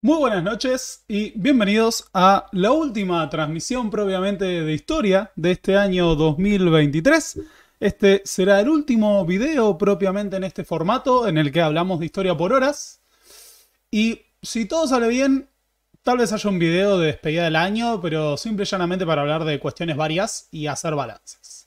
Muy buenas noches y bienvenidos a la última transmisión propiamente de historia de este año 2023. Este será el último video propiamente en este formato en el que hablamos de historia por horas. Y si todo sale bien, tal vez haya un video de despedida del año, pero simple y llanamente para hablar de cuestiones varias y hacer balances.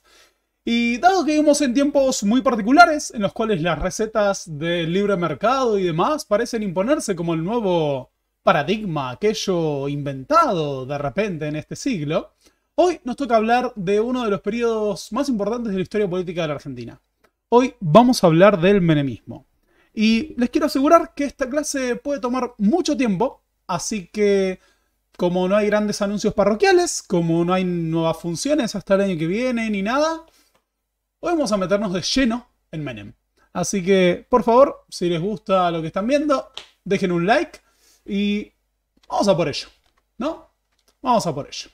Y dado que vivimos en tiempos muy particulares, en los cuales las recetas del libre mercado y demás parecen imponerse como el nuevo paradigma, aquello inventado de repente en este siglo, hoy nos toca hablar de uno de los periodos más importantes de la historia política de la Argentina. Hoy vamos a hablar del menemismo. Y les quiero asegurar que esta clase puede tomar mucho tiempo, así que como no hay grandes anuncios parroquiales, como no hay nuevas funciones hasta el año que viene ni nada, hoy vamos a meternos de lleno en Menem. Así que, por favor, si les gusta lo que están viendo, dejen un like, y vamos a por ello, ¿no? Vamos a por ello.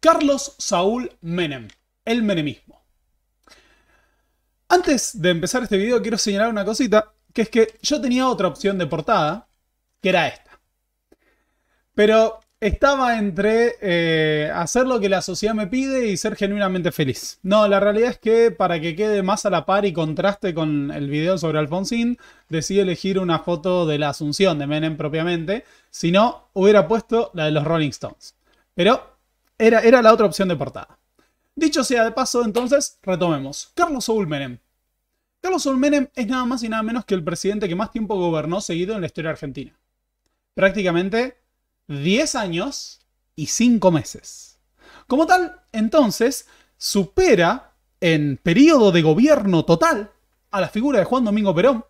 Carlos Saúl Menem, el menemismo. Antes de empezar este video quiero señalar una cosita, que es que yo tenía otra opción de portada, que era esta. Pero estaba entre eh, hacer lo que la sociedad me pide y ser genuinamente feliz. No, la realidad es que para que quede más a la par y contraste con el video sobre Alfonsín, decidí elegir una foto de la Asunción de Menem propiamente. Si no, hubiera puesto la de los Rolling Stones. Pero era, era la otra opción de portada. Dicho sea de paso, entonces, retomemos. Carlos Saúl Menem. Carlos Saúl Menem es nada más y nada menos que el presidente que más tiempo gobernó seguido en la historia argentina. Prácticamente 10 años y 5 meses. Como tal, entonces, supera en periodo de gobierno total a la figura de Juan Domingo Perón.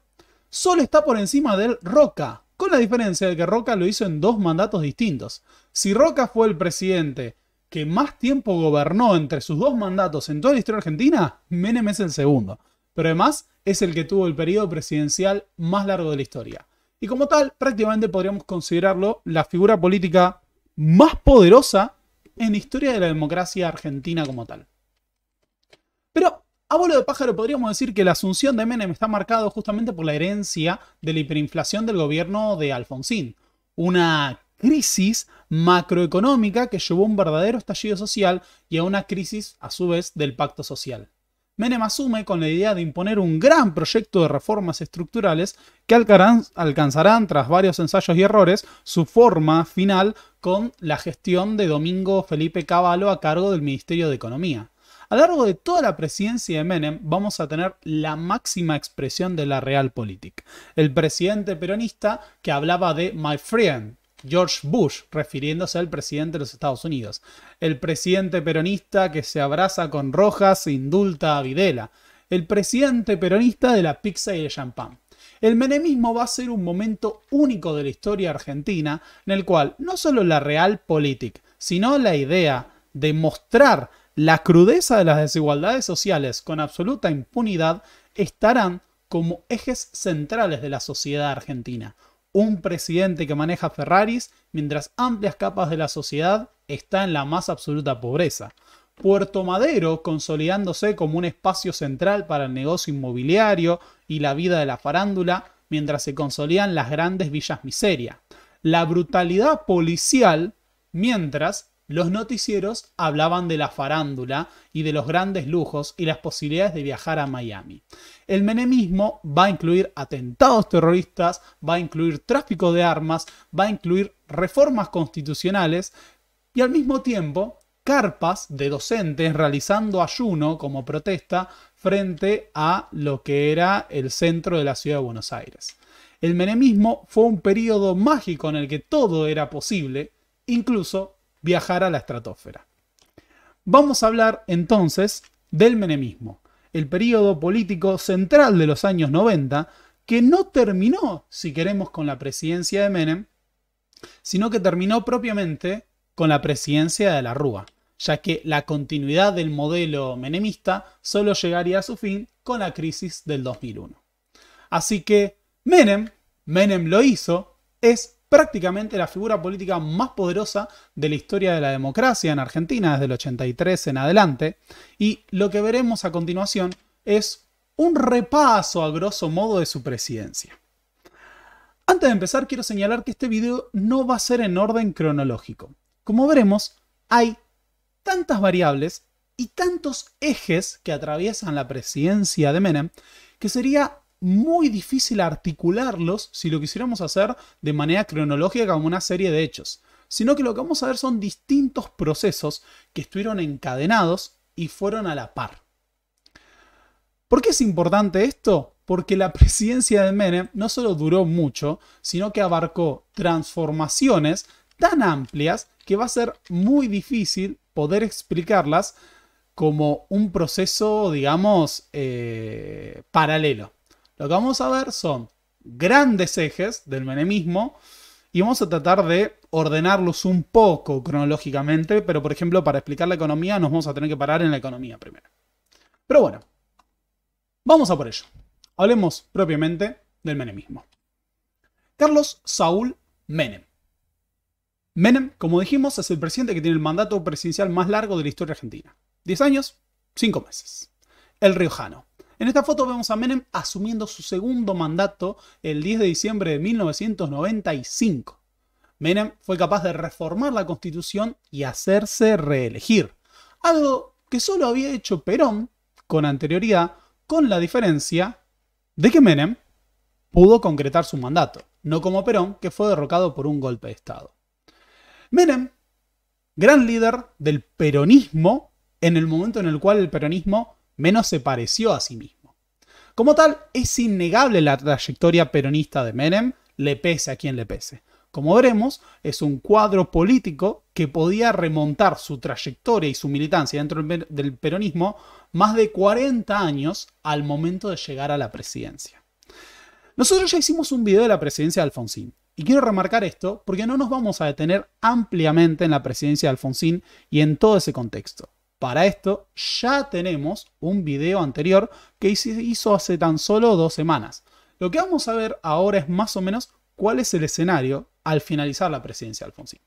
Solo está por encima del Roca, con la diferencia de que Roca lo hizo en dos mandatos distintos. Si Roca fue el presidente que más tiempo gobernó entre sus dos mandatos en toda la historia argentina, Menem es el segundo. Pero además es el que tuvo el periodo presidencial más largo de la historia. Y como tal, prácticamente podríamos considerarlo la figura política más poderosa en la historia de la democracia argentina como tal. Pero, a vuelo de pájaro, podríamos decir que la asunción de Menem está marcada justamente por la herencia de la hiperinflación del gobierno de Alfonsín, una crisis macroeconómica que llevó a un verdadero estallido social y a una crisis, a su vez, del pacto social. Menem asume con la idea de imponer un gran proyecto de reformas estructurales que alcanzarán, tras varios ensayos y errores, su forma final con la gestión de Domingo Felipe Cavallo a cargo del Ministerio de Economía. A lo largo de toda la presidencia de Menem vamos a tener la máxima expresión de la realpolitik. El presidente peronista que hablaba de my friend, George Bush, refiriéndose al presidente de los Estados Unidos. El presidente peronista que se abraza con Rojas e indulta a Videla. El presidente peronista de la pizza y el champán. El menemismo va a ser un momento único de la historia argentina en el cual no solo la real realpolitik, sino la idea de mostrar la crudeza de las desigualdades sociales con absoluta impunidad estarán como ejes centrales de la sociedad argentina un presidente que maneja Ferraris, mientras amplias capas de la sociedad está en la más absoluta pobreza. Puerto Madero consolidándose como un espacio central para el negocio inmobiliario y la vida de la farándula, mientras se consolidan las grandes villas miseria. La brutalidad policial, mientras los noticieros hablaban de la farándula y de los grandes lujos y las posibilidades de viajar a Miami. El menemismo va a incluir atentados terroristas, va a incluir tráfico de armas, va a incluir reformas constitucionales y al mismo tiempo carpas de docentes realizando ayuno como protesta frente a lo que era el centro de la ciudad de Buenos Aires. El menemismo fue un periodo mágico en el que todo era posible, incluso viajar a la estratosfera. Vamos a hablar entonces del menemismo, el periodo político central de los años 90, que no terminó, si queremos, con la presidencia de Menem, sino que terminó propiamente con la presidencia de la Rúa, ya que la continuidad del modelo menemista solo llegaría a su fin con la crisis del 2001. Así que Menem, Menem lo hizo, es prácticamente la figura política más poderosa de la historia de la democracia en Argentina desde el 83 en adelante. Y lo que veremos a continuación es un repaso a grosso modo de su presidencia. Antes de empezar, quiero señalar que este video no va a ser en orden cronológico. Como veremos, hay tantas variables y tantos ejes que atraviesan la presidencia de Menem que sería muy difícil articularlos si lo quisiéramos hacer de manera cronológica como una serie de hechos, sino que lo que vamos a ver son distintos procesos que estuvieron encadenados y fueron a la par. ¿Por qué es importante esto? Porque la presidencia de Menem no solo duró mucho, sino que abarcó transformaciones tan amplias que va a ser muy difícil poder explicarlas como un proceso, digamos, eh, paralelo. Lo que vamos a ver son grandes ejes del menemismo y vamos a tratar de ordenarlos un poco cronológicamente, pero por ejemplo para explicar la economía nos vamos a tener que parar en la economía primero. Pero bueno, vamos a por ello. Hablemos propiamente del menemismo. Carlos Saúl Menem. Menem, como dijimos, es el presidente que tiene el mandato presidencial más largo de la historia argentina. 10 años, 5 meses. El riojano. En esta foto vemos a Menem asumiendo su segundo mandato el 10 de diciembre de 1995. Menem fue capaz de reformar la constitución y hacerse reelegir, algo que solo había hecho Perón con anterioridad, con la diferencia de que Menem pudo concretar su mandato, no como Perón, que fue derrocado por un golpe de Estado. Menem, gran líder del peronismo, en el momento en el cual el peronismo menos se pareció a sí mismo. Como tal, es innegable la trayectoria peronista de Menem, le pese a quien le pese. Como veremos, es un cuadro político que podía remontar su trayectoria y su militancia dentro del peronismo más de 40 años al momento de llegar a la presidencia. Nosotros ya hicimos un video de la presidencia de Alfonsín, y quiero remarcar esto porque no nos vamos a detener ampliamente en la presidencia de Alfonsín y en todo ese contexto. Para esto ya tenemos un video anterior que hizo hace tan solo dos semanas. Lo que vamos a ver ahora es más o menos cuál es el escenario al finalizar la presidencia de Alfonsín.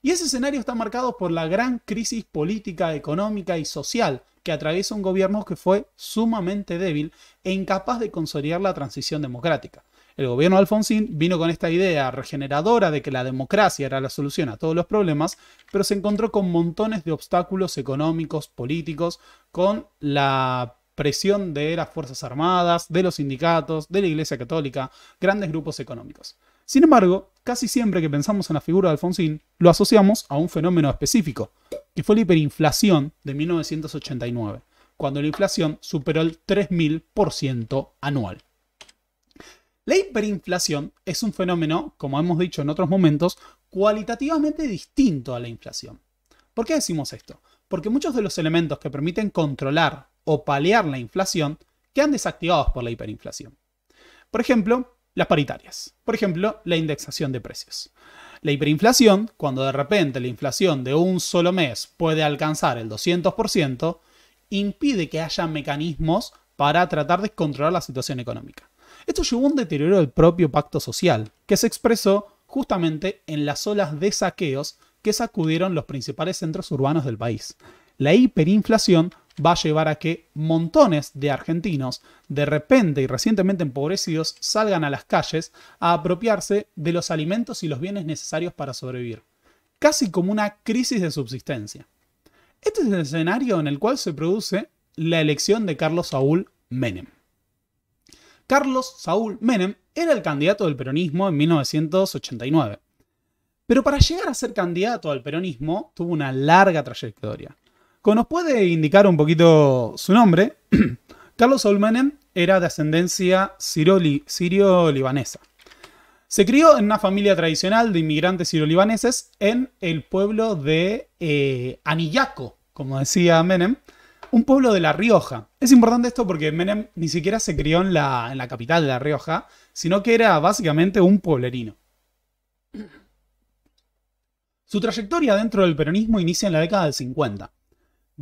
Y ese escenario está marcado por la gran crisis política, económica y social que atraviesa un gobierno que fue sumamente débil e incapaz de consolidar la transición democrática. El gobierno de Alfonsín vino con esta idea regeneradora de que la democracia era la solución a todos los problemas, pero se encontró con montones de obstáculos económicos, políticos, con la presión de las Fuerzas Armadas, de los sindicatos, de la Iglesia Católica, grandes grupos económicos. Sin embargo, casi siempre que pensamos en la figura de Alfonsín, lo asociamos a un fenómeno específico, que fue la hiperinflación de 1989, cuando la inflación superó el 3.000% anual. La hiperinflación es un fenómeno, como hemos dicho en otros momentos, cualitativamente distinto a la inflación. ¿Por qué decimos esto? Porque muchos de los elementos que permiten controlar o paliar la inflación quedan desactivados por la hiperinflación. Por ejemplo, las paritarias. Por ejemplo, la indexación de precios. La hiperinflación, cuando de repente la inflación de un solo mes puede alcanzar el 200%, impide que haya mecanismos para tratar de controlar la situación económica. Esto llevó a un deterioro del propio pacto social, que se expresó justamente en las olas de saqueos que sacudieron los principales centros urbanos del país. La hiperinflación va a llevar a que montones de argentinos, de repente y recientemente empobrecidos, salgan a las calles a apropiarse de los alimentos y los bienes necesarios para sobrevivir, casi como una crisis de subsistencia. Este es el escenario en el cual se produce la elección de Carlos Saúl Menem. Carlos Saúl Menem era el candidato del peronismo en 1989. Pero para llegar a ser candidato al peronismo tuvo una larga trayectoria. Como nos puede indicar un poquito su nombre, Carlos Saúl Menem era de ascendencia sirio-libanesa. Se crió en una familia tradicional de inmigrantes sirio-libaneses en el pueblo de eh, Anillaco, como decía Menem, un pueblo de La Rioja. Es importante esto porque Menem ni siquiera se crió en la, en la capital de La Rioja, sino que era básicamente un pueblerino. Su trayectoria dentro del peronismo inicia en la década del 50.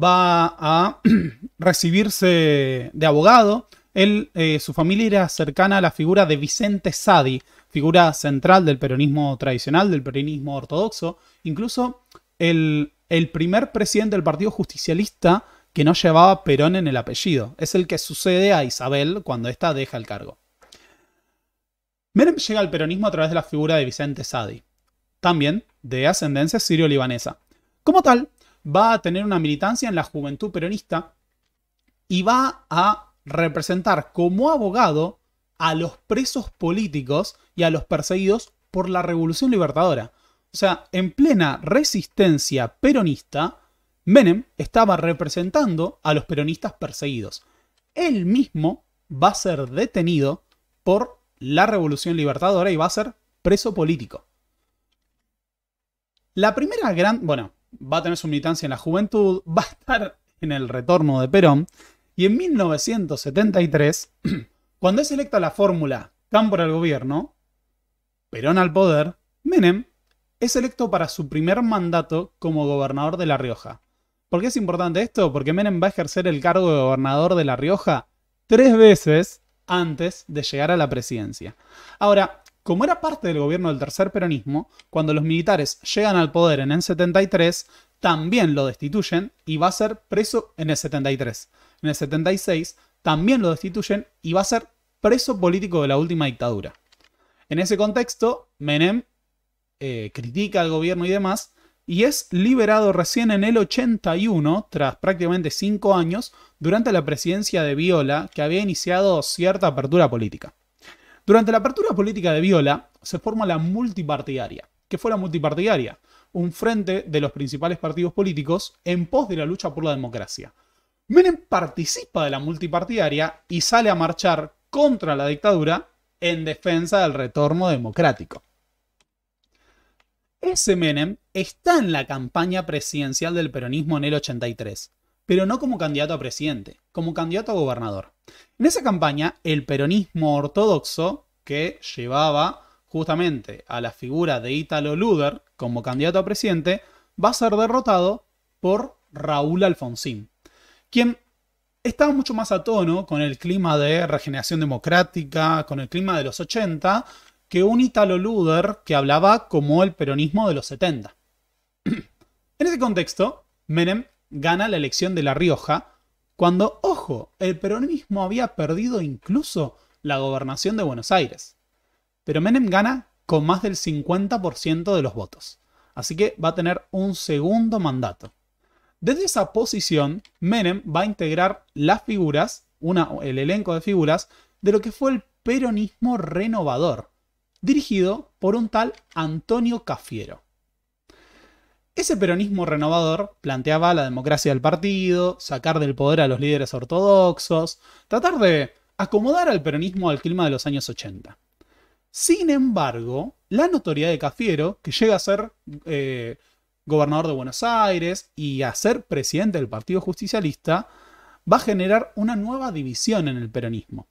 Va a recibirse de abogado. Eh, su familia era cercana a la figura de Vicente Sadi, figura central del peronismo tradicional, del peronismo ortodoxo. Incluso el, el primer presidente del Partido Justicialista que no llevaba Perón en el apellido. Es el que sucede a Isabel cuando ésta deja el cargo. Merem llega al peronismo a través de la figura de Vicente Sadi, también de ascendencia sirio-libanesa. Como tal, va a tener una militancia en la juventud peronista y va a representar como abogado a los presos políticos y a los perseguidos por la Revolución Libertadora. O sea, en plena resistencia peronista, Menem estaba representando a los peronistas perseguidos. Él mismo va a ser detenido por la Revolución Libertadora y va a ser preso político. La primera gran, bueno, va a tener su militancia en la juventud, va a estar en el retorno de Perón y en 1973, cuando es electa la fórmula Campo al gobierno, Perón al poder, Menem es electo para su primer mandato como gobernador de La Rioja. ¿Por qué es importante esto? Porque Menem va a ejercer el cargo de gobernador de La Rioja tres veces antes de llegar a la presidencia. Ahora, como era parte del gobierno del tercer peronismo, cuando los militares llegan al poder en el 73, también lo destituyen y va a ser preso en el 73. En el 76 también lo destituyen y va a ser preso político de la última dictadura. En ese contexto, Menem eh, critica al gobierno y demás, y es liberado recién en el 81, tras prácticamente cinco años, durante la presidencia de Viola, que había iniciado cierta apertura política. Durante la apertura política de Viola se forma la multipartidaria. ¿Qué fue la multipartidaria? Un frente de los principales partidos políticos en pos de la lucha por la democracia. Menem participa de la multipartidaria y sale a marchar contra la dictadura en defensa del retorno democrático. Ese Menem está en la campaña presidencial del peronismo en el 83, pero no como candidato a presidente, como candidato a gobernador. En esa campaña, el peronismo ortodoxo, que llevaba justamente a la figura de Ítalo Luder como candidato a presidente, va a ser derrotado por Raúl Alfonsín, quien estaba mucho más a tono con el clima de regeneración democrática, con el clima de los 80, que un Italo Luder que hablaba como el peronismo de los 70. en ese contexto, Menem gana la elección de La Rioja cuando, ojo, el peronismo había perdido incluso la gobernación de Buenos Aires. Pero Menem gana con más del 50% de los votos, así que va a tener un segundo mandato. Desde esa posición, Menem va a integrar las figuras, una, el elenco de figuras, de lo que fue el peronismo renovador, dirigido por un tal Antonio Cafiero. Ese peronismo renovador planteaba la democracia del partido, sacar del poder a los líderes ortodoxos, tratar de acomodar al peronismo al clima de los años 80. Sin embargo, la notoriedad de Cafiero, que llega a ser eh, gobernador de Buenos Aires y a ser presidente del Partido Justicialista, va a generar una nueva división en el peronismo.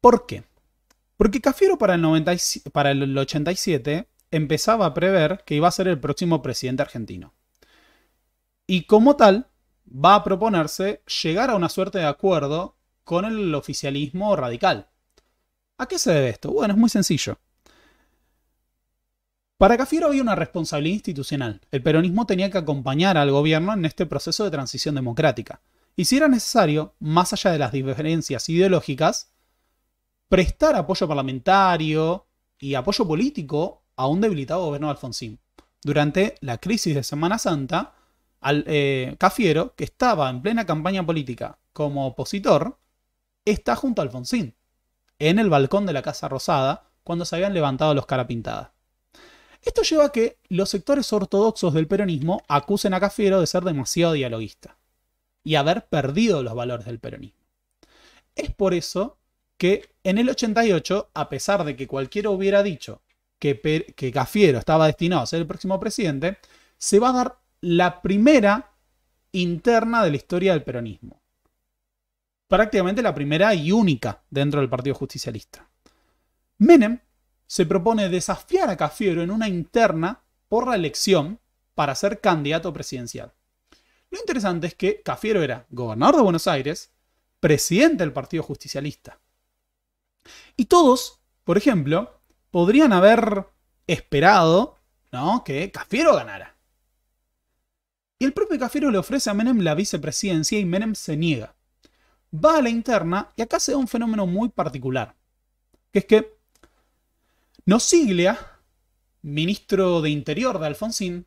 ¿Por qué? Porque Cafiero para el, 87 empezaba a prever que iba a ser el próximo presidente argentino. Y como tal, va a proponerse llegar a una suerte de acuerdo con el oficialismo radical. ¿A qué se debe esto? Bueno, es muy sencillo. Para Cafiero había una responsabilidad institucional. El peronismo tenía que acompañar al gobierno en este proceso de transición democrática. Y si era necesario, más allá de las diferencias ideológicas, prestar apoyo parlamentario y apoyo político a un debilitado gobierno de Alfonsín. Durante la crisis de Semana Santa, al, eh, Cafiero, que estaba en plena campaña política como opositor, está junto a Alfonsín, en el balcón de la Casa Rosada, cuando se habían levantado los cara Esto lleva a que los sectores ortodoxos del peronismo acusen a Cafiero de ser demasiado dialoguista y haber perdido los valores del peronismo. Es por eso que en el 88, a pesar de que cualquiera hubiera dicho que, que Cafiero estaba destinado a ser el próximo presidente, se va a dar la primera interna de la historia del peronismo. Prácticamente la primera y única dentro del Partido Justicialista. Menem se propone desafiar a Cafiero en una interna por la elección para ser candidato presidencial. Lo interesante es que Cafiero era gobernador de Buenos Aires, presidente del Partido Justicialista. Y todos, por ejemplo, podrían haber esperado ¿no? que Cafiero ganara. Y el propio Cafiero le ofrece a Menem la vicepresidencia y Menem se niega. Va a la interna y acá se da un fenómeno muy particular, que es que Nosiglia, ministro de Interior de Alfonsín,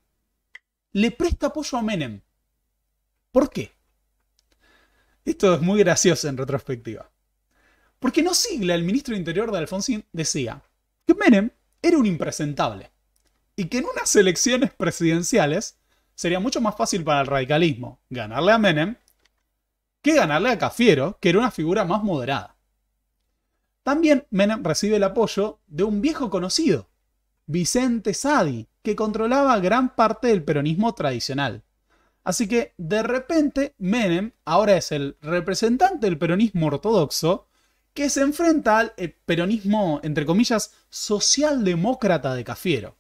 le presta apoyo a Menem. ¿Por qué? Esto es muy gracioso en retrospectiva. Porque no sigla, el ministro de Interior de Alfonsín decía que Menem era un impresentable y que en unas elecciones presidenciales sería mucho más fácil para el radicalismo ganarle a Menem que ganarle a Cafiero, que era una figura más moderada. También Menem recibe el apoyo de un viejo conocido, Vicente Sadi, que controlaba gran parte del peronismo tradicional. Así que de repente Menem ahora es el representante del peronismo ortodoxo que se enfrenta al eh, peronismo, entre comillas, socialdemócrata de Cafiero,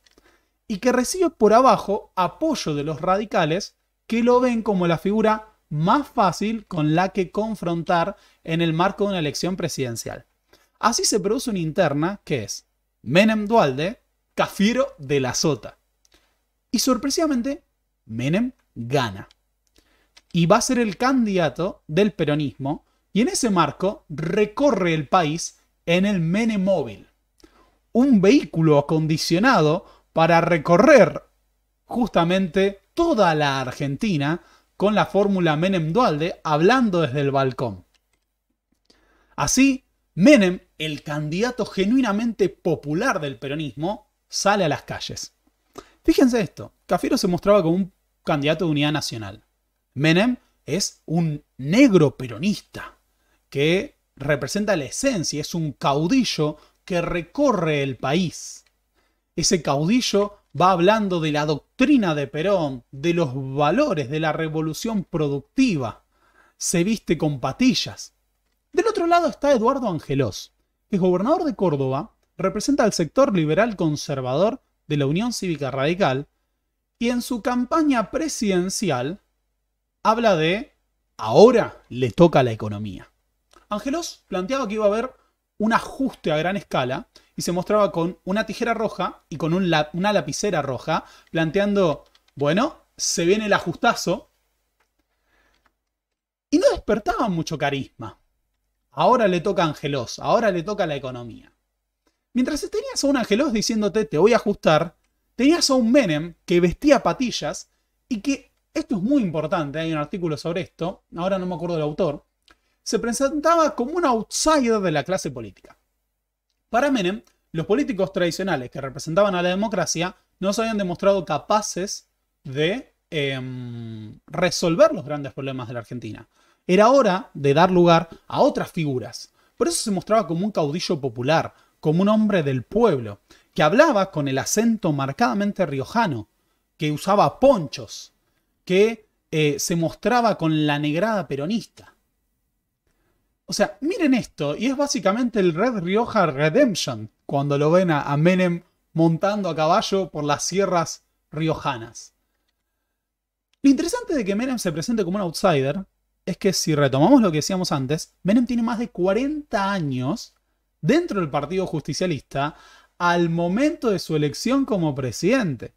y que recibe por abajo apoyo de los radicales que lo ven como la figura más fácil con la que confrontar en el marco de una elección presidencial. Así se produce una interna que es Menem Dualde, Cafiero de la Sota. Y sorpresivamente, Menem gana. Y va a ser el candidato del peronismo y en ese marco recorre el país en el Menemóvil, un vehículo acondicionado para recorrer justamente toda la Argentina con la fórmula Menem Dualde hablando desde el balcón. Así, Menem, el candidato genuinamente popular del peronismo, sale a las calles. Fíjense esto, Cafiero se mostraba como un candidato de unidad nacional. Menem es un negro peronista que representa la esencia, es un caudillo que recorre el país. Ese caudillo va hablando de la doctrina de Perón, de los valores de la revolución productiva. Se viste con patillas. Del otro lado está Eduardo Angelós, que es gobernador de Córdoba, representa al sector liberal conservador de la Unión Cívica Radical, y en su campaña presidencial habla de ahora le toca la economía. Angelos planteaba que iba a haber un ajuste a gran escala y se mostraba con una tijera roja y con una lapicera roja, planteando, bueno, se viene el ajustazo. Y no despertaba mucho carisma. Ahora le toca a Angelos, ahora le toca la economía. Mientras tenías a un Angelos diciéndote te voy a ajustar, tenías a un Menem que vestía patillas y que, esto es muy importante, hay un artículo sobre esto, ahora no me acuerdo del autor, se presentaba como un outsider de la clase política. Para Menem, los políticos tradicionales que representaban a la democracia no se habían demostrado capaces de em, resolver los grandes problemas de la Argentina. Era hora de dar lugar a otras figuras. Por eso se mostraba como un caudillo popular, como un hombre del pueblo, que hablaba con el acento marcadamente riojano, que usaba ponchos, que eh, se mostraba con la negrada peronista. O sea, miren esto, y es básicamente el Red Rioja Redemption, cuando lo ven a, Menem montando a caballo por las sierras riojanas. Lo interesante de que Menem se presente como un outsider es que si retomamos lo que decíamos antes, Menem tiene más de 40 años dentro del Partido Justicialista al momento de su elección como presidente.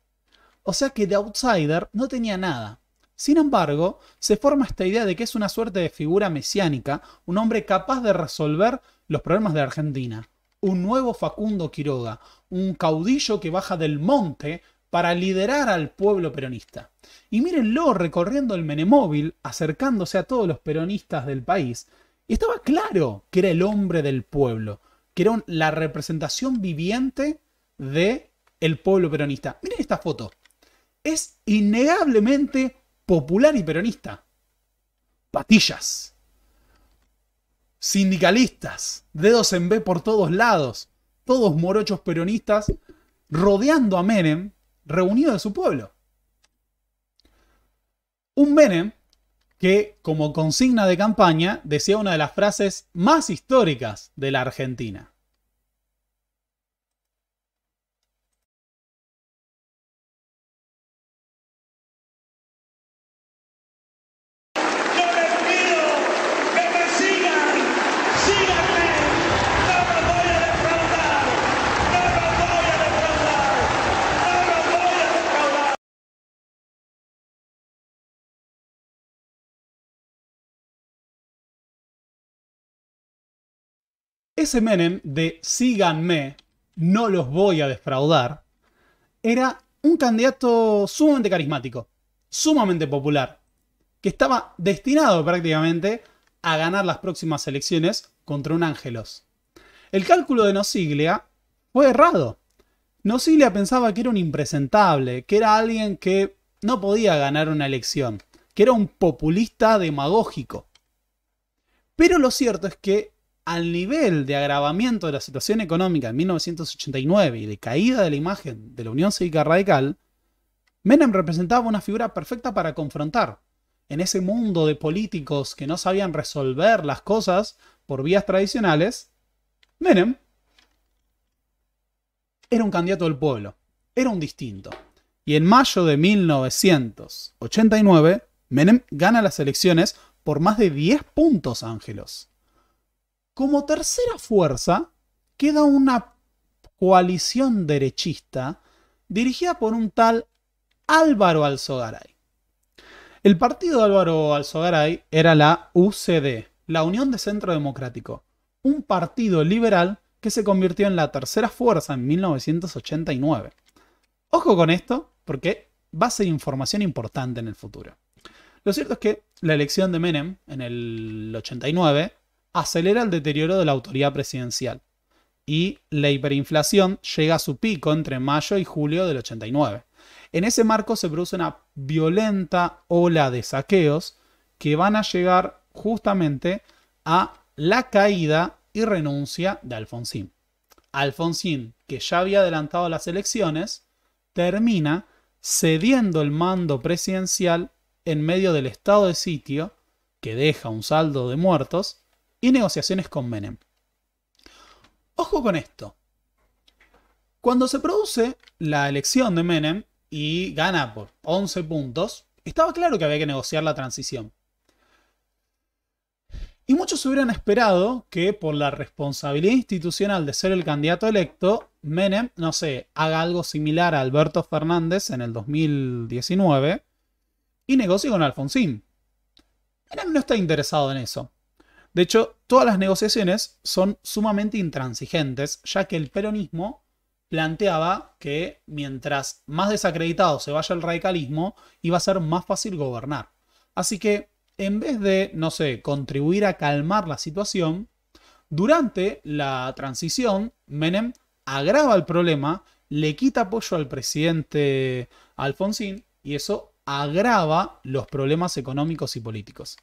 O sea que de outsider no tenía nada. Sin embargo, se forma esta idea de que es una suerte de figura mesiánica, un hombre capaz de resolver los problemas de Argentina. Un nuevo Facundo Quiroga, un caudillo que baja del monte para liderar al pueblo peronista. Y mírenlo recorriendo el Menemóvil, acercándose a todos los peronistas del país. estaba claro que era el hombre del pueblo, que era la representación viviente de el pueblo peronista. Miren esta foto. Es innegablemente popular y peronista. Patillas. Sindicalistas. Dedos en B por todos lados. Todos morochos peronistas rodeando a Menem, reunido de su pueblo. Un Menem que, como consigna de campaña, decía una de las frases más históricas de la Argentina. Ese Menem de síganme, no los voy a defraudar, era un candidato sumamente carismático, sumamente popular, que estaba destinado prácticamente a ganar las próximas elecciones contra un Ángelos. El cálculo de Nosiglia fue errado. Nosiglia pensaba que era un impresentable, que era alguien que no podía ganar una elección, que era un populista demagógico. Pero lo cierto es que al nivel de agravamiento de la situación económica en 1989 y de caída de la imagen de la Unión Cívica Radical, Menem representaba una figura perfecta para confrontar. En ese mundo de políticos que no sabían resolver las cosas por vías tradicionales, Menem era un candidato del pueblo, era un distinto. Y en mayo de 1989, Menem gana las elecciones por más de 10 puntos, Ángelos. Como tercera fuerza queda una coalición derechista dirigida por un tal Álvaro Alzogaray. El partido de Álvaro Alzogaray era la UCD, la Unión de Centro Democrático, un partido liberal que se convirtió en la tercera fuerza en 1989. Ojo con esto, porque va a ser información importante en el futuro. Lo cierto es que la elección de Menem en el 89 acelera el deterioro de la autoridad presidencial y la hiperinflación llega a su pico entre mayo y julio del 89. En ese marco se produce una violenta ola de saqueos que van a llegar justamente a la caída y renuncia de Alfonsín. Alfonsín, que ya había adelantado las elecciones, termina cediendo el mando presidencial en medio del estado de sitio, que deja un saldo de muertos, y negociaciones con Menem. Ojo con esto. Cuando se produce la elección de Menem y gana por 11 puntos, estaba claro que había que negociar la transición. Y muchos hubieran esperado que por la responsabilidad institucional de ser el candidato electo, Menem, no sé, haga algo similar a Alberto Fernández en el 2019 y negocie con Alfonsín. Menem no está interesado en eso. De hecho, todas las negociaciones son sumamente intransigentes, ya que el peronismo planteaba que mientras más desacreditado se vaya el radicalismo, iba a ser más fácil gobernar. Así que, en vez de, no sé, contribuir a calmar la situación, durante la transición, Menem agrava el problema, le quita apoyo al presidente Alfonsín y eso agrava los problemas económicos y políticos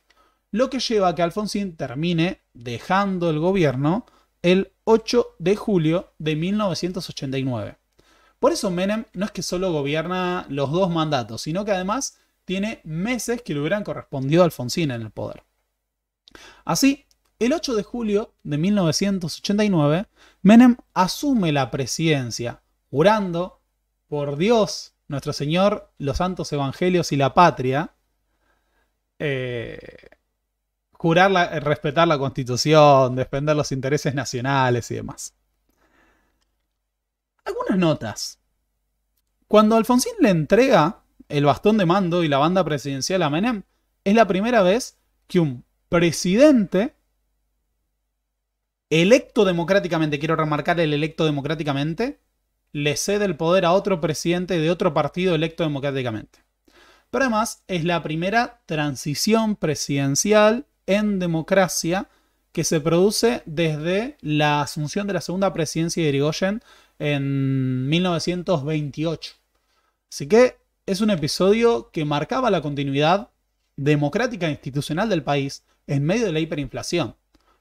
lo que lleva a que Alfonsín termine dejando el gobierno el 8 de julio de 1989. Por eso Menem no es que solo gobierna los dos mandatos, sino que además tiene meses que le hubieran correspondido a Alfonsín en el poder. Así, el 8 de julio de 1989, Menem asume la presidencia, jurando por Dios, nuestro Señor, los santos evangelios y la patria, eh, Curar, respetar la constitución, defender los intereses nacionales y demás. Algunas notas. Cuando Alfonsín le entrega el bastón de mando y la banda presidencial a Menem, es la primera vez que un presidente electo democráticamente, quiero remarcar el electo democráticamente, le cede el poder a otro presidente de otro partido electo democráticamente. Pero además es la primera transición presidencial en democracia que se produce desde la asunción de la segunda presidencia de Irigoyen en 1928. Así que es un episodio que marcaba la continuidad democrática e institucional del país en medio de la hiperinflación.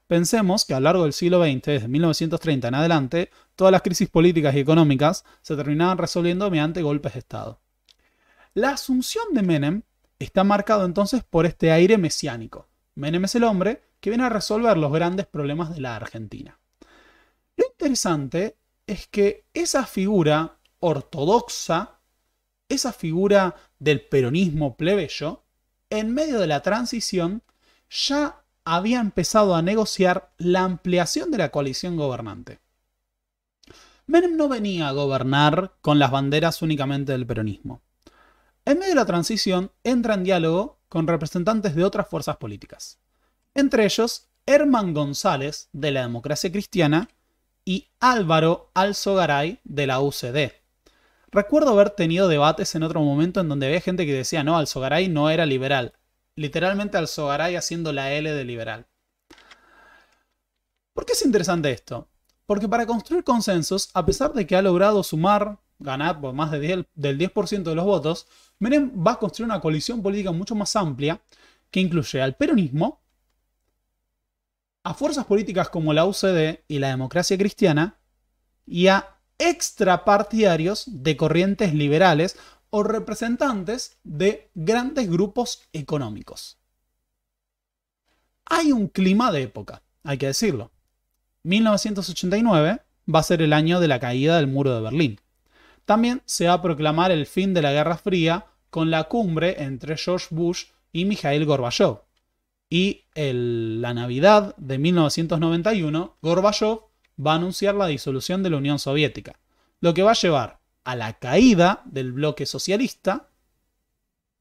Pensemos que a lo largo del siglo XX, desde 1930 en adelante, todas las crisis políticas y económicas se terminaban resolviendo mediante golpes de Estado. La asunción de Menem está marcado entonces por este aire mesiánico. Menem es el hombre que viene a resolver los grandes problemas de la Argentina. Lo interesante es que esa figura ortodoxa, esa figura del peronismo plebeyo, en medio de la transición ya había empezado a negociar la ampliación de la coalición gobernante. Menem no venía a gobernar con las banderas únicamente del peronismo. En medio de la transición entra en diálogo con representantes de otras fuerzas políticas, entre ellos Herman González de la Democracia Cristiana y Álvaro Alzogaray de la UCD. Recuerdo haber tenido debates en otro momento en donde había gente que decía, no, Alzogaray no era liberal. Literalmente Alzogaray haciendo la L de liberal. ¿Por qué es interesante esto? Porque para construir consensos, a pesar de que ha logrado sumar, ganar por más del 10% de los votos, Menem va a construir una coalición política mucho más amplia que incluye al peronismo, a fuerzas políticas como la UCD y la democracia cristiana, y a extrapartidarios de corrientes liberales o representantes de grandes grupos económicos. Hay un clima de época, hay que decirlo. 1989 va a ser el año de la caída del muro de Berlín. También se va a proclamar el fin de la Guerra Fría con la cumbre entre George Bush y Mikhail Gorbachev. Y en la Navidad de 1991, Gorbachev va a anunciar la disolución de la Unión Soviética, lo que va a llevar a la caída del bloque socialista.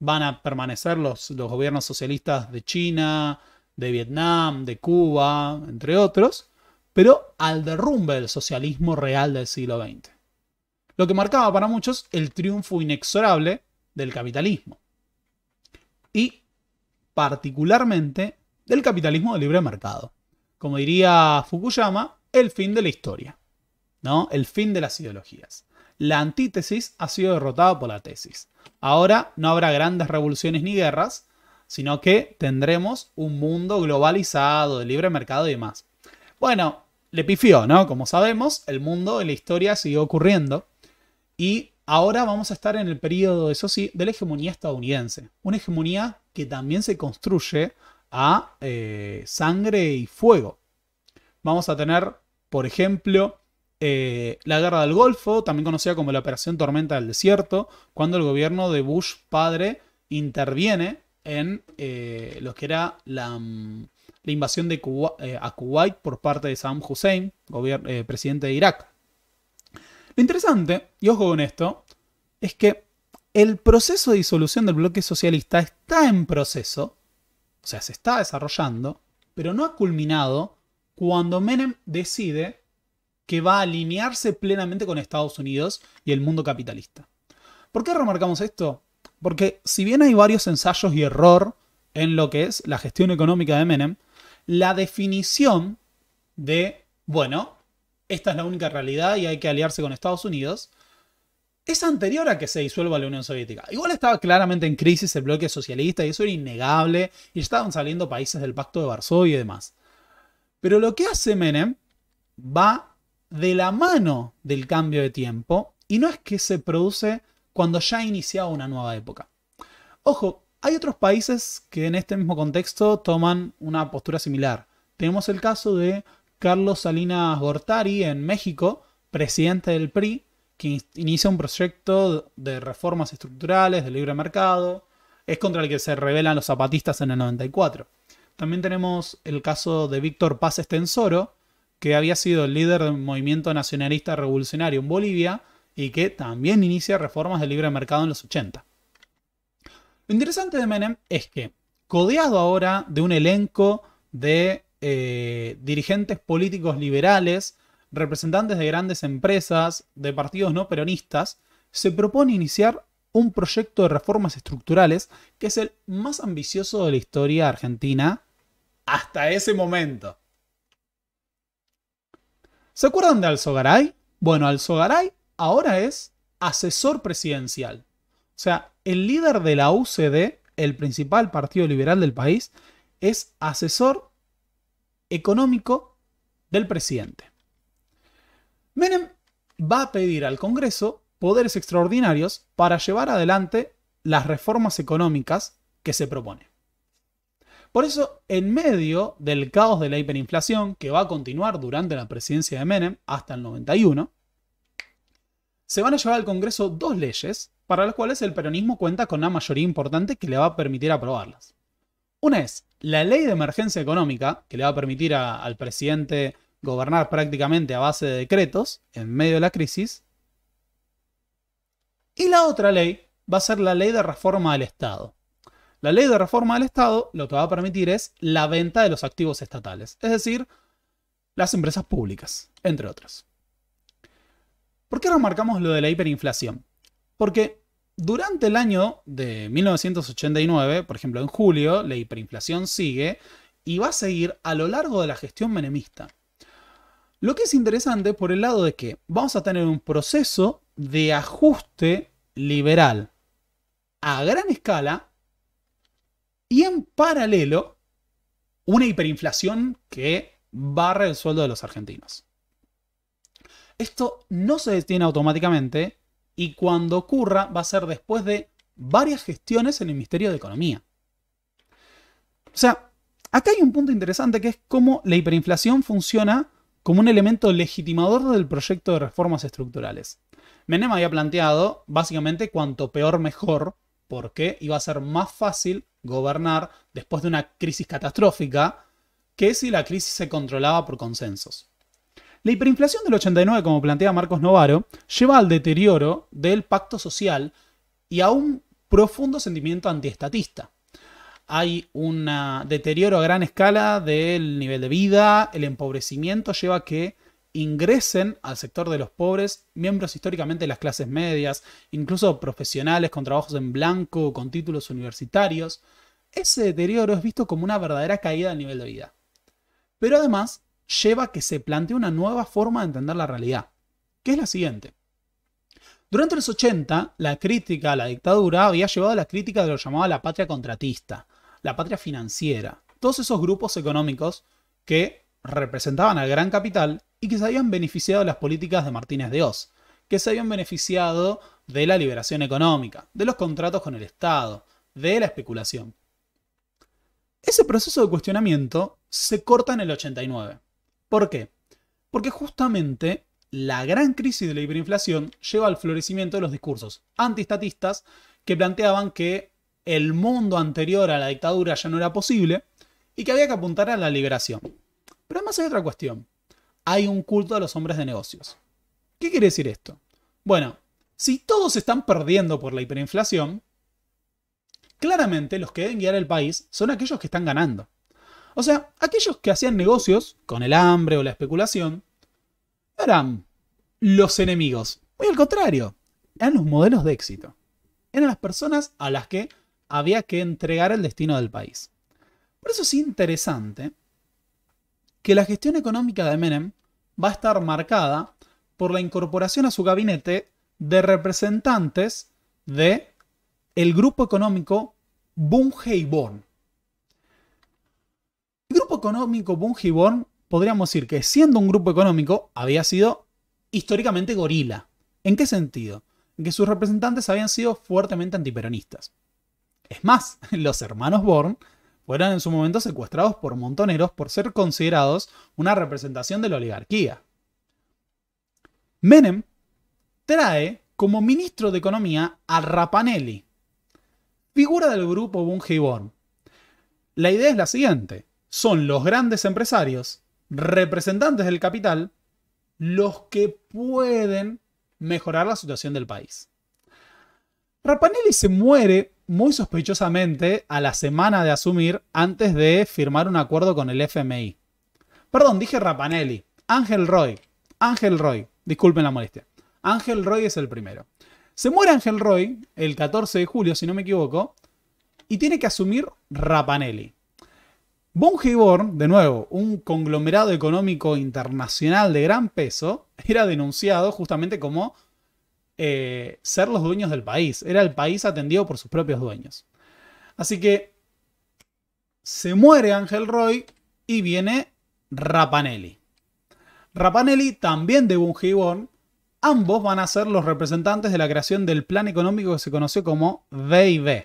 Van a permanecer los, los gobiernos socialistas de China, de Vietnam, de Cuba, entre otros, pero al derrumbe del socialismo real del siglo XX lo que marcaba para muchos el triunfo inexorable del capitalismo. Y particularmente del capitalismo de libre mercado. Como diría Fukuyama, el fin de la historia, ¿no? El fin de las ideologías. La antítesis ha sido derrotada por la tesis. Ahora no habrá grandes revoluciones ni guerras, sino que tendremos un mundo globalizado, de libre mercado y demás. Bueno, le pifió, ¿no? Como sabemos, el mundo de la historia siguió ocurriendo. Y ahora vamos a estar en el periodo, eso sí, de la hegemonía estadounidense. Una hegemonía que también se construye a eh, sangre y fuego. Vamos a tener, por ejemplo, eh, la Guerra del Golfo, también conocida como la Operación Tormenta del Desierto, cuando el gobierno de Bush padre interviene en eh, lo que era la, mm, invasión de a Kuwait por parte de Saddam Hussein, presidente de Irak. Lo interesante, y ojo con esto, es que el proceso de disolución del bloque socialista está en proceso, o sea, se está desarrollando, pero no ha culminado cuando Menem decide que va a alinearse plenamente con Estados Unidos y el mundo capitalista. ¿Por qué remarcamos esto? Porque si bien hay varios ensayos y error en lo que es la gestión económica de Menem, la definición de, bueno, esta es la única realidad y hay que aliarse con Estados Unidos, es anterior a que se disuelva la Unión Soviética. Igual estaba claramente en crisis el bloque socialista y eso era innegable y estaban saliendo países del Pacto de Varsovia y demás. Pero lo que hace Menem va de la mano del cambio de tiempo y no es que se produce cuando ya ha iniciado una nueva época. Ojo, hay otros países que en este mismo contexto toman una postura similar. Tenemos el caso de Carlos Salinas Gortari en México, presidente del PRI, que inicia un proyecto de reformas estructurales, de libre mercado, es contra el que se rebelan los zapatistas en el 94. También tenemos el caso de Víctor Paz Estensoro, que había sido el líder del movimiento nacionalista revolucionario en Bolivia y que también inicia reformas de libre mercado en los 80. Lo interesante de Menem es que, codeado ahora de un elenco de eh, dirigentes políticos liberales, representantes de grandes empresas, de partidos no peronistas, se propone iniciar un proyecto de reformas estructurales que es el más ambicioso de la historia argentina hasta ese momento. ¿Se acuerdan de Alzogaray? Bueno, Alzogaray ahora es asesor presidencial. O sea, el líder de la UCD, el principal partido liberal del país, es asesor económico del presidente. Menem va a pedir al Congreso poderes extraordinarios para llevar adelante las reformas económicas que se propone. Por eso, en medio del caos de la hiperinflación que va a continuar durante la presidencia de Menem hasta el 91, se van a llevar al Congreso dos leyes para las cuales el peronismo cuenta con una mayoría importante que le va a permitir aprobarlas. Una es la ley de emergencia económica, que le va a permitir al presidente gobernar prácticamente a base de decretos en medio de la crisis. Y la otra ley va a ser la ley de reforma del Estado. La ley de reforma del Estado lo que va a permitir es la venta de los activos estatales, es decir, las empresas públicas, entre otras. ¿Por qué remarcamos lo de la hiperinflación? Porque durante el año de 1989, por ejemplo, en julio, la hiperinflación sigue y va a seguir a lo largo de la gestión menemista. Lo que es interesante por el lado de que vamos a tener un proceso de ajuste liberal a gran escala y en paralelo una hiperinflación que barre el sueldo de los argentinos. Esto no se detiene automáticamente y cuando ocurra va a ser después de varias gestiones en el Ministerio de Economía. O sea, acá hay un punto interesante que es cómo la hiperinflación funciona como un elemento legitimador del proyecto de reformas estructurales. Menem había planteado, básicamente, cuanto peor mejor, porque iba a ser más fácil gobernar después de una crisis catastrófica que si la crisis se controlaba por consensos. La hiperinflación del 89, como plantea Marcos Novaro, lleva al deterioro del pacto social y a un profundo sentimiento antiestatista. Hay un ah, deterioro a gran escala del nivel de vida, el empobrecimiento lleva a que ingresen al sector de los pobres miembros históricamente de las clases medias, incluso profesionales con trabajos en blanco, con títulos universitarios. Ese deterioro es visto como una verdadera caída del nivel de vida. Pero además lleva a que se plantee una nueva forma de entender la realidad, que es la siguiente. Durante los 80, la crítica a la dictadura había llevado a la crítica de lo llamado la patria contratista, la patria financiera, todos esos grupos económicos que representaban al gran capital y que se habían beneficiado de las políticas de Martínez de Oz, que se habían beneficiado de la liberación económica, de los contratos con el Estado, de la especulación. Ese proceso de cuestionamiento se corta en el 89. ¿Por qué? Porque justamente la gran crisis de la hiperinflación lleva al florecimiento de los discursos antistatistas que planteaban que el mundo anterior a la dictadura ya no era posible y que había que apuntar a la liberación. Pero además hay otra cuestión. Hay un culto a los hombres de negocios. ¿Qué quiere decir esto? Bueno, si todos están perdiendo por la hiperinflación, claramente los que deben guiar el país son aquellos que están ganando. O sea, aquellos que hacían negocios con el hambre o la especulación, eran los enemigos. Muy al contrario, eran los modelos de éxito. Eran las personas a las que había que entregar el destino del país. Por eso es interesante que la gestión económica de Menem va a estar marcada por la incorporación a su gabinete de representantes de el grupo económico Bunge y Born económico Bungiborn, podríamos decir que siendo un grupo económico, había sido históricamente gorila. ¿En qué sentido? que sus representantes habían sido fuertemente antiperonistas. Es más, los hermanos Born fueron en su momento secuestrados por montoneros por ser considerados una representación de la oligarquía. Menem trae como ministro de Economía a Rapanelli, figura del grupo born La idea es la siguiente son los grandes empresarios, representantes del capital, los que pueden mejorar la situación del país. Rapanelli se muere muy sospechosamente a la semana de asumir antes de firmar un acuerdo con el FMI. Perdón, dije Rapanelli. Ángel Roy. Ángel Roy. Disculpen la molestia. Ángel Roy es el primero. Se muere Ángel Roy el 14 de julio, si no me equivoco, y tiene que asumir Rapanelli. Bungeyborn, de nuevo, un conglomerado económico internacional de gran peso, era denunciado justamente como eh, ser los dueños del país. Era el país atendido por sus propios dueños. Así que se muere Ángel Roy y viene Rapanelli. Rapanelli también de bungiborn Ambos van a ser los representantes de la creación del plan económico que se conoció como BIB.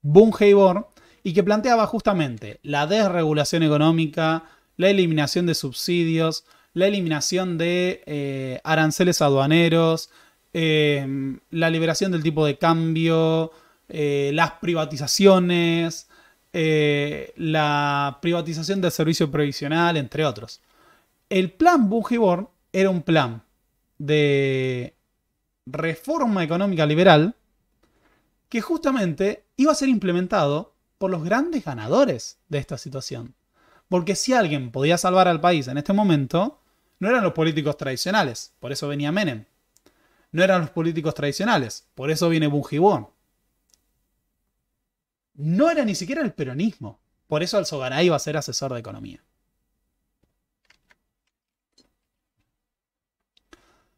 Bungeyborn y que planteaba justamente la desregulación económica, la eliminación de subsidios, la eliminación de eh, aranceles aduaneros, em, la liberación del tipo de cambio, eh, las privatizaciones, eh, la privatización del servicio provisional, entre otros. El plan Bungiborn era un plan de reforma económica liberal que justamente iba a ser implementado por los grandes ganadores de esta situación. Porque si alguien podía salvar al país en este momento, no eran los políticos tradicionales, por eso venía Menem. No eran los políticos tradicionales, por eso viene Bujibón. No era ni siquiera el peronismo, por eso Alzogaray iba a ser asesor de economía.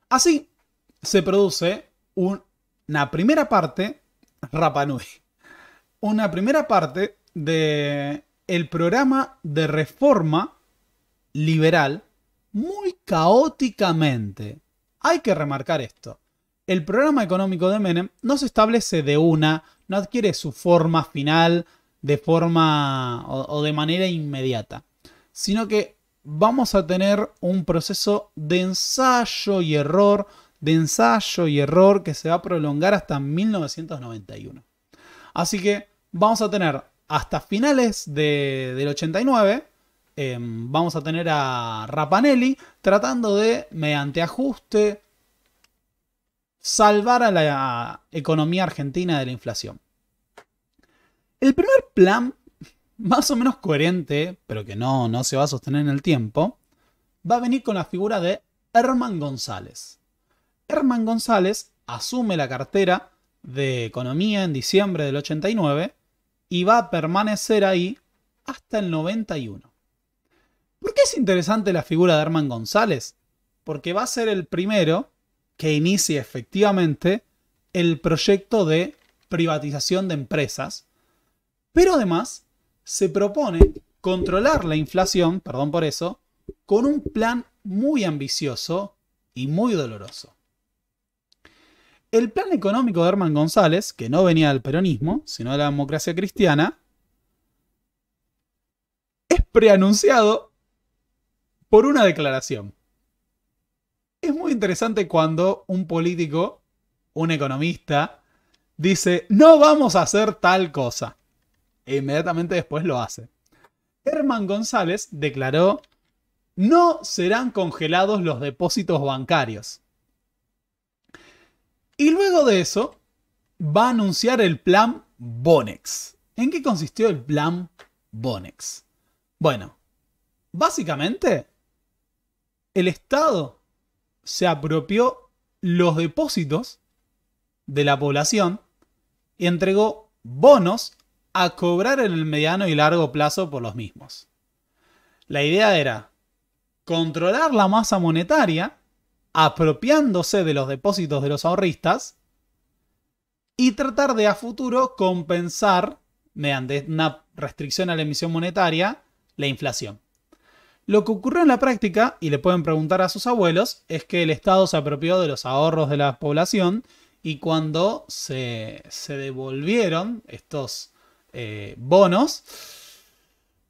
Así se produce una primera parte Rapanui una primera parte de el programa de reforma liberal muy caóticamente. Hay que remarcar esto. El programa económico de Menem no se establece de una, no adquiere su forma final de forma o, o de manera inmediata, sino que vamos a tener un proceso de ensayo y error, de ensayo y error que se va a prolongar hasta 1991. Así que vamos a tener hasta finales de, del 89, em, vamos a tener a Rapanelli tratando de, mediante ajuste, salvar a la economía argentina de la inflación. El primer plan, más o menos coherente, pero que no, no se va a sostener en el tiempo, va a venir con la figura de Herman González. Herman González asume la cartera de Economía en diciembre del 89 y va a permanecer ahí hasta el 91. ¿Por qué es interesante la figura de Herman González? Porque va a ser el primero que inicie efectivamente el proyecto de privatización de empresas, pero además se propone controlar la inflación, perdón por eso, con un plan muy ambicioso y muy doloroso. El plan económico de Herman González, que no venía del peronismo, sino de la democracia cristiana, es preanunciado por una declaración. Es muy interesante cuando un político, un economista, dice, no vamos a hacer tal cosa. E inmediatamente después lo hace. Herman González declaró, no serán congelados los depósitos bancarios. Y luego de eso, va a anunciar el plan Bonex. ¿En qué consistió el plan Bonex? Bueno, básicamente, el Estado se apropió los depósitos de la población y entregó bonos a cobrar en el mediano y largo plazo por los mismos. La idea era controlar la masa monetaria apropiándose de los depósitos de los ahorristas y tratar de a futuro compensar, mediante una restricción a la emisión monetaria, la inflación. Lo que ocurrió en la práctica, y le pueden preguntar a sus abuelos, es que el Estado se apropió de los ahorros de la población y cuando se, devolvieron estos eh, bonos,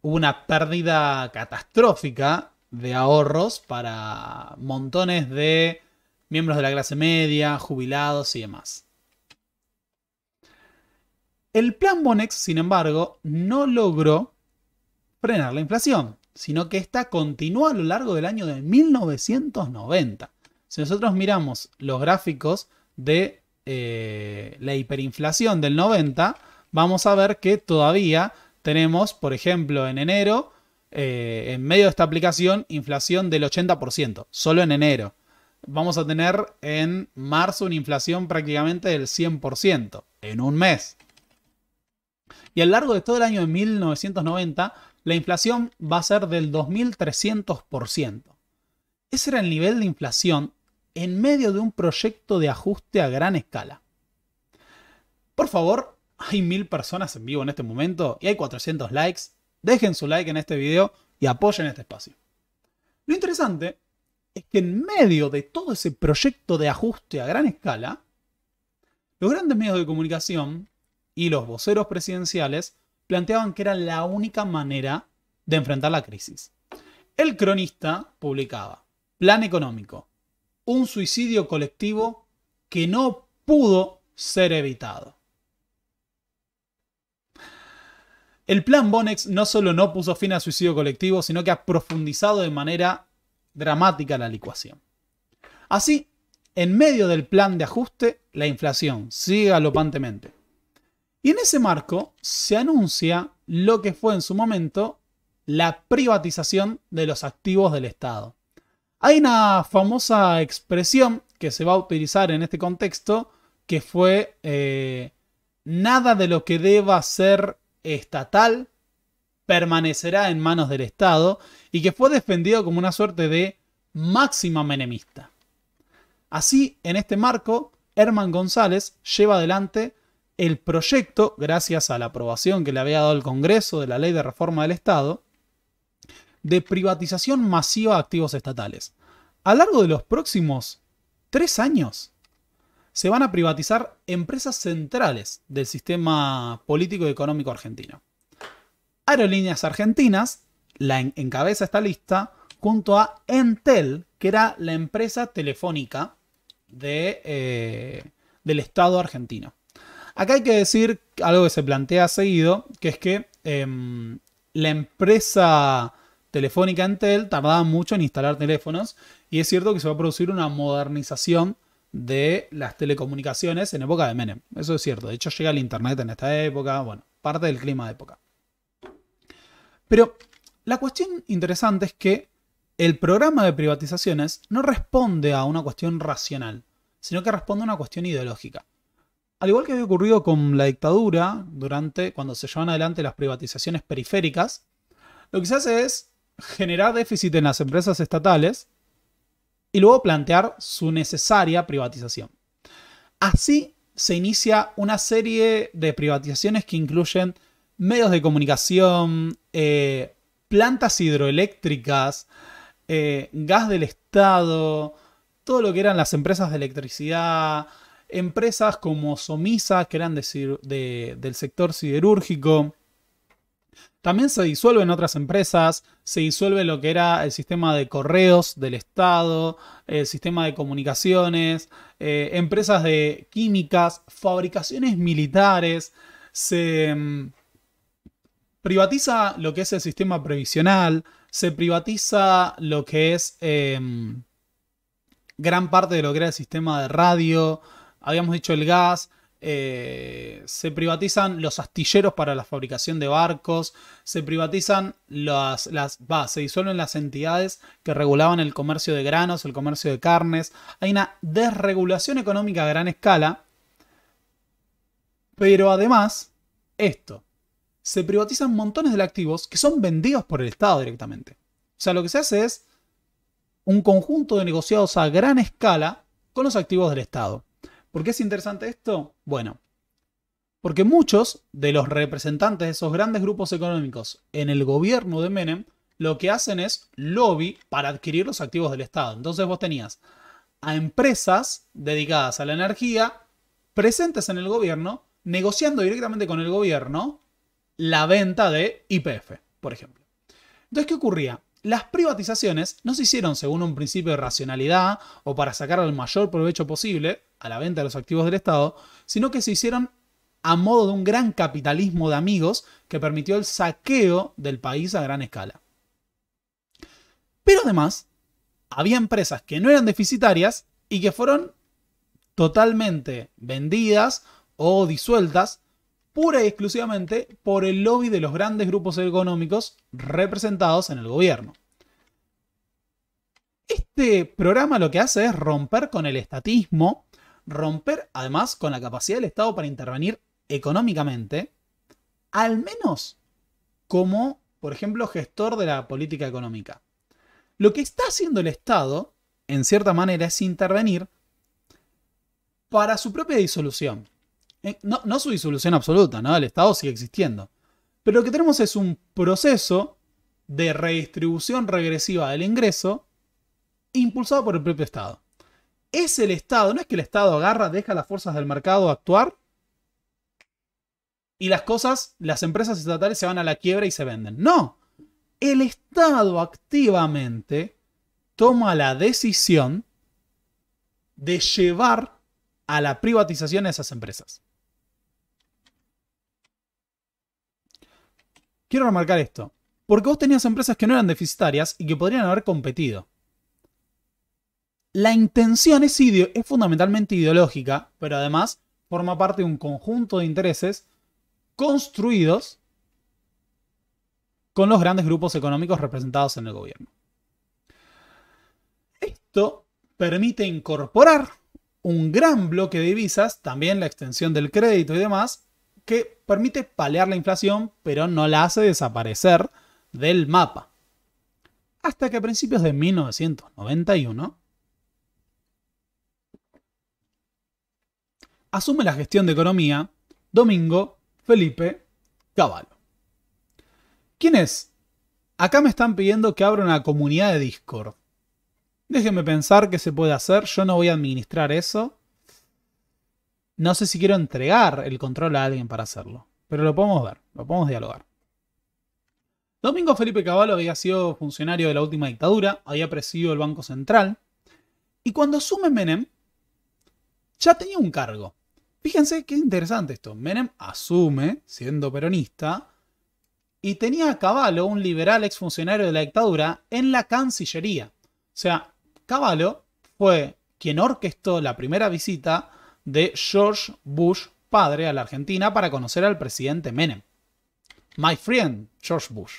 hubo una pérdida catastrófica de ahorros para montones de miembros de la clase media, jubilados y demás. El plan Bonex, sin embargo, no logró frenar la inflación, sino que esta continuó a lo largo del año de 1990. Si nosotros miramos los gráficos de eh, la hiperinflación del 90, vamos a ver que todavía tenemos, por ejemplo, en enero eh, en medio de esta aplicación inflación del 80%, solo en enero. Vamos a tener en marzo una inflación prácticamente del 100%, en un mes. Y a lo largo de todo el año de 1990, la inflación va a ser del 2.300%. Ese era el nivel de inflación en medio de un proyecto de ajuste a gran escala. Por favor, hay mil personas en vivo en este momento y hay 400 likes Dejen su like en este video y apoyen este espacio. Lo interesante es que en medio de todo ese proyecto de ajuste a gran escala, los grandes medios de comunicación y los voceros presidenciales planteaban que era la única manera de enfrentar la crisis. El cronista publicaba, plan económico, un suicidio colectivo que no pudo ser evitado. El plan Bonex no solo no puso fin al suicidio colectivo, sino que ha profundizado de manera dramática la licuación. Así, en medio del plan de ajuste, la inflación sigue galopantemente. Y en ese marco se anuncia lo que fue en su momento la privatización de los activos del Estado. Hay una famosa expresión que se va a utilizar en este contexto que fue eh, nada de lo que deba ser estatal permanecerá en manos del Estado y que fue defendido como una suerte de máxima menemista. Así, en este marco, Herman González lleva adelante el proyecto, gracias a la aprobación que le había dado el Congreso de la Ley de Reforma del Estado, de privatización masiva de activos estatales. A lo largo de los próximos tres años, se van a privatizar empresas centrales del sistema político y económico argentino. Aerolíneas Argentinas la encabeza esta lista junto a Entel, que era la empresa telefónica de, eh, del Estado argentino. Acá hay que decir algo que se plantea seguido, que es que em, la empresa telefónica Entel tardaba mucho en instalar teléfonos y es cierto que se va a producir una modernización de las telecomunicaciones en época de Menem. Eso es cierto. De hecho, llega el Internet en esta época. Bueno, parte del clima de época. Pero la cuestión interesante es que el programa de privatizaciones no responde a una cuestión racional, sino que responde a una cuestión ideológica. Al igual que había ocurrido con la dictadura, durante cuando se llevan adelante las privatizaciones periféricas, lo que se hace es generar déficit en las empresas estatales y luego plantear su necesaria privatización. Así se inicia una serie de privatizaciones que incluyen medios de comunicación, eh, plantas hidroeléctricas, eh, gas del Estado, todo lo que eran las empresas de electricidad, empresas como Somisa, que eran del sector siderúrgico, también se disuelven otras empresas, se disuelve lo que era el sistema de correos del Estado, el sistema de comunicaciones, eh, empresas de químicas, fabricaciones militares, se mm, privatiza lo que es el sistema previsional, se privatiza lo que es eh, mm, gran parte de lo que era el sistema de radio, habíamos dicho el gas, eh, se privatizan los astilleros para la fabricación de barcos, se privatizan las, bases y se disuelven las entidades que regulaban el comercio de granos, el comercio de carnes. Hay una desregulación económica a gran escala. Pero además, esto, se privatizan montones de activos que son vendidos por el Estado directamente. O sea, lo que se hace es un conjunto de negociados a gran escala con los activos del Estado. ¿Por qué es interesante esto? Bueno, porque muchos de los representantes de esos grandes grupos económicos en el gobierno de Menem lo que hacen es lobby para adquirir los activos del Estado. Entonces vos tenías a empresas dedicadas a la energía presentes en el gobierno, negociando directamente con el gobierno la venta de IPF, por ejemplo. Entonces, ¿qué ocurría? Las privatizaciones no se hicieron según un principio de racionalidad o para sacar el mayor provecho posible, a la venta de los activos del Estado, sino que se hicieron a modo de un gran capitalismo de amigos que permitió el saqueo del país a gran escala. Pero además, había empresas que no eran deficitarias y que fueron totalmente vendidas o disueltas pura y exclusivamente por el lobby de los grandes grupos económicos representados en el gobierno. Este programa lo que hace es romper con el estatismo romper además con la capacidad del Estado para intervenir económicamente, al menos como, por ejemplo, gestor de la política económica. Lo que está haciendo el Estado, en cierta manera, es intervenir para su propia disolución. Eh, no, su disolución absoluta, ¿no? El Estado sigue existiendo. Pero lo que tenemos es un proceso de redistribución regresiva del ingreso impulsado por el propio Estado es el Estado, no es que el Estado agarra, deja las fuerzas del mercado actuar y las cosas, las empresas estatales se van a la quiebra y se venden. No, el Estado activamente toma la decisión de llevar a la privatización de esas empresas. Quiero remarcar esto, porque vos tenías empresas que no eran deficitarias y que podrían haber competido. La intención es, fundamentalmente ideológica, pero además forma parte de un conjunto de intereses construidos con los grandes grupos económicos representados en el gobierno. Esto permite incorporar un gran bloque de divisas, también la extensión del crédito y demás, que permite paliar la inflación, pero no la hace desaparecer del mapa. Hasta que a principios de 1991, asume la gestión de economía Domingo Felipe Cavallo. ¿Quién es? Acá me están pidiendo que abra una comunidad de Discord. Déjenme pensar qué se puede hacer. Yo no voy a administrar eso. No sé si quiero entregar el control a alguien para hacerlo. Pero lo podemos ver, lo podemos dialogar. Domingo Felipe Cavallo había sido funcionario de la última dictadura, había presidido el Banco Central. Y cuando asume Menem, ya tenía un cargo. Fíjense qué interesante esto. Menem asume, siendo peronista, y tenía a Caballo, un liberal exfuncionario de la dictadura, en la Cancillería. O sea, Caballo fue quien orquestó la primera visita de George Bush padre a la Argentina para conocer al presidente Menem. My friend, George Bush.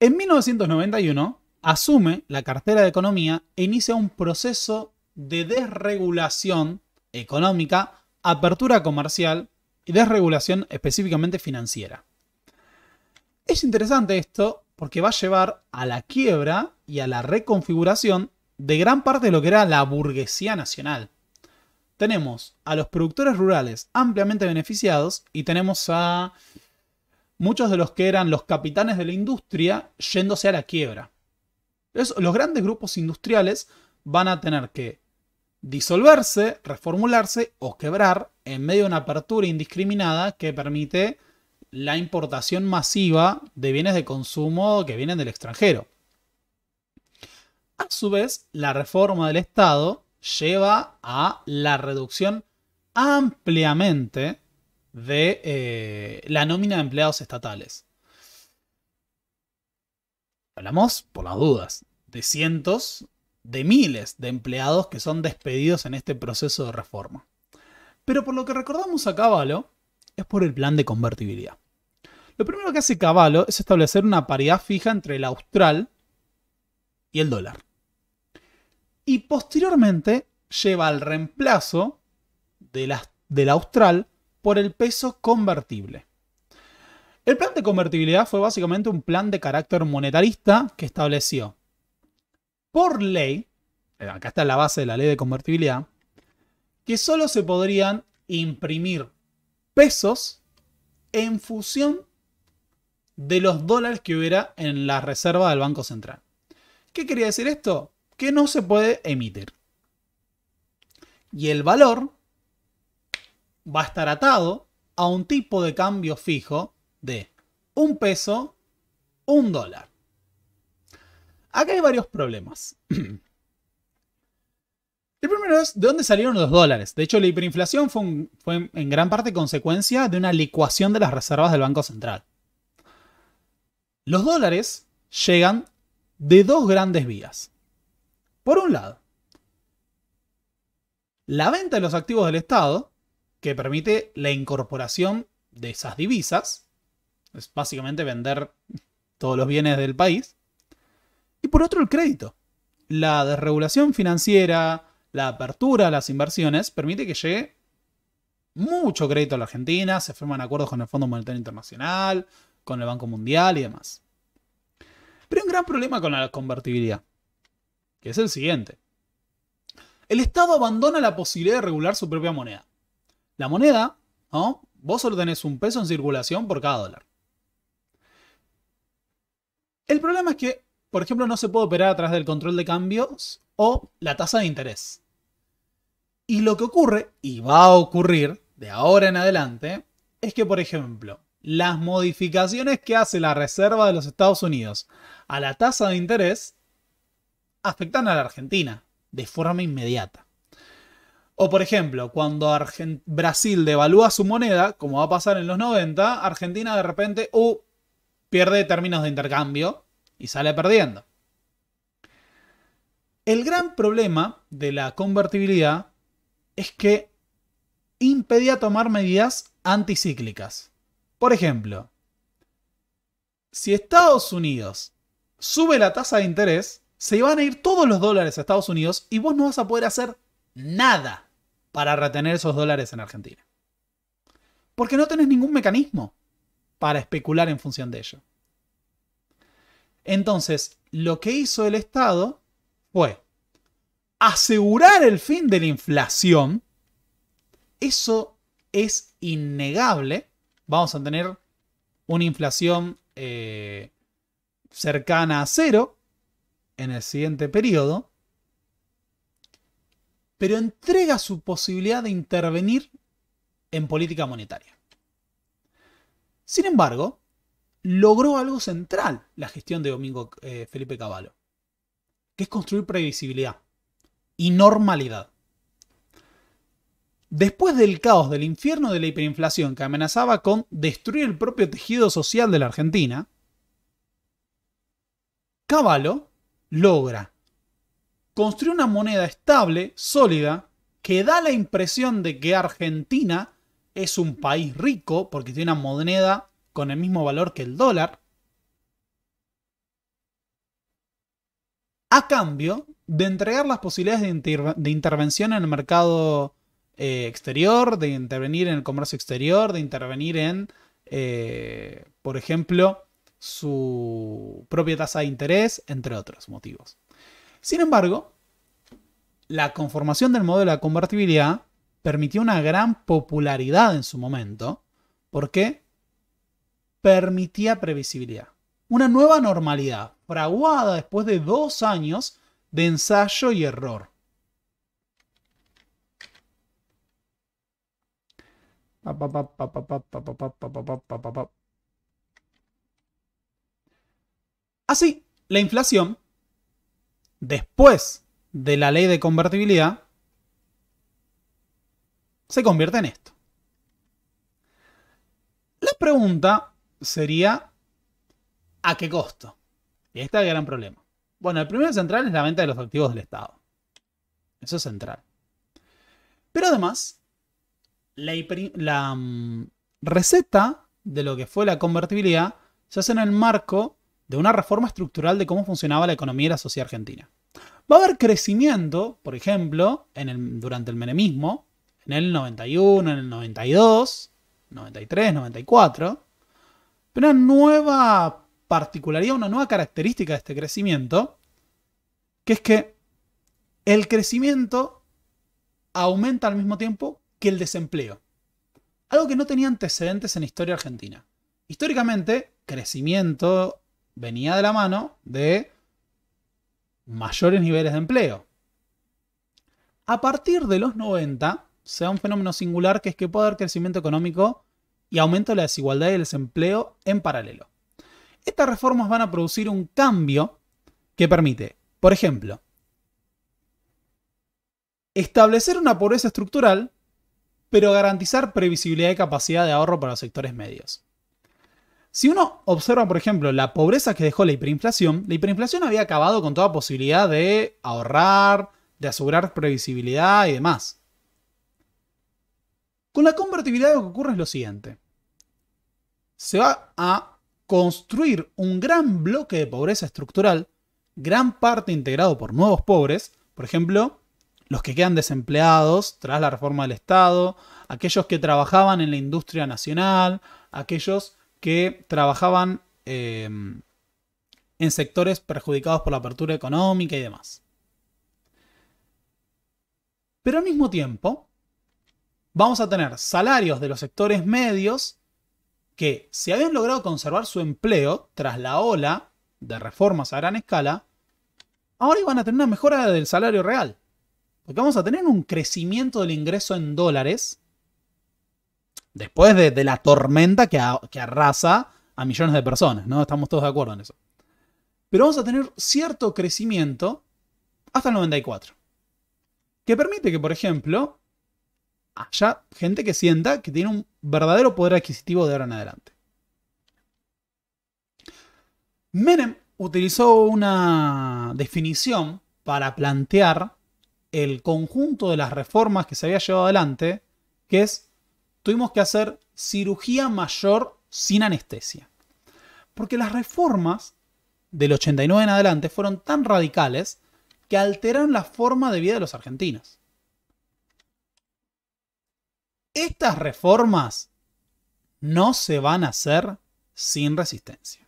En 1991 asume la cartera de economía e inicia un proceso de desregulación económica, apertura comercial y desregulación específicamente financiera. Es interesante esto porque va a llevar a la quiebra y a la reconfiguración de gran parte de lo que era la burguesía nacional. Tenemos a los productores rurales ampliamente beneficiados y tenemos a muchos de los que eran los capitanes de la industria yéndose a la quiebra. los grandes grupos industriales van a tener que disolverse, reformularse o quebrar en medio de una apertura indiscriminada que permite la importación masiva de bienes de consumo que vienen del extranjero. A su vez, la reforma del Estado lleva a la reducción ampliamente de eh, la nómina de empleados estatales. Hablamos, por las dudas, de cientos de miles de empleados que son despedidos en este proceso de reforma. Pero por lo que recordamos a Cavallo, es por el plan de convertibilidad. Lo primero que hace Cavallo es establecer una paridad fija entre el austral y el dólar. Y posteriormente lleva al reemplazo del austral por el peso convertible. El plan de convertibilidad fue básicamente un plan de carácter monetarista que estableció por ley, eh, acá está la base de la ley de convertibilidad, que solo se podrían imprimir pesos en función de los dólares que hubiera en la reserva del Banco Central. ¿Qué quería decir esto? Que no se puede emitir. Y el valor va a estar atado a un tipo de cambio fijo de un peso, un dólar. Acá hay varios problemas. El primero es de dónde salieron los dólares. De hecho, la hiperinflación fue, en gran parte consecuencia de una licuación de las reservas del Banco Central. Los dólares llegan de dos grandes vías. Por un lado, la venta de los activos del Estado, que permite la incorporación de esas divisas, es básicamente vender todos los bienes del país, y por otro, el crédito. La desregulación financiera, la apertura a las inversiones permite que llegue mucho crédito a la Argentina, se firman acuerdos con el Fondo Monetario Internacional, con el Banco Mundial y demás. Pero hay un gran problema con la convertibilidad, que es el siguiente. El Estado abandona la posibilidad de regular su propia moneda. La moneda, ¿no? Vos solo tenés un peso en circulación por cada dólar. El problema es que por ejemplo, no se puede operar a través del control de cambios o la tasa de interés. Y lo que ocurre, y va a ocurrir de ahora en adelante, es que, por ejemplo, las modificaciones que hace la Reserva de los Estados Unidos a la tasa de interés afectan a la Argentina de forma inmediata. O por ejemplo, cuando Brasil devalúa su moneda, como va a pasar en los 90, Argentina de repente uh, pierde términos de intercambio y sale perdiendo. El gran problema de la convertibilidad es que impedía tomar medidas anticíclicas. Por ejemplo, si Estados Unidos sube la tasa de interés, se van a ir todos los dólares a Estados Unidos y vos no vas a poder hacer nada para retener esos dólares en Argentina. Porque no tenés ningún mecanismo para especular en función de ello. Entonces, lo que hizo el Estado fue asegurar el fin de la inflación. Eso es innegable. Vamos a tener una inflación eh, cercana a cero en el siguiente periodo. Pero entrega su posibilidad de intervenir en política monetaria. Sin embargo, logró algo central la gestión de Domingo eh, Felipe Cavallo, que es construir previsibilidad y normalidad. Después del caos del infierno de la hiperinflación que amenazaba con destruir el propio tejido social de la Argentina, Cavallo logra construir una moneda estable, sólida, que da la impresión de que Argentina es un país rico porque tiene una moneda con el mismo valor que el dólar, a cambio de entregar las posibilidades de, intervención en el mercado eh, exterior, de intervenir en el comercio exterior, de intervenir en, eh, por ejemplo, su propia tasa de interés, entre otros motivos. Sin embargo, la conformación del modelo de convertibilidad permitió una gran popularidad en su momento, porque permitía previsibilidad. Una nueva normalidad, fraguada después de dos años de ensayo y error. Así, la inflación, después de la ley de convertibilidad, se convierte en esto. La pregunta sería ¿a qué costo? Y ahí está el gran problema. Bueno, el primero central es la venta de los activos del Estado. Eso es central. Pero además, la, mm, receta de lo que fue la convertibilidad se hace en el marco de una reforma estructural de cómo funcionaba la economía y la sociedad argentina. Va a haber crecimiento, por ejemplo, durante el menemismo, en el 91, en el 92, 93, 94 una nueva particularidad, una nueva característica de este crecimiento, que es que el crecimiento aumenta al mismo tiempo que el desempleo. Algo que no tenía antecedentes en la historia argentina. Históricamente, crecimiento venía de la mano de mayores niveles de empleo. A partir de los 90 se da un fenómeno singular que es que puede haber crecimiento económico y aumento de la desigualdad y el desempleo en paralelo. Estas reformas van a producir un cambio que permite, por ejemplo, establecer una pobreza estructural, pero garantizar previsibilidad y capacidad de ahorro para los sectores medios. Si uno observa, por ejemplo, la pobreza que dejó la hiperinflación, la hiperinflación había acabado con toda posibilidad de ahorrar, de asegurar previsibilidad y demás. Con la convertibilidad lo que ocurre es lo siguiente. Se va a construir un gran bloque de pobreza estructural, gran parte integrado por nuevos pobres, por ejemplo, los que quedan desempleados tras la reforma del Estado, aquellos que trabajaban en la industria nacional, aquellos que trabajaban em, en sectores perjudicados por la apertura económica y demás. Pero al mismo tiempo, vamos a tener salarios de los sectores medios que, si habían logrado conservar su empleo tras la ola de reformas a gran escala, ahora iban a tener una mejora del salario real. Porque vamos a tener un crecimiento del ingreso en dólares después de, la tormenta que, que arrasa a millones de personas, ¿no? Estamos todos de acuerdo en eso. Pero vamos a tener cierto crecimiento hasta el 94. Que permite que, por ejemplo, ya gente que sienta que tiene un verdadero poder adquisitivo de ahora en adelante. Menem utilizó una definición para plantear el conjunto de las reformas que se había llevado adelante, que es, tuvimos que hacer cirugía mayor sin anestesia. Porque las reformas del 89 en adelante fueron tan radicales que alteraron la forma de vida de los argentinos estas reformas no se van a hacer sin resistencia.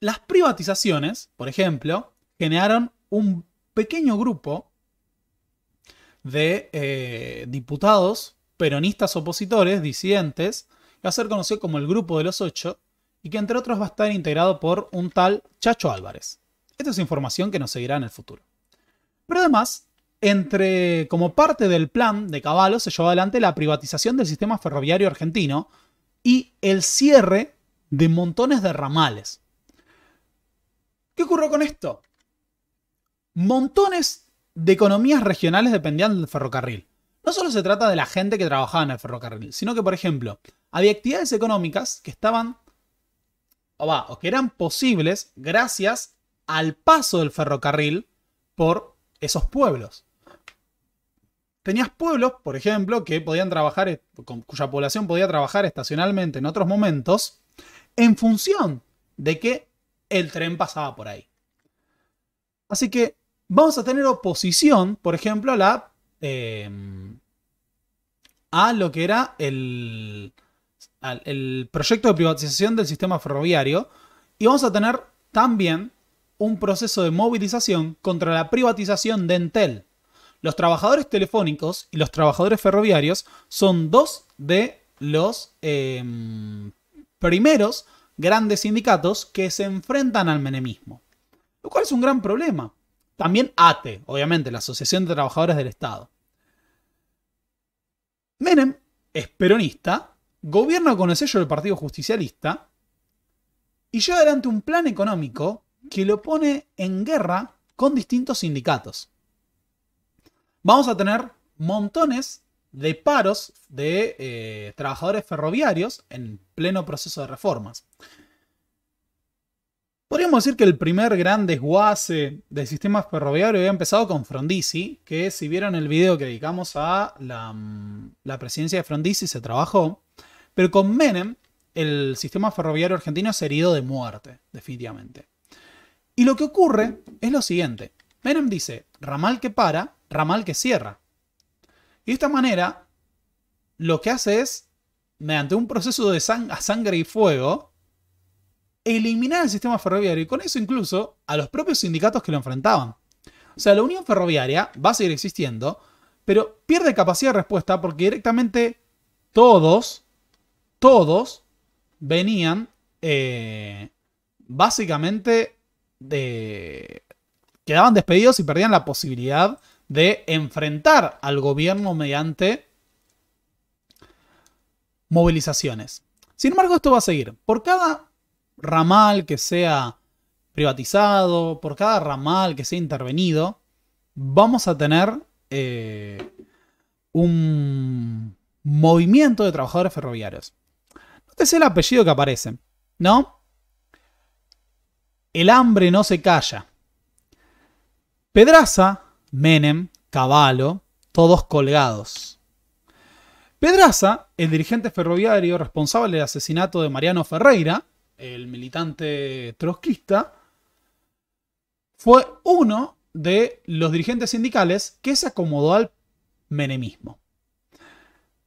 Las privatizaciones, por ejemplo, generaron un pequeño grupo de eh, diputados peronistas opositores, disidentes, que va a ser conocido como el Grupo de los Ocho, y que entre otros va a estar integrado por un tal Chacho Álvarez. Esta es información que nos seguirá en el futuro. Pero además, entre, como parte del plan de Caballo, se llevó adelante la privatización del sistema ferroviario argentino y el cierre de montones de ramales. ¿Qué ocurrió con esto? Montones de economías regionales dependían del ferrocarril. No solo se trata de la gente que trabajaba en el ferrocarril, sino que, por ejemplo, había actividades económicas que estaban, o, o que eran posibles gracias al paso del ferrocarril por esos pueblos tenías pueblos, por ejemplo, que podían trabajar, cuya población podía trabajar estacionalmente en otros momentos, en función de que el tren pasaba por ahí. Así que vamos a tener oposición, por ejemplo, a la. Em, a lo que era el proyecto de privatización del sistema ferroviario. Y vamos a tener también un proceso de movilización contra la privatización de Entel. Los trabajadores telefónicos y los trabajadores ferroviarios son dos de los em, primeros grandes sindicatos que se enfrentan al menemismo. Lo cual es un gran problema. También ATE, obviamente, la Asociación de Trabajadores del Estado. Menem es peronista, gobierna con el sello del Partido Justicialista y lleva adelante un plan económico que lo pone en guerra con distintos sindicatos vamos a tener montones de paros de eh, trabajadores ferroviarios en pleno proceso de reformas. Podríamos decir que el primer gran desguace del sistema ferroviario había empezado con Frondizi, que si vieron el video que dedicamos a la, mm, presidencia de Frondizi se trabajó, pero con Menem el sistema ferroviario argentino se herido de muerte, definitivamente. Y lo que ocurre es lo siguiente. Menem dice, ramal que para, ramal que cierra. Y de esta manera, lo que hace es, mediante un proceso de sangre y fuego, eliminar el sistema ferroviario y con eso incluso a los propios sindicatos que lo enfrentaban. O sea, la Unión Ferroviaria va a seguir existiendo, pero pierde capacidad de respuesta porque directamente todos, todos venían eh, básicamente de... quedaban despedidos y perdían la posibilidad de enfrentar al gobierno mediante movilizaciones. Sin embargo, esto va a seguir. Por cada ramal que sea privatizado, por cada ramal que sea intervenido, vamos a tener eh, un movimiento de trabajadores ferroviarios. No te este el apellido que aparece, ¿no? El hambre no se calla. Pedraza Menem, Cavallo, todos colgados. Pedraza, el dirigente ferroviario responsable del asesinato de Mariano Ferreira, el militante trotskista, fue uno de los dirigentes sindicales que se acomodó al menemismo.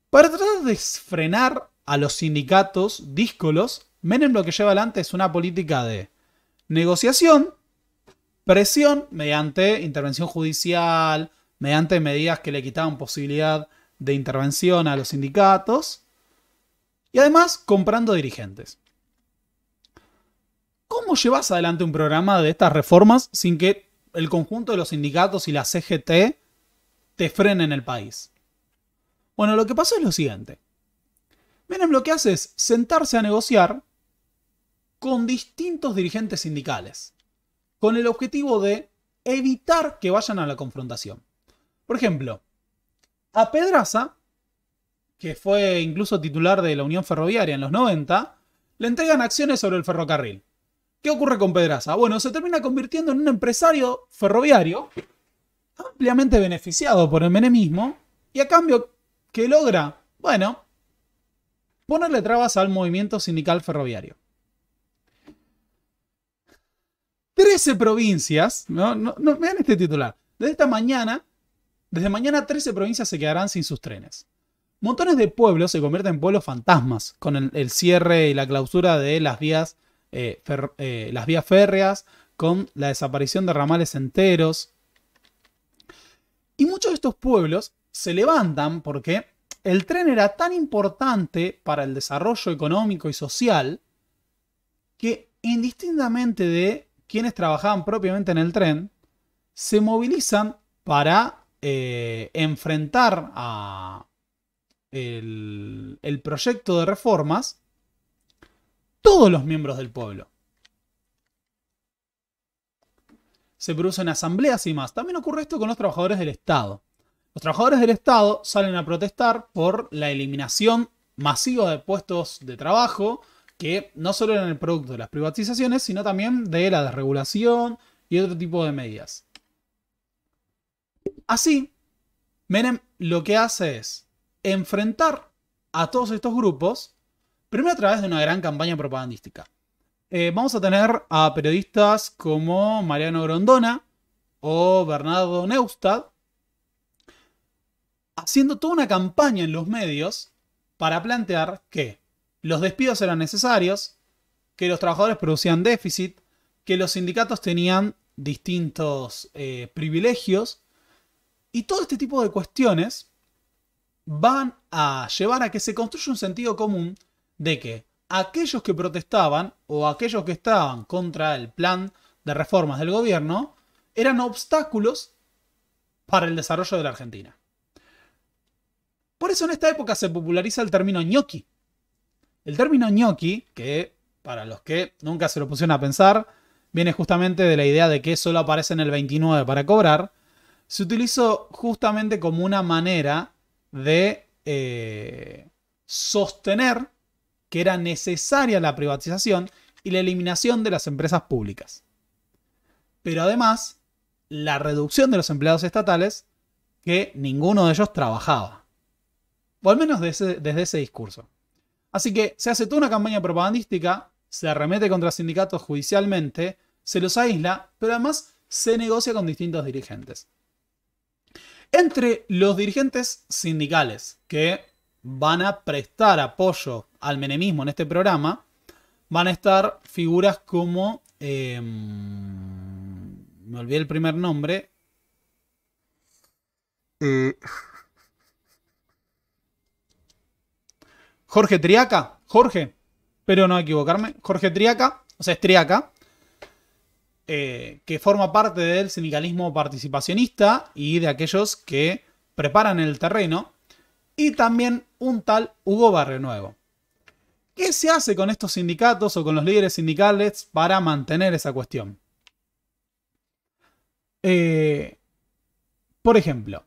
Para tratar de frenar a los sindicatos díscolos, Menem lo que lleva adelante es una política de negociación presión mediante intervención judicial, mediante medidas que le quitaban posibilidad de intervención a los sindicatos y además comprando dirigentes. ¿Cómo llevas adelante un programa de estas reformas sin que el conjunto de los sindicatos y la CGT te frenen el país? Bueno, lo que pasó es lo siguiente. Menem lo que hace es sentarse a negociar con distintos dirigentes sindicales con el objetivo de evitar que vayan a la confrontación. Por ejemplo, a Pedraza, que fue incluso titular de la Unión Ferroviaria en los 90, le entregan acciones sobre el ferrocarril. ¿Qué ocurre con Pedraza? Bueno, se termina convirtiendo en un empresario ferroviario ampliamente beneficiado por el menemismo y a cambio que logra, bueno, ponerle trabas al movimiento sindical ferroviario. 13 provincias, no, no, vean este titular, desde esta mañana, desde mañana 13 provincias se quedarán sin sus trenes. Montones de pueblos se convierten en pueblos fantasmas con el, cierre y la clausura de las vías, eh, eh, las vías férreas, con la desaparición de ramales enteros. Y muchos de estos pueblos se levantan porque el tren era tan importante para el desarrollo económico y social que indistintamente de quienes trabajaban propiamente en el tren, se movilizan para eh, enfrentar a el, el proyecto de reformas todos los miembros del pueblo. Se producen asambleas y más. También ocurre esto con los trabajadores del Estado. Los trabajadores del Estado salen a protestar por la eliminación masiva de puestos de trabajo que no solo eran el producto de las privatizaciones, sino también de la desregulación y otro tipo de medidas. Así, Menem lo que hace es enfrentar a todos estos grupos, primero a través de una gran campaña propagandística. Eh, vamos a tener a periodistas como Mariano Grondona o Bernardo Neustad haciendo toda una campaña en los medios para plantear que los despidos eran necesarios, que los trabajadores producían déficit, que los sindicatos tenían distintos eh, privilegios y todo este tipo de cuestiones van a llevar a que se construya un sentido común de que aquellos que protestaban o aquellos que estaban contra el plan de reformas del gobierno eran obstáculos para el desarrollo de la Argentina. Por eso en esta época se populariza el término ñoqui, el término ñoqui, que para los que nunca se lo pusieron a pensar, viene justamente de la idea de que solo aparece en el 29 para cobrar, se utilizó justamente como una manera de eh, sostener que era necesaria la privatización y la eliminación de las empresas públicas. Pero además, la reducción de los empleados estatales que ninguno de ellos trabajaba. O al menos desde ese discurso. Así que se hace toda una campaña propagandística, se arremete contra sindicatos judicialmente, se los aísla, pero además se negocia con distintos dirigentes. Entre los dirigentes sindicales que van a prestar apoyo al menemismo en este programa, van a estar figuras como... Em, me olvidé el primer nombre. Eh, Jorge Triaca, Jorge, pero no equivocarme, Jorge Triaca, o sea, es Triaca, eh, que forma parte del sindicalismo participacionista y de aquellos que preparan el terreno, y también un tal Hugo Nuevo. ¿Qué se hace con estos sindicatos o con los líderes sindicales para mantener esa cuestión? Eh, por ejemplo,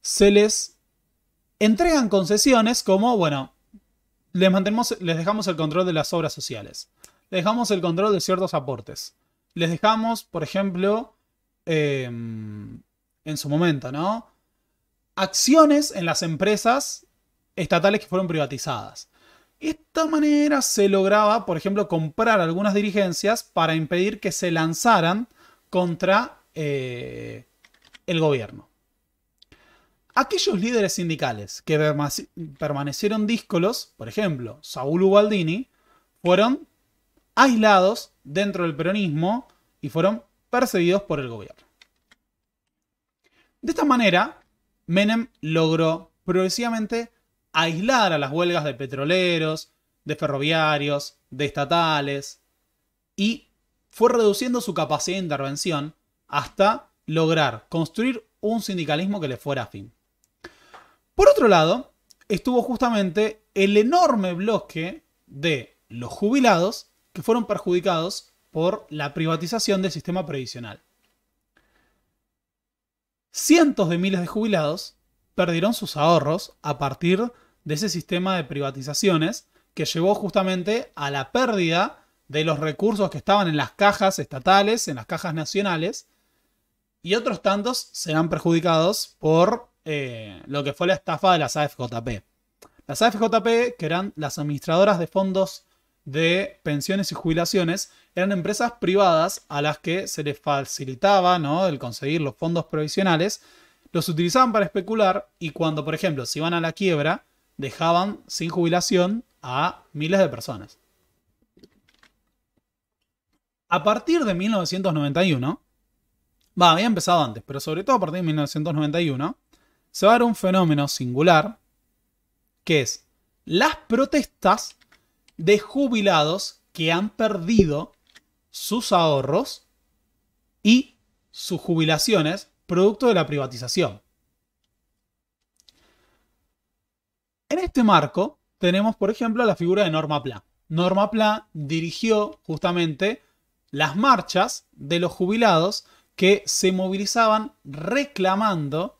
se les entregan concesiones como, bueno, les, les dejamos el control de las obras sociales. Les dejamos el control de ciertos aportes. Les dejamos, por ejemplo, em, en su momento, ¿no? Acciones en las empresas estatales que fueron privatizadas. Esta manera se lograba, por ejemplo, comprar algunas dirigencias para impedir que se lanzaran contra eh, el gobierno. Aquellos líderes sindicales que permanecieron díscolos, por ejemplo, Saúl Ubaldini, fueron aislados dentro del peronismo y fueron perseguidos por el gobierno. De esta manera, Menem logró progresivamente aislar a las huelgas de petroleros, de ferroviarios, de estatales, y fue reduciendo su capacidad de intervención hasta lograr construir un sindicalismo que le fuera afín. Por otro lado, estuvo justamente el enorme bloque de los jubilados que fueron perjudicados por la privatización del sistema previsional. Cientos de miles de jubilados perdieron sus ahorros a partir de ese sistema de privatizaciones que llevó justamente a la pérdida de los recursos que estaban en las cajas estatales, en las cajas nacionales, y otros tantos serán perjudicados por eh, lo que fue la estafa de las AFJP. Las AFJP, que eran las administradoras de fondos de pensiones y jubilaciones, eran empresas privadas a las que se les facilitaba el conseguir los fondos provisionales, los utilizaban para especular y cuando, por ejemplo, se iban a la quiebra, dejaban sin jubilación a miles de personas. A partir de 1991, va, había empezado antes, pero sobre todo a partir de 1991, se va a dar un fenómeno singular, que es las protestas de jubilados que han perdido sus ahorros y sus jubilaciones producto de la privatización. En este marco tenemos, por ejemplo, la figura de Norma Plan. Norma Plan dirigió justamente las marchas de los jubilados que se movilizaban reclamando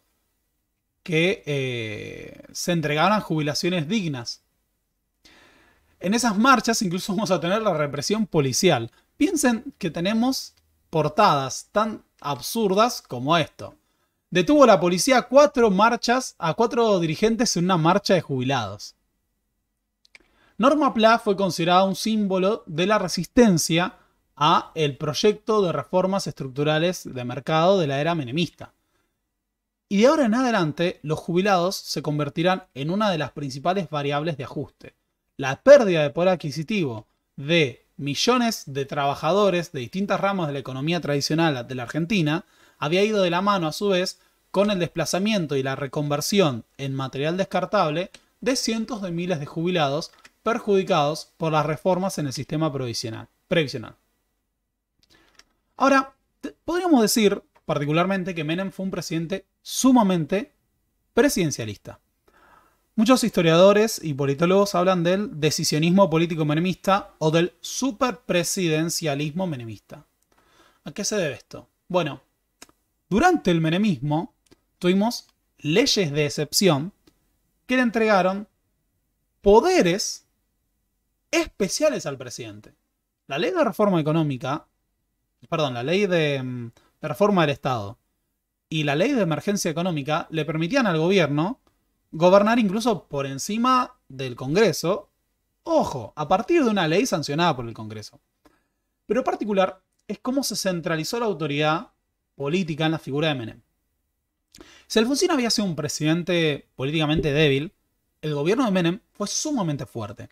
que eh, se entregaran jubilaciones dignas. En esas marchas incluso vamos a tener la represión policial. Piensen que tenemos portadas tan absurdas como esto. Detuvo la policía cuatro marchas a cuatro dirigentes en una marcha de jubilados. Norma Pla fue considerada un símbolo de la resistencia a el proyecto de reformas estructurales de mercado de la era menemista. Y de ahora en adelante, los jubilados se convertirán en una de las principales variables de ajuste. La pérdida de poder adquisitivo de millones de trabajadores de distintas ramas de la economía tradicional de la Argentina había ido de la mano a su vez con el desplazamiento y la reconversión en material descartable de cientos de miles de jubilados perjudicados por las reformas en el sistema previsional. Ahora, podríamos decir particularmente que Menem fue un presidente sumamente presidencialista. Muchos historiadores y politólogos hablan del decisionismo político menemista o del superpresidencialismo menemista. ¿A qué se debe esto? Bueno, durante el menemismo tuvimos leyes de excepción que le entregaron poderes especiales al presidente. La ley de reforma económica, perdón, la ley de, mm, reforma del Estado, y la ley de emergencia económica le permitían al gobierno gobernar incluso por encima del Congreso, ojo, a partir de una ley sancionada por el Congreso. Pero particular es cómo se centralizó la autoridad política en la figura de Menem. Si Alfonsín había sido un presidente políticamente débil, el gobierno de Menem fue sumamente fuerte.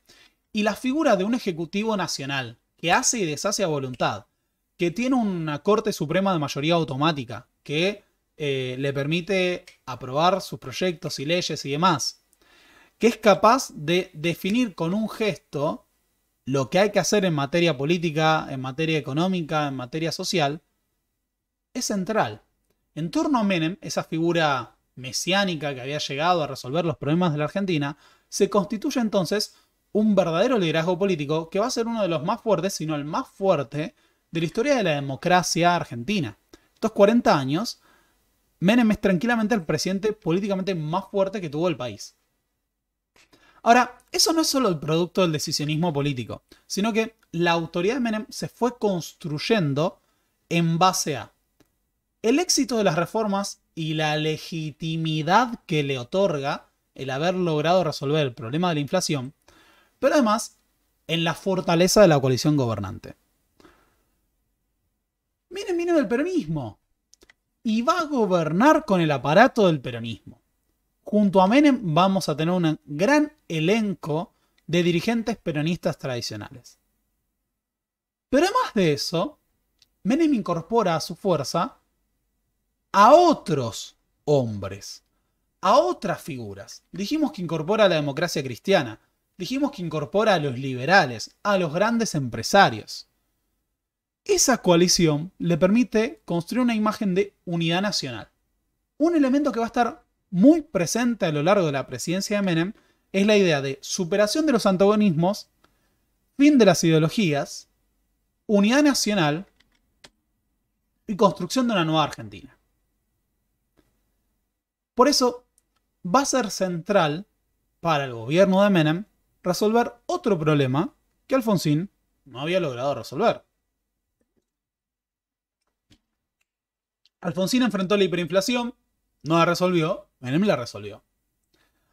Y la figura de un ejecutivo nacional que hace y deshace a voluntad, que tiene una Corte Suprema de mayoría automática, que eh, le permite aprobar sus proyectos y leyes y demás, que es capaz de definir con un gesto lo que hay que hacer en materia política, en materia económica, en materia social, es central. En torno a Menem, esa figura mesiánica que había llegado a resolver los problemas de la Argentina, se constituye entonces un verdadero liderazgo político que va a ser uno de los más fuertes, si no el más fuerte, de la historia de la democracia argentina. Estos 40 años Menem es tranquilamente el presidente políticamente más fuerte que tuvo el país. Ahora, eso no es solo el producto del decisionismo político, sino que la autoridad de Menem se fue construyendo en base a el éxito de las reformas y la legitimidad que le otorga el haber logrado resolver el problema de la inflación, pero además en la fortaleza de la coalición gobernante. Miren, miren el peronismo y va a gobernar con el aparato del peronismo. Junto a Menem vamos a tener un gran elenco de dirigentes peronistas tradicionales. Pero además de eso, Menem incorpora a su fuerza a otros hombres, a otras figuras. Dijimos que incorpora a la democracia cristiana, dijimos que incorpora a los liberales, a los grandes empresarios. Esa coalición le permite construir una imagen de unidad nacional. Un elemento que va a estar muy presente a lo largo de la presidencia de Menem es la idea de superación de los antagonismos, fin de las ideologías, unidad nacional y construcción de una nueva Argentina. Por eso va a ser central para el gobierno de Menem resolver otro problema que Alfonsín no había logrado resolver. Alfonsín enfrentó la hiperinflación, no la resolvió, Menem la resolvió.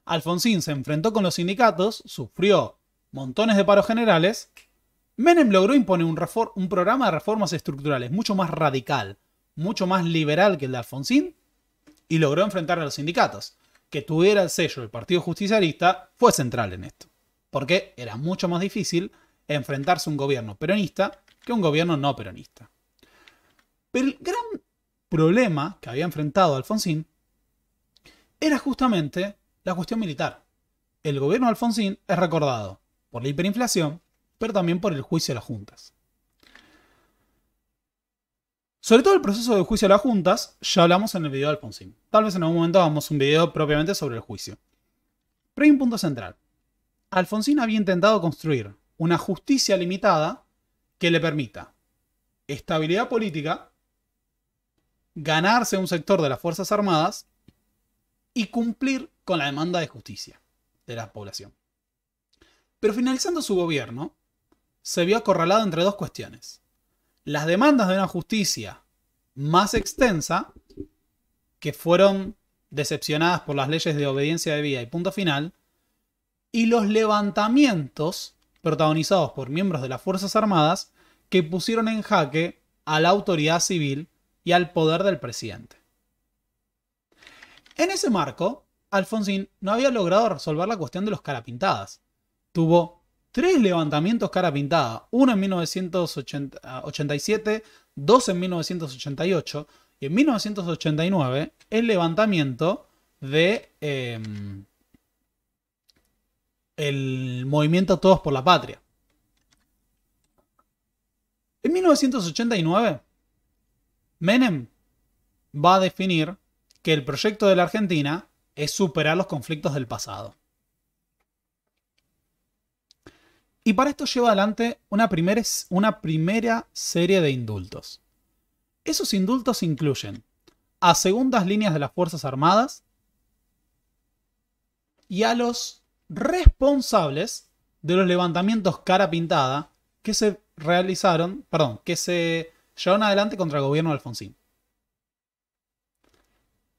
Alfonsín se enfrentó con los sindicatos, sufrió montones de paros generales. Menem logró imponer un, programa de reformas estructurales mucho más radical, mucho más liberal que el de Alfonsín, y logró enfrentar a los sindicatos. Que tuviera el sello del Partido Justicialista fue central en esto, porque era mucho más difícil enfrentarse a un gobierno peronista que a un gobierno no peronista. Pero el gran problema que había enfrentado Alfonsín era justamente la cuestión militar. El gobierno de Alfonsín es recordado por la hiperinflación, pero también por el juicio de las juntas. Sobre todo el proceso de juicio de las juntas, ya hablamos en el video de Alfonsín. Tal vez en algún momento hagamos un video propiamente sobre el juicio. Pero hay un punto central. Alfonsín había intentado construir una justicia limitada que le permita estabilidad política ganarse un sector de las Fuerzas Armadas y cumplir con la demanda de justicia de la población. Pero finalizando su gobierno, se vio acorralado entre dos cuestiones. Las demandas de una justicia más extensa, que fueron decepcionadas por las leyes de obediencia debida y punto final, y los levantamientos protagonizados por miembros de las Fuerzas Armadas que pusieron en jaque a la autoridad civil y al poder del presidente. En ese marco, Alfonsín no había logrado resolver la cuestión de los carapintadas. Tuvo tres levantamientos cara pintada: uno en 1987, ah, dos en 1988 y en 1989 el levantamiento de em, el movimiento Todos por la Patria. En 1989 Menem va a definir que el proyecto de la Argentina es superar los conflictos del pasado. Y para esto lleva adelante una primera, una primera serie de indultos. Esos indultos incluyen a segundas líneas de las Fuerzas Armadas y a los responsables de los levantamientos cara pintada que se realizaron, perdón, que se Llevaron adelante contra el gobierno de Alfonsín.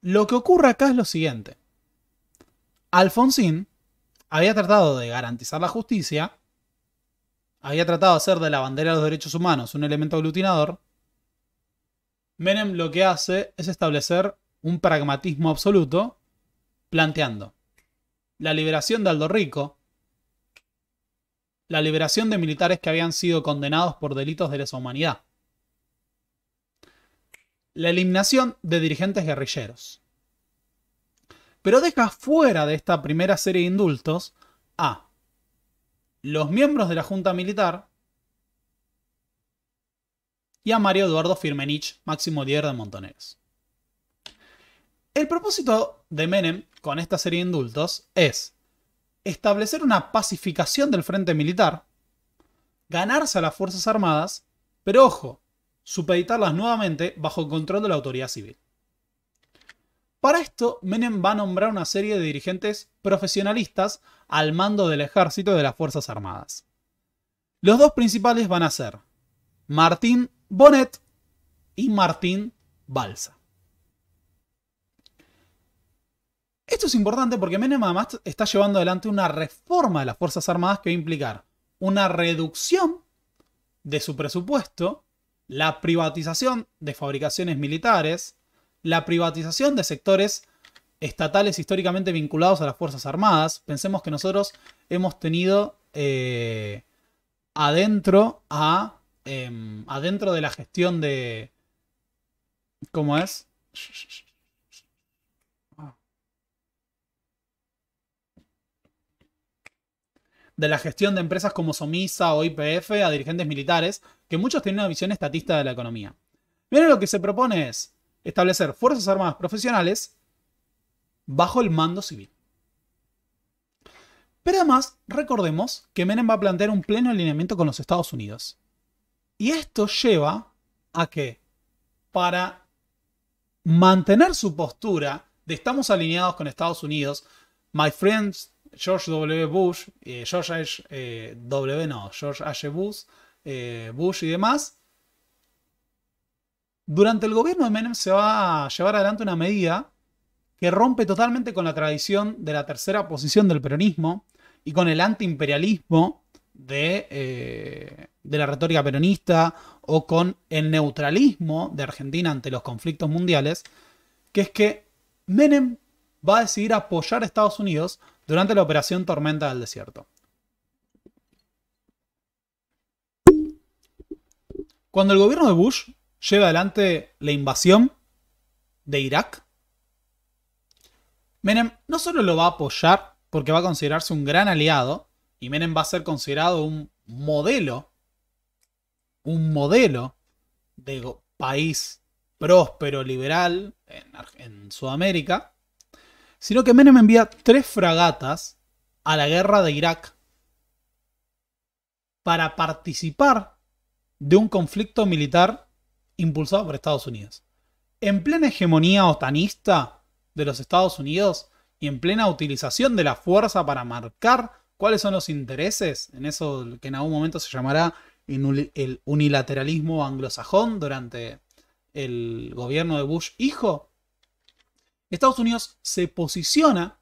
Lo que ocurre acá es lo siguiente. Alfonsín había tratado de garantizar la justicia, había tratado de hacer de la bandera de los derechos humanos un elemento aglutinador. Menem lo que hace es establecer un pragmatismo absoluto, planteando la liberación de Aldo Rico, la liberación de militares que habían sido condenados por delitos de lesa humanidad la eliminación de dirigentes guerrilleros. Pero deja fuera de esta primera serie de indultos a los miembros de la Junta Militar y a Mario Eduardo Firmenich, máximo líder de Montoneros. El propósito de Menem con esta serie de indultos es establecer una pacificación del frente militar, ganarse a las Fuerzas Armadas, pero ojo, supeditarlas nuevamente bajo el control de la autoridad civil. Para esto, Menem va a nombrar una serie de dirigentes profesionalistas al mando del ejército de las Fuerzas Armadas. Los dos principales van a ser Martín Bonet y Martín Balsa. Esto es importante porque Menem además está llevando adelante una reforma de las Fuerzas Armadas que va a implicar una reducción de su presupuesto la privatización de fabricaciones militares, la privatización de sectores estatales históricamente vinculados a las Fuerzas Armadas. Pensemos que nosotros hemos tenido eh, adentro a... Em, adentro de la gestión de... ¿Cómo es? de la gestión de empresas como Somisa o IPF a dirigentes militares, que muchos tienen una visión estatista de la economía. Miren lo que se propone es establecer Fuerzas Armadas Profesionales bajo el mando civil. Pero además, recordemos que Menem va a plantear un pleno alineamiento con los Estados Unidos. Y esto lleva a que, para mantener su postura de estamos alineados con Estados Unidos, my friends, George W. Bush, eh, George H. Eh, w no, George H. Bush, eh, Bush y demás, durante el gobierno de Menem se va a llevar adelante una medida que rompe totalmente con la tradición de la tercera posición del peronismo y con el antiimperialismo de, de la retórica peronista o con el neutralismo de Argentina ante los conflictos mundiales, que es que Menem va a decidir apoyar a Estados Unidos durante la operación Tormenta del Desierto. Cuando el gobierno de Bush lleva adelante la invasión de Irak, Menem no solo lo va a apoyar porque va a considerarse un gran aliado, y Menem va a ser considerado un modelo, un modelo de país próspero, liberal en, en Sudamérica, sino que Menem envía tres fragatas a la guerra de Irak para participar de un conflicto militar impulsado por Estados Unidos. En plena hegemonía otanista de los Estados Unidos y en plena utilización de la fuerza para marcar cuáles son los intereses en eso que en algún momento se llamará el unilateralismo anglosajón durante el gobierno de Bush hijo, Estados Unidos se posiciona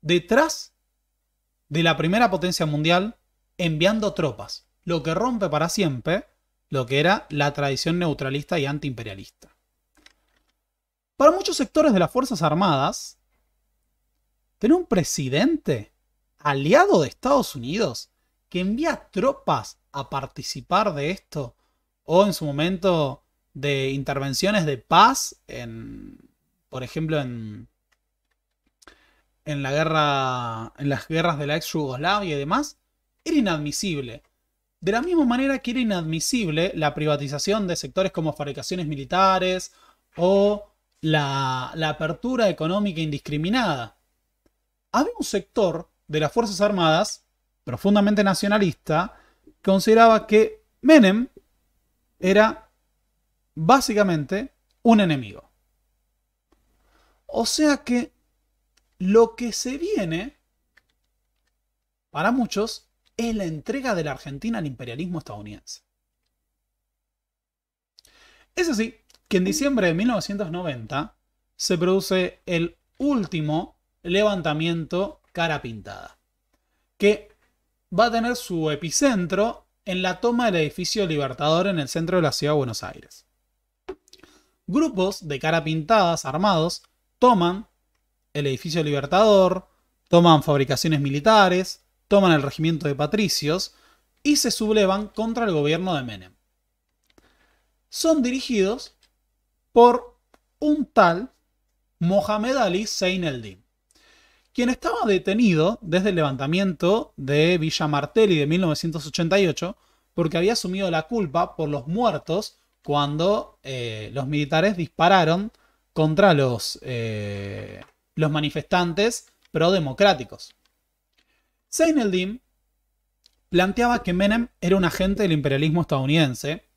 detrás de la primera potencia mundial enviando tropas, lo que rompe para siempre lo que era la tradición neutralista y antiimperialista. Para muchos sectores de las Fuerzas Armadas, tener un presidente aliado de Estados Unidos que envía tropas a participar de esto o en su momento de intervenciones de paz en, por ejemplo, en, en la guerra, en las guerras de la ex Yugoslavia y demás, era inadmisible. De la misma manera que era inadmisible la privatización de sectores como fabricaciones militares o la, la apertura económica indiscriminada. Había un sector de las Fuerzas Armadas, profundamente nacionalista, que consideraba que Menem era básicamente un enemigo. O sea que lo que se viene, para muchos, es la entrega de la Argentina al imperialismo estadounidense. Es así que en diciembre de 1990 se produce el último levantamiento cara pintada, que va a tener su epicentro en la toma del edificio Libertador en el centro de la ciudad de Buenos Aires. Grupos de cara pintadas armados toman el edificio Libertador, toman fabricaciones militares, toman el regimiento de patricios y se sublevan contra el gobierno de Menem. Son dirigidos por un tal Mohamed Ali Zein Eldin, quien estaba detenido desde el levantamiento de Villa Martelli de 1988 porque había asumido la culpa por los muertos cuando eh, los militares dispararon contra los, eh, los manifestantes pro-democráticos. Seineldin planteaba que Menem era un agente del imperialismo estadounidense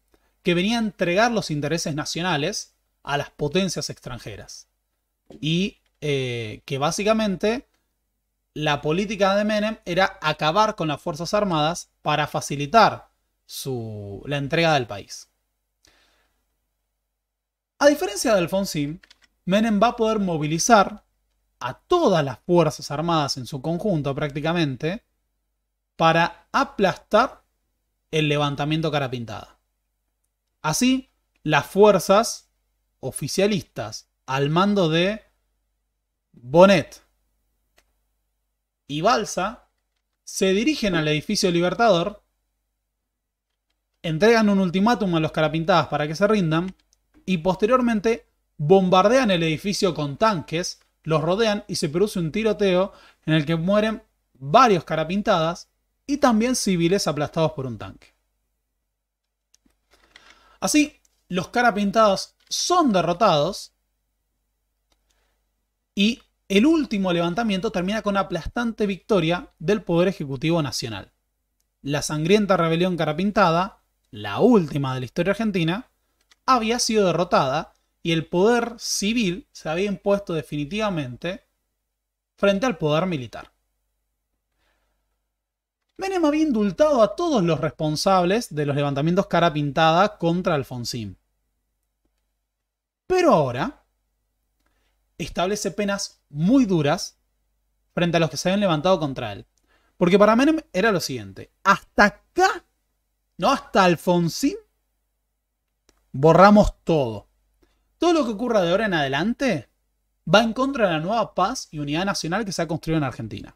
que venía a entregar los intereses nacionales a las potencias extranjeras. Y eh, que básicamente la política de Menem era acabar con las Fuerzas Armadas para facilitar la entrega del país. A diferencia de Alfonsín, Menem va a poder movilizar a todas las Fuerzas Armadas en su conjunto prácticamente para aplastar el levantamiento carapintada. Así, las fuerzas oficialistas al mando de Bonet y Balsa se dirigen al edificio Libertador, entregan un ultimátum a los carapintadas para que se rindan y posteriormente bombardean el edificio con tanques, los rodean y se produce un tiroteo en el que mueren varios carapintadas y también civiles aplastados por un tanque. Así, los carapintados son derrotados y el último levantamiento termina con aplastante victoria del Poder Ejecutivo Nacional. La sangrienta rebelión carapintada, la última de la historia argentina, había sido derrotada y el poder civil se había impuesto definitivamente frente al poder militar. Menem había indultado a todos los responsables de los levantamientos cara pintada contra Alfonsín. Pero ahora establece penas muy duras frente a los que se habían levantado contra él. Porque para Menem era lo siguiente, hasta acá, no hasta Alfonsín, borramos todo. Todo lo que ocurra de ahora en adelante va en contra de la nueva paz y unidad nacional que se ha construido en Argentina.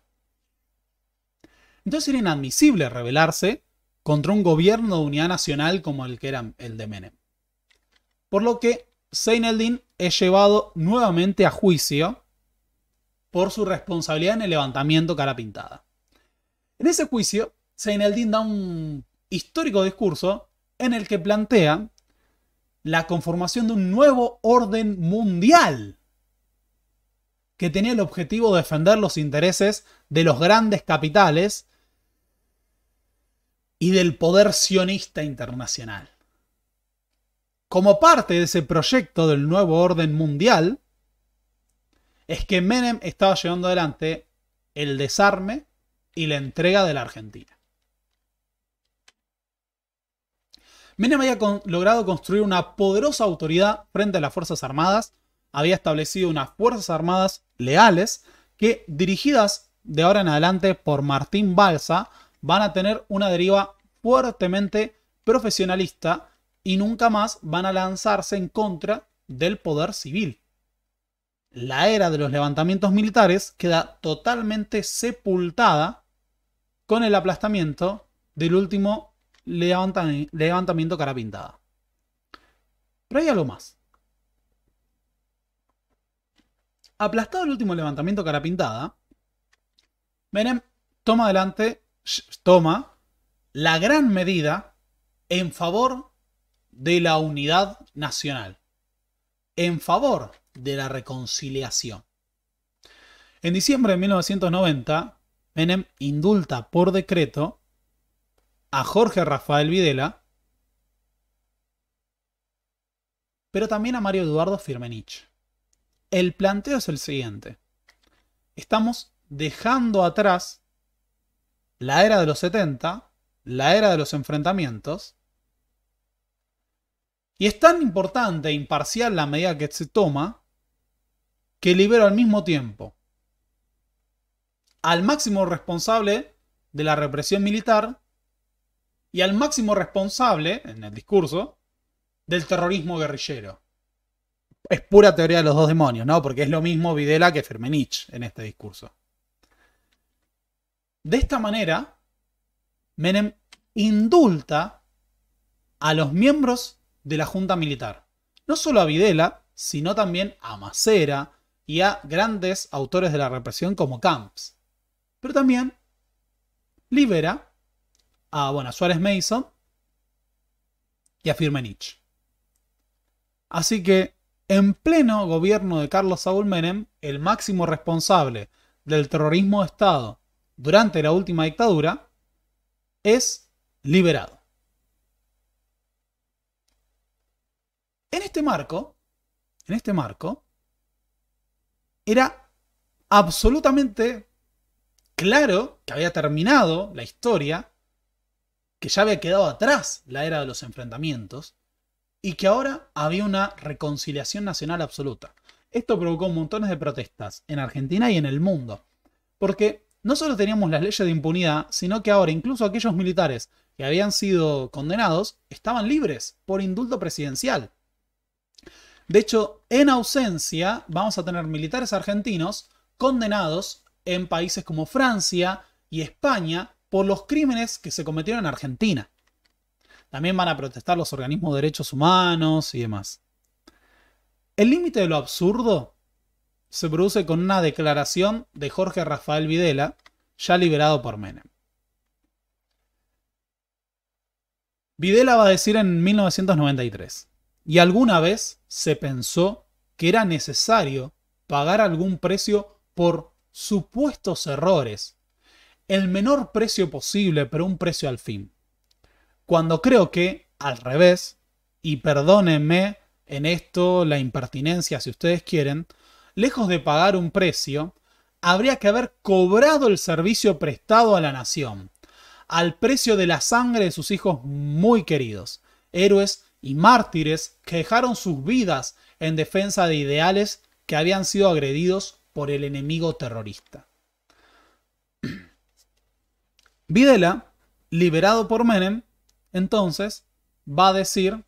Entonces era inadmisible rebelarse contra un gobierno de unidad nacional como el que era el de Menem. Por lo que Seineldin es llevado nuevamente a juicio por su responsabilidad en el levantamiento cara pintada. En ese juicio, Seineldin da un histórico discurso en el que plantea la conformación de un nuevo orden mundial que tenía el objetivo de defender los intereses de los grandes capitales y del poder sionista internacional. Como parte de ese proyecto del nuevo orden mundial, es que Menem estaba llevando adelante el desarme y la entrega de la Argentina. Menem había logrado construir una poderosa autoridad frente a las Fuerzas Armadas, había establecido unas Fuerzas Armadas leales que, dirigidas de ahora en adelante por Martín Balsa, van a tener una deriva fuertemente profesionalista y nunca más van a lanzarse en contra del poder civil. La era de los levantamientos militares queda totalmente sepultada con el aplastamiento del último levantamiento cara pintada. Pero hay algo más. Aplastado el último levantamiento cara pintada, Menem toma adelante, toma la gran medida en favor de la unidad nacional, en favor de la reconciliación. En diciembre de 1990, Menem indulta por decreto a Jorge Rafael Videla, pero también a Mario Eduardo Firmenich. El planteo es el siguiente. Estamos dejando atrás la era de los 70, la era de los enfrentamientos, y es tan importante e imparcial la medida que se toma que libero al mismo tiempo al máximo responsable de la represión militar y al máximo responsable, en el discurso, del terrorismo guerrillero. Es pura teoría de los dos demonios, ¿no? Porque es lo mismo Videla que Firmenich en este discurso. De esta manera, Menem indulta a los miembros de la Junta Militar. No solo a Videla, sino también a Macera y a grandes autores de la represión como Camps. Pero también libera a, bueno, Suárez Mason y a Firmenich. Así que, en pleno gobierno de Carlos Saúl Menem, el máximo responsable del terrorismo de Estado durante la última dictadura es liberado. En este marco, en este marco, era absolutamente claro que había terminado la historia que ya había quedado atrás la era de los enfrentamientos y que ahora había una reconciliación nacional absoluta. Esto provocó montones de protestas en Argentina y en el mundo, porque no solo teníamos las leyes de impunidad, sino que ahora incluso aquellos militares que habían sido condenados estaban libres por indulto presidencial. De hecho, en ausencia vamos a tener militares argentinos condenados en países como Francia y España por los crímenes que se cometieron en Argentina. También van a protestar los organismos de derechos humanos y demás. El límite de lo absurdo se produce con una declaración de Jorge Rafael Videla, ya liberado por Menem. Videla va a decir en 1993, y alguna vez se pensó que era necesario pagar algún precio por supuestos errores el menor precio posible, pero un precio al fin. Cuando creo que, al revés, y perdónenme en esto la impertinencia si ustedes quieren, lejos de pagar un precio, habría que haber cobrado el servicio prestado a la nación, al precio de la sangre de sus hijos muy queridos, héroes y mártires que dejaron sus vidas en defensa de ideales que habían sido agredidos por el enemigo terrorista. Videla, liberado por Menem, entonces va a decir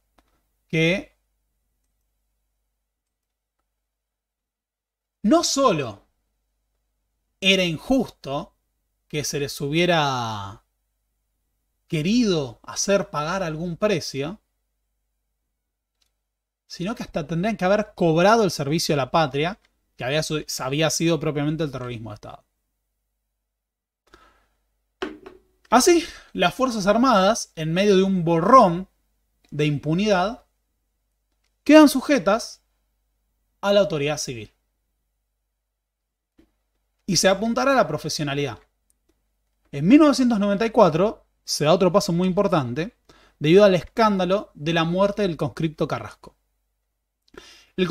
que no solo era injusto que se les hubiera querido hacer pagar algún precio, sino que hasta tendrían que haber cobrado el servicio a la patria que había, había sido propiamente el terrorismo de Estado. Así, ah, las Fuerzas Armadas, en medio de un borrón de impunidad, quedan sujetas a la autoridad civil. Y se apuntará a la profesionalidad. En 1994 se da otro paso muy importante debido al escándalo de la muerte del conscripto Carrasco. El,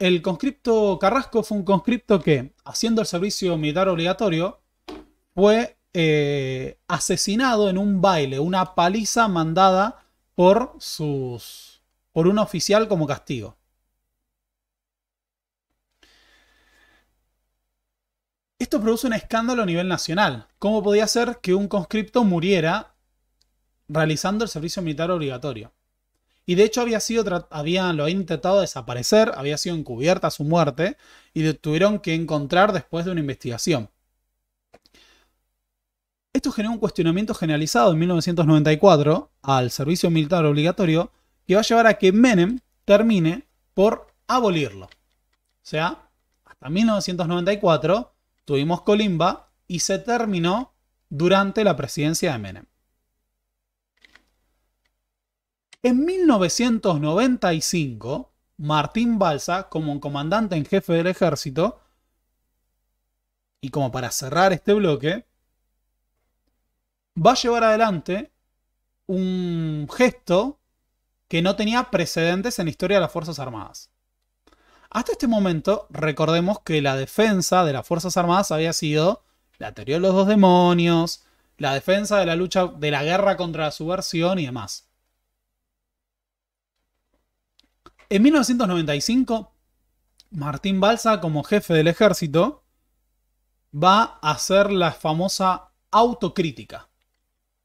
el, conscripto Carrasco fue un conscripto que, haciendo el servicio militar obligatorio, fue eh, asesinado en un baile, una paliza mandada por sus. por un oficial como castigo. Esto produce un escándalo a nivel nacional. ¿Cómo podía ser que un conscripto muriera realizando el servicio militar obligatorio? Y de hecho había sido, lo habían intentado desaparecer, había sido encubierta su muerte y lo tuvieron que encontrar después de una investigación. Esto generó un cuestionamiento generalizado en 1994 al servicio militar obligatorio que va a llevar a que Menem termine por abolirlo. O sea, hasta 1994 tuvimos Colimba y se terminó durante la presidencia de Menem. En 1995, Martín Balsa, como comandante en jefe del ejército, y como para cerrar este bloque, va a llevar adelante un gesto que no tenía precedentes en la historia de las Fuerzas Armadas. Hasta este momento, recordemos que la defensa de las Fuerzas Armadas había sido la teoría de los dos demonios, la defensa de la lucha de la guerra contra la subversión y demás. En 1995, Martín Balsa, como jefe del ejército, va a hacer la famosa autocrítica.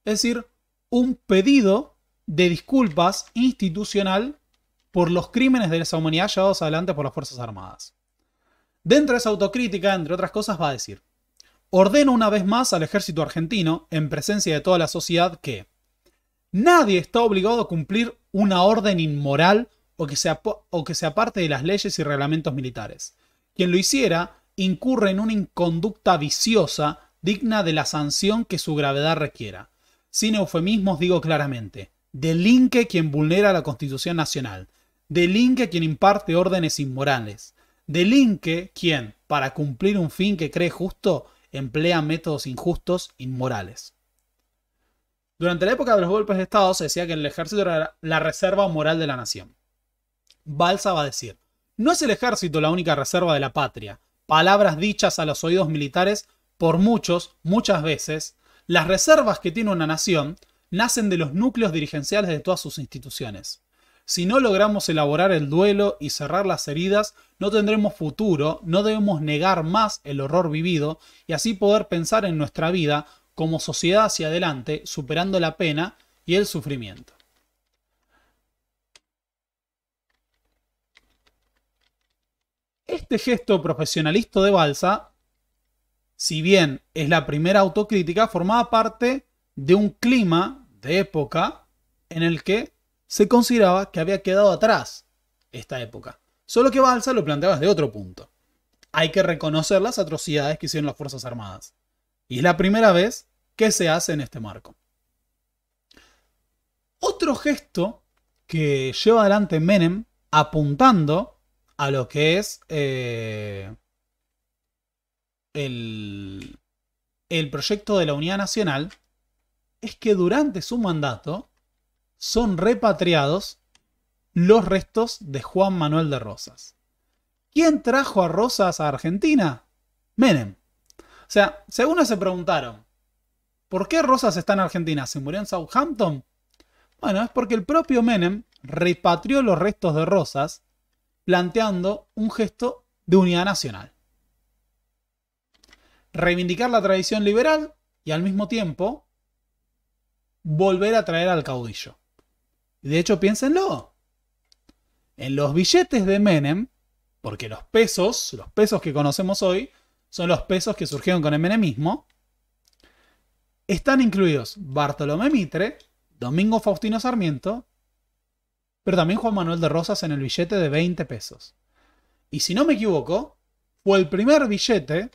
Es decir, un pedido de disculpas institucional por los crímenes de esa humanidad llevados adelante por las Fuerzas Armadas. Dentro de esa autocrítica, entre otras cosas, va a decir, ordeno una vez más al ejército argentino, en presencia de toda la sociedad, que nadie está obligado a cumplir una orden inmoral o que, sea, o que sea parte de las leyes y reglamentos militares. Quien lo hiciera incurre en una inconducta viciosa digna de la sanción que su gravedad requiera. Sin eufemismos digo claramente, delinque quien vulnera la Constitución Nacional, delinque quien imparte órdenes inmorales, delinque quien, para cumplir un fin que cree justo, emplea métodos injustos, inmorales. Durante la época de los golpes de Estado se decía que el ejército era la reserva moral de la nación. Balsa va a decir, no es el ejército la única reserva de la patria, palabras dichas a los oídos militares por muchos, muchas veces, las reservas que tiene una nación nacen de los núcleos dirigenciales de todas sus instituciones. Si no logramos elaborar el duelo y cerrar las heridas, no tendremos futuro, no debemos negar más el horror vivido y así poder pensar en nuestra vida como sociedad hacia adelante, superando la pena y el sufrimiento. Este gesto profesionalista de Balsa si bien es la primera autocrítica, formaba parte de un clima de época en el que se consideraba que había quedado atrás esta época. Solo que Balsa lo planteaba desde otro punto. Hay que reconocer las atrocidades que hicieron las Fuerzas Armadas. Y es la primera vez que se hace en este marco. Otro gesto que lleva adelante Menem apuntando a lo que es eh, el, proyecto de la Unidad Nacional es que durante su mandato son repatriados los restos de Juan Manuel de Rosas. ¿Quién trajo a Rosas a Argentina? Menem. O sea, según se preguntaron, ¿por qué Rosas está en Argentina? ¿Se murió en Southampton? Bueno, es porque el propio Menem repatrió los restos de Rosas planteando un gesto de unidad nacional reivindicar la tradición liberal y al mismo tiempo volver a traer al caudillo. De hecho, piénsenlo. En los billetes de Menem, porque los pesos, los pesos que conocemos hoy, son los pesos que surgieron con el menemismo, están incluidos Bartolomé Mitre, Domingo Faustino Sarmiento, pero también Juan Manuel de Rosas en el billete de 20 pesos. Y si no me equivoco, fue el primer billete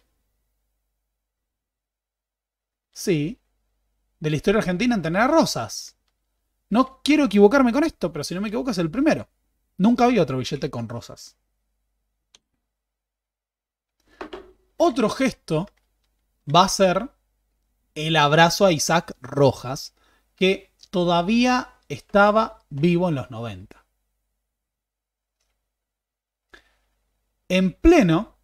Sí. De la historia argentina en tener Rosas. No quiero equivocarme con esto, pero si no me equivoco es el primero. Nunca había otro billete con Rosas. Otro gesto va a ser el abrazo a Isaac Rojas, que todavía estaba vivo en los 90. En pleno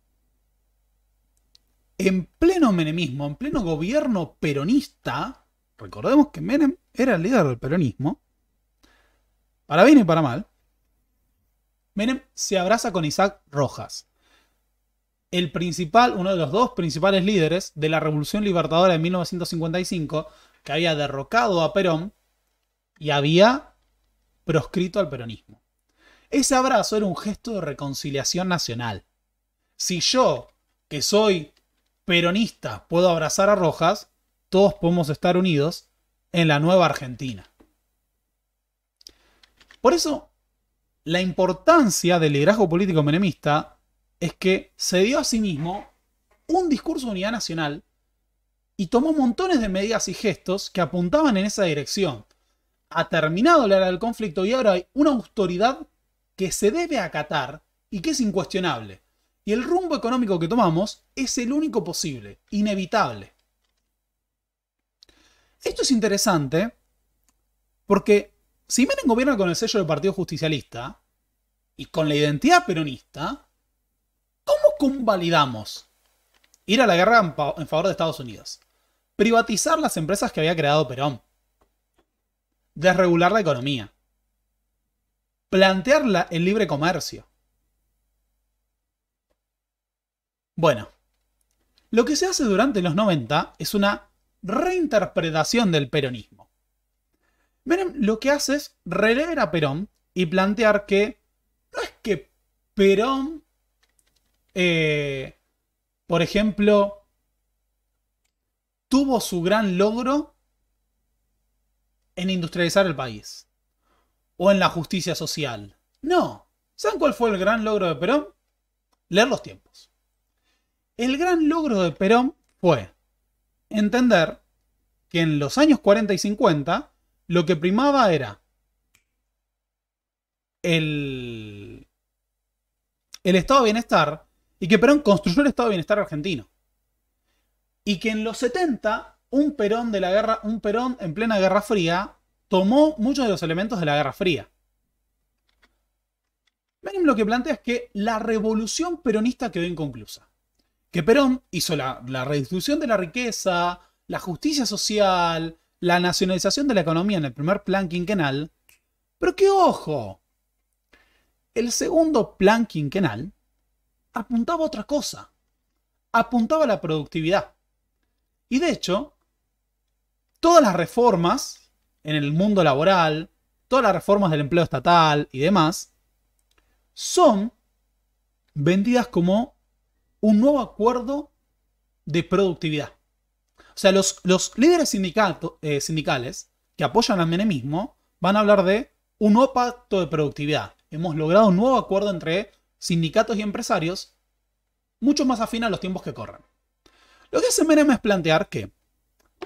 en pleno menemismo, en pleno gobierno peronista, recordemos que Menem era el líder del peronismo, para bien y para mal, Menem se abraza con Isaac Rojas, el principal, uno de los dos principales líderes de la Revolución Libertadora de 1955, que había derrocado a Perón y había proscrito al peronismo. Ese abrazo era un gesto de reconciliación nacional. Si yo, que soy Peronista, puedo abrazar a Rojas, todos podemos estar unidos en la nueva Argentina. Por eso, la importancia del liderazgo político menemista es que se dio a sí mismo un discurso de unidad nacional y tomó montones de medidas y gestos que apuntaban en esa dirección. Ha terminado la era del conflicto y ahora hay una autoridad que se debe acatar y que es incuestionable. Y el rumbo económico que tomamos es el único posible, inevitable. Esto es interesante porque si Menem gobierna con el sello del Partido Justicialista y con la identidad peronista, ¿cómo convalidamos ir a la guerra en, favor de Estados Unidos? Privatizar las empresas que había creado Perón. Desregular la economía. Plantearla en libre comercio Bueno, lo que se hace durante los 90 es una reinterpretación del peronismo. lo que hace es releer a Perón y plantear que no es que Perón, eh, por ejemplo, tuvo su gran logro en industrializar el país o en la justicia social. No. ¿Saben cuál fue el gran logro de Perón? Leer los tiempos. El gran logro de Perón fue entender que en los años 40 y 50 lo que primaba era el, el estado de bienestar y que Perón construyó el estado de bienestar argentino. Y que en los 70 un Perón de la guerra, un Perón en plena Guerra Fría tomó muchos de los elementos de la Guerra Fría. Menem lo que plantea es que la revolución peronista quedó inconclusa que Perón hizo la, redistribución de la riqueza, la justicia social, la nacionalización de la economía en el primer plan quinquenal, pero que ojo, el segundo plan quinquenal apuntaba a otra cosa, apuntaba a la productividad. Y de hecho, todas las reformas en el mundo laboral, todas las reformas del empleo estatal y demás, son vendidas como un nuevo acuerdo de productividad. O sea, los, líderes eh, sindicales que apoyan al menemismo van a hablar de un nuevo pacto de productividad. Hemos logrado un nuevo acuerdo entre sindicatos y empresarios mucho más afín a los tiempos que corren. Lo que hace Menem es plantear que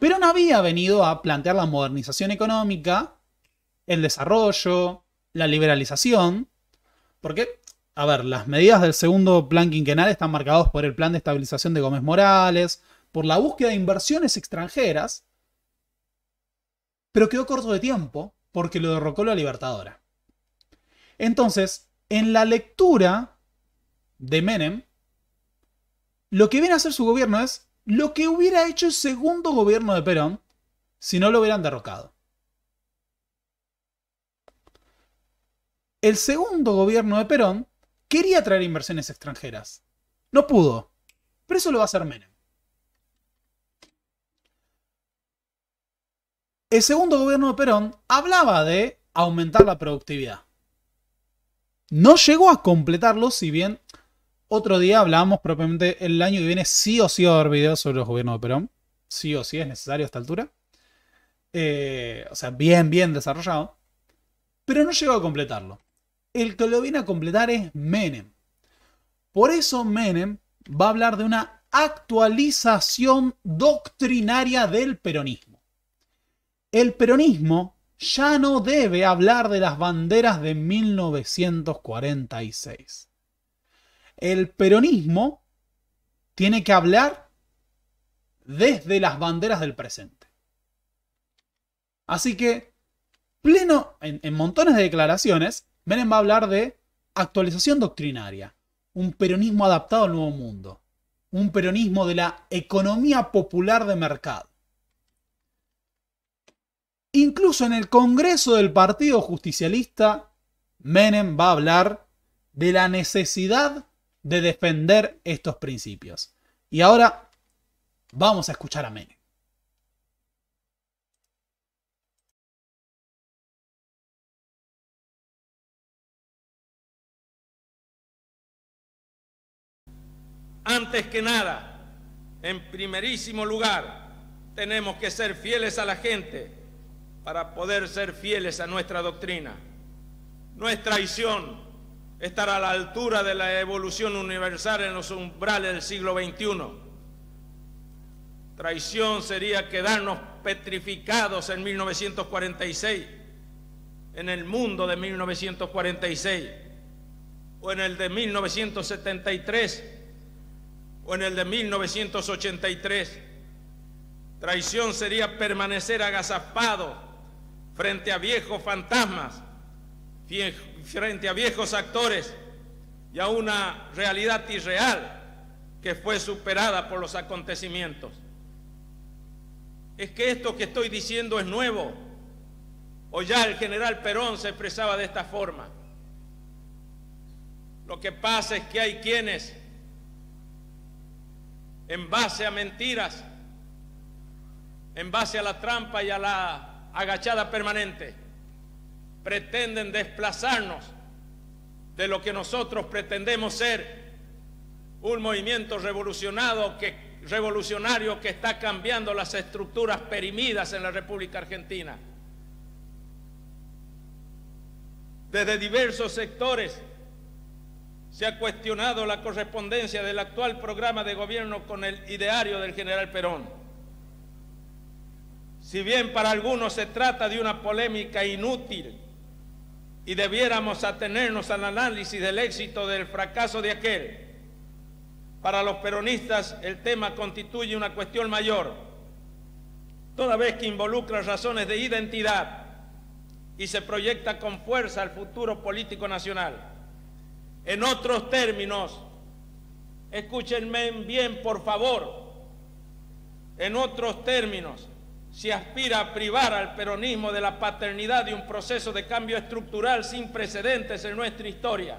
Perón había venido a plantear la modernización económica, el desarrollo, la liberalización, porque a ver, las medidas del segundo plan quinquenal están marcadas por el plan de estabilización de Gómez Morales, por la búsqueda de inversiones extranjeras, pero quedó corto de tiempo porque lo derrocó la Libertadora. Entonces, en la lectura de Menem, lo que viene a hacer su gobierno es lo que hubiera hecho el segundo gobierno de Perón si no lo hubieran derrocado. El segundo gobierno de Perón quería traer inversiones extranjeras. No pudo. Pero eso lo va a hacer Menem. El segundo gobierno de Perón hablaba de aumentar la productividad. No llegó a completarlo, si bien otro día hablábamos propiamente el año que viene, sí o sí va a haber videos sobre los gobiernos de Perón. Sí o sí es necesario a esta altura. Eh, o sea, bien, bien desarrollado. Pero no llegó a completarlo. El que lo viene a completar es Menem. Por eso Menem va a hablar de una actualización doctrinaria del peronismo. El peronismo ya no debe hablar de las banderas de 1946. El peronismo tiene que hablar desde las banderas del presente. Así que, pleno, en montones de declaraciones, Menem va a hablar de actualización doctrinaria, un peronismo adaptado al nuevo mundo, un peronismo de la economía popular de mercado. Incluso en el Congreso del Partido Justicialista, Menem va a hablar de la necesidad de defender estos principios. Y ahora vamos a escuchar a Menem. Antes que nada, en primerísimo lugar, tenemos que ser fieles a la gente para poder ser fieles a nuestra doctrina. No es traición estar a la altura de la evolución universal en los umbrales del siglo XXI. Traición sería quedarnos petrificados en 1946, en el mundo de 1946 o en el de 1973 o en el de 1983. Traición sería permanecer agazapado frente a viejos fantasmas, frente a viejos actores y a una realidad irreal que fue superada por los acontecimientos. Es que esto que estoy diciendo es nuevo. O ya el general Perón se expresaba de esta forma. Lo que pasa es que hay quienes en base a mentiras, en base a la trampa y a la agachada permanente, pretenden desplazarnos de lo que nosotros pretendemos ser, un movimiento revolucionado que, revolucionario que está cambiando las estructuras perimidas en la República Argentina. Desde diversos sectores se ha cuestionado la correspondencia del actual programa de gobierno con el ideario del general Perón. Si bien para algunos se trata de una polémica inútil y debiéramos atenernos al análisis del éxito del fracaso de aquel, para los peronistas el tema constituye una cuestión mayor, toda vez que involucra razones de identidad y se proyecta con fuerza al futuro político nacional. En otros términos, escúchenme bien por favor, en otros términos, se aspira a privar al peronismo de la paternidad de un proceso de cambio estructural sin precedentes en nuestra historia.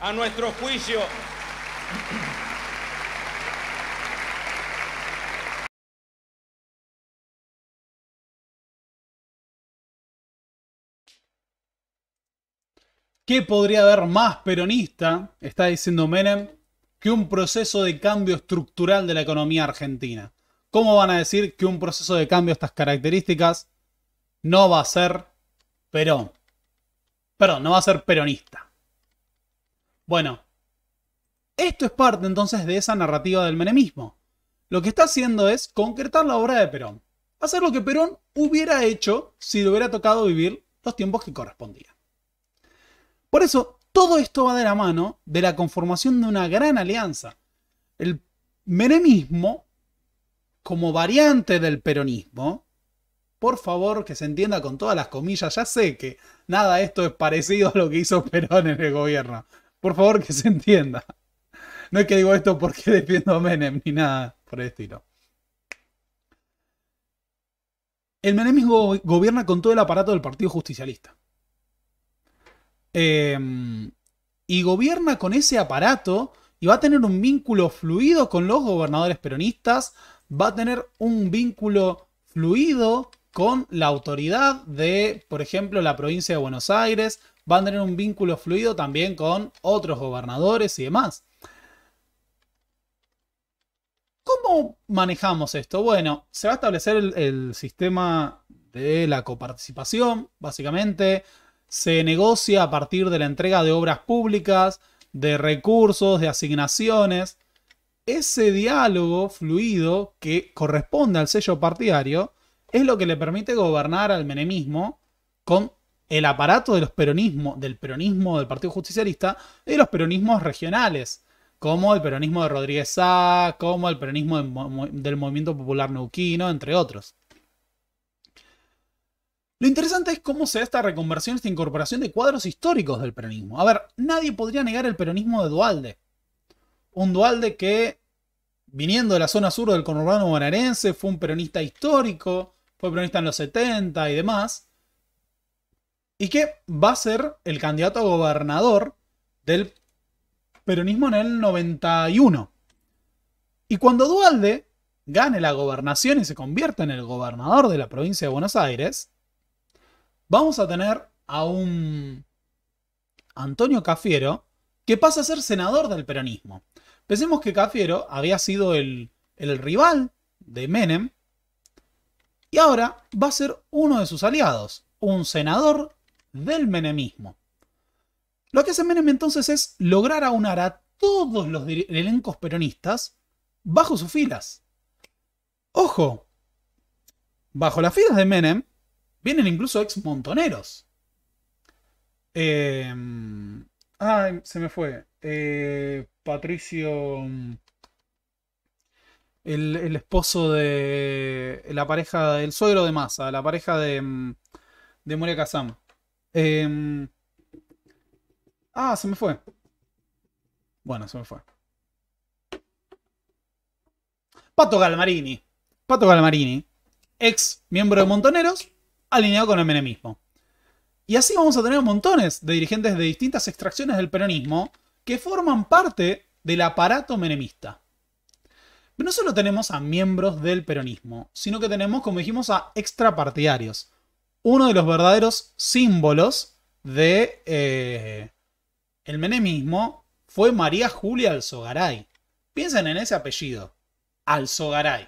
A nuestro juicio, ¿Qué podría haber más peronista, está diciendo Menem, que un proceso de cambio estructural de la economía argentina? ¿Cómo van a decir que un proceso de cambio de estas características no va a ser Perón? Perdón, no va a ser peronista. Bueno, esto es parte entonces de esa narrativa del menemismo. Lo que está haciendo es concretar la obra de Perón. Hacer lo que Perón hubiera hecho si le hubiera tocado vivir los tiempos que correspondían. Por eso, todo esto va de la mano de la conformación de una gran alianza. El menemismo, como variante del peronismo, por favor, que se entienda con todas las comillas, ya sé que nada de esto es parecido a lo que hizo Perón en el gobierno. Por favor, que se entienda. No es que digo esto porque defiendo a Menem ni nada por el estilo. El menemismo gobierna con todo el aparato del Partido Justicialista. Em, y gobierna con ese aparato y va a tener un vínculo fluido con los gobernadores peronistas, va a tener un vínculo fluido con la autoridad de, por ejemplo, la provincia de Buenos Aires, va a tener un vínculo fluido también con otros gobernadores y demás. ¿Cómo manejamos esto? Bueno, se va a establecer el sistema de la coparticipación, básicamente se negocia a partir de la entrega de obras públicas, de recursos, de asignaciones. Ese diálogo fluido que corresponde al sello partidario es lo que le permite gobernar al menemismo con el aparato de peronismo, del peronismo del Partido Justicialista y de los peronismos regionales, como el peronismo de Rodríguez Sá, como el peronismo del Movimiento Popular Neuquino, entre otros. Lo interesante es cómo se da esta reconversión, esta incorporación de cuadros históricos del peronismo. A ver, nadie podría negar el peronismo de Dualde. Un Dualde que, viniendo de la zona sur del conurbano bonaerense, fue un peronista histórico, fue peronista en los 70 y demás, y que va a ser el candidato a gobernador del peronismo en el 91. Y cuando Dualde gane la gobernación y se convierta en el gobernador de la provincia de Buenos Aires, vamos a tener a un Antonio Cafiero que pasa a ser senador del peronismo. Pensemos que Cafiero había sido el, rival de Menem y ahora va a ser uno de sus aliados, un senador del menemismo. Lo que hace Menem entonces es lograr aunar a todos los elencos peronistas bajo sus filas. Ojo, bajo las filas de Menem, Vienen incluso ex montoneros. Ah, se me fue. Eh, Patricio. Mm, el, esposo de la pareja, el suegro de masa, la pareja de, mm, de Moria em, ah, se me fue. Bueno, se me fue. Pato Galmarini. Pato Galmarini, ex miembro de Montoneros, alineado con el menemismo. Y así vamos a tener montones de dirigentes de distintas extracciones del peronismo que forman parte del aparato menemista. Pero no solo tenemos a miembros del peronismo, sino que tenemos, como dijimos, a extrapartidarios. Uno de los verdaderos símbolos de eh, el menemismo fue María Julia Alzogaray. Piensen en ese apellido, Alzogaray.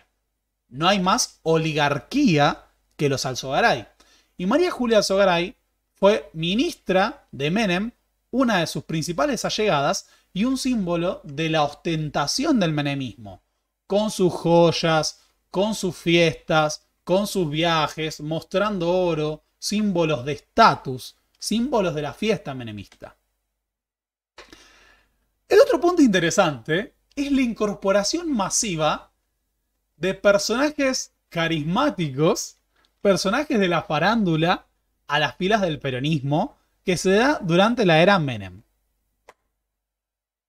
No hay más oligarquía que los Alzogaray. Y María Julia Alzogaray fue ministra de Menem, una de sus principales allegadas y un símbolo de la ostentación del menemismo, con sus joyas, con sus fiestas, con sus viajes, mostrando oro, símbolos de estatus, símbolos de la fiesta menemista. El otro punto interesante es la incorporación masiva de personajes carismáticos personajes de la farándula a las filas del peronismo que se da durante la era Menem.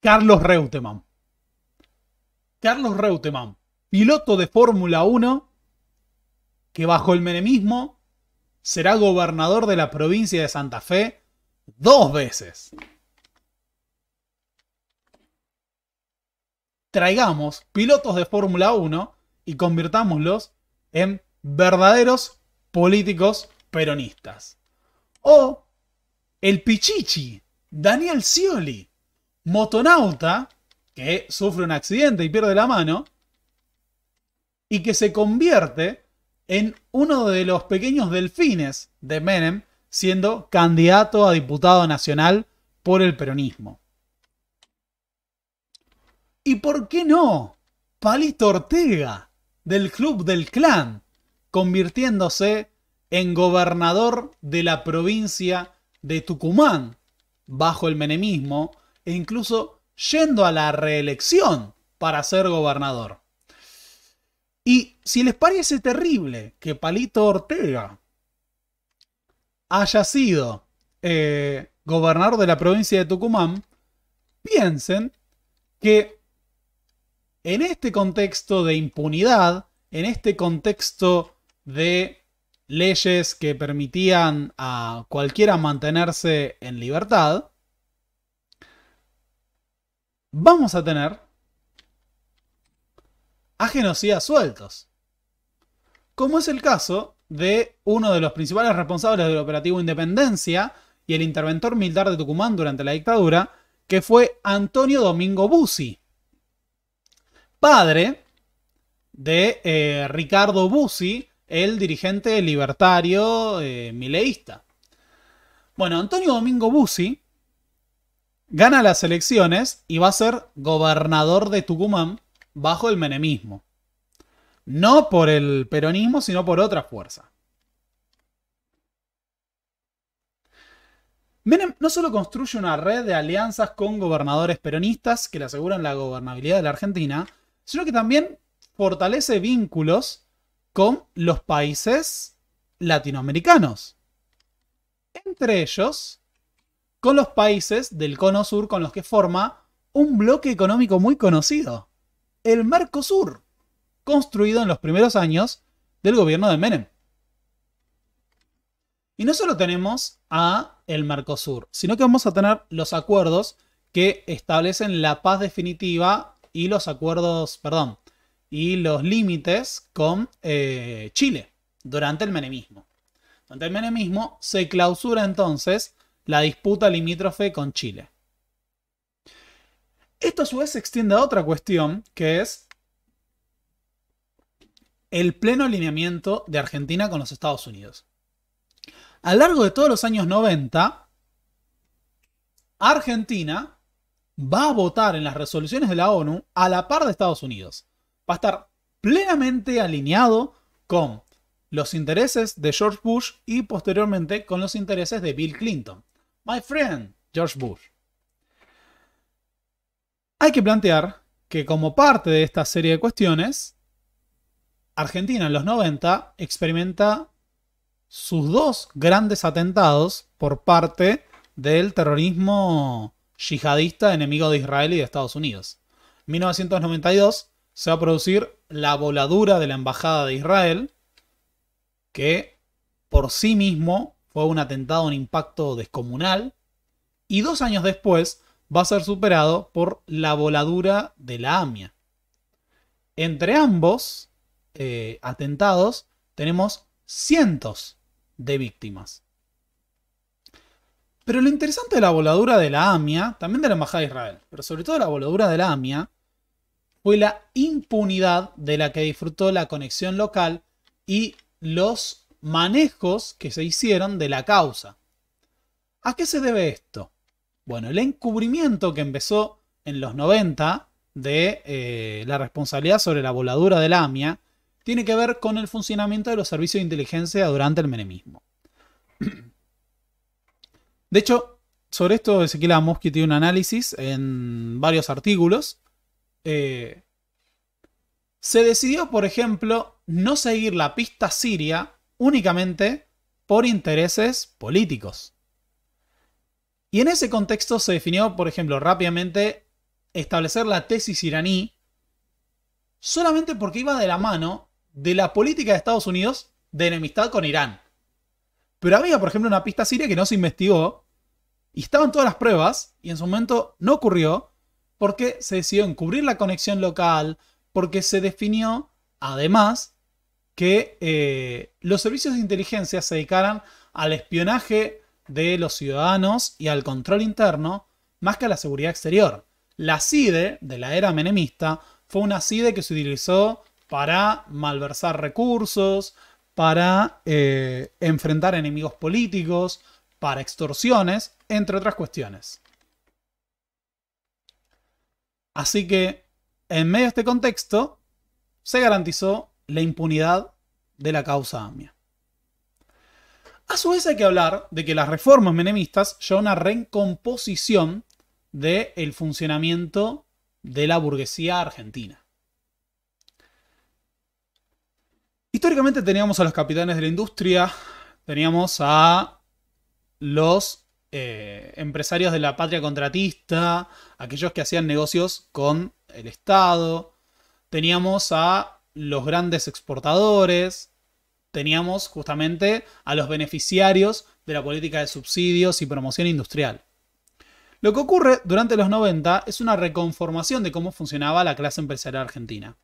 Carlos Reutemann. Carlos Reutemann, piloto de Fórmula 1, que bajo el menemismo será gobernador de la provincia de Santa Fe dos veces. Traigamos pilotos de Fórmula 1 y convirtámoslos en verdaderos políticos peronistas. O el Pichichi, Daniel Scioli, motonauta, que sufre un accidente y pierde la mano, y que se convierte en uno de los pequeños delfines de Menem, siendo candidato a diputado nacional por el peronismo. ¿Y por qué no? Palito Ortega, del Club del Clan, convirtiéndose en gobernador de la provincia de Tucumán bajo el menemismo e incluso yendo a la reelección para ser gobernador. Y si les parece terrible que Palito Ortega haya sido eh, gobernador de la provincia de Tucumán, piensen que en este contexto de impunidad, en este contexto de leyes que permitían a cualquiera mantenerse en libertad, vamos a tener a genocidas sueltos. Como es el caso de uno de los principales responsables del operativo Independencia y el interventor militar de Tucumán durante la dictadura, que fue Antonio Domingo Bussi, padre de eh, Ricardo Bussi, el dirigente libertario eh, mileísta. Bueno, Antonio Domingo Bussi gana las elecciones y va a ser gobernador de Tucumán bajo el menemismo. No por el peronismo, sino por otra fuerza. Menem no solo construye una red de alianzas con gobernadores peronistas que le aseguran la gobernabilidad de la Argentina, sino que también fortalece vínculos con los países latinoamericanos. Entre ellos, con los países del Cono Sur con los que forma un bloque económico muy conocido, el Mercosur, construido en los primeros años del gobierno de Menem. Y no solo tenemos a el Mercosur, sino que vamos a tener los acuerdos que establecen la paz definitiva y los acuerdos, perdón, y los límites con eh, Chile durante el menemismo. Durante el menemismo se clausura entonces la disputa limítrofe con Chile. Esto a su vez se extiende a otra cuestión, que es el pleno alineamiento de Argentina con los Estados Unidos. A lo largo de todos los años 90, Argentina va a votar en las resoluciones de la ONU a la par de Estados Unidos va a estar plenamente alineado con los intereses de George Bush y posteriormente con los intereses de Bill Clinton. My friend, George Bush. Hay que plantear que como parte de esta serie de cuestiones, Argentina en los 90 experimenta sus dos grandes atentados por parte del terrorismo yihadista enemigo de Israel y de Estados Unidos. 1992 se va a producir la voladura de la Embajada de Israel, que por sí mismo fue un atentado, un impacto descomunal, y dos años después va a ser superado por la voladura de la AMIA. Entre ambos eh, atentados tenemos cientos de víctimas. Pero lo interesante de la voladura de la AMIA, también de la Embajada de Israel, pero sobre todo la voladura de la AMIA, fue la impunidad de la que disfrutó la conexión local y los manejos que se hicieron de la causa. ¿A qué se debe esto? Bueno, el encubrimiento que empezó en los 90 de eh, la responsabilidad sobre la voladura de la AMIA tiene que ver con el funcionamiento de los servicios de inteligencia durante el menemismo. De hecho, sobre esto Ezequiel que tiene un análisis en varios artículos eh, se decidió, por ejemplo, no seguir la pista siria únicamente por intereses políticos. Y en ese contexto se definió, por ejemplo, rápidamente establecer la tesis iraní solamente porque iba de la mano de la política de Estados Unidos de enemistad con Irán. Pero había, por ejemplo, una pista siria que no se investigó y estaban todas las pruebas y en su momento no ocurrió porque se decidió encubrir la conexión local, porque se definió, además, que eh, los servicios de inteligencia se dedicaran al espionaje de los ciudadanos y al control interno, más que a la seguridad exterior. La CIDE, de la era menemista, fue una CIDE que se utilizó para malversar recursos, para eh, enfrentar enemigos políticos, para extorsiones, entre otras cuestiones. Así que, en medio de este contexto, se garantizó la impunidad de la causa AMIA. A su vez hay que hablar de que las reformas menemistas llevan a una recomposición del el funcionamiento de la burguesía argentina. Históricamente teníamos a los capitanes de la industria, teníamos a los eh, empresarios de la patria contratista, aquellos que hacían negocios con el Estado, teníamos a los grandes exportadores, teníamos justamente a los beneficiarios de la política de subsidios y promoción industrial. Lo que ocurre durante los 90 es una reconformación de cómo funcionaba la clase empresarial argentina.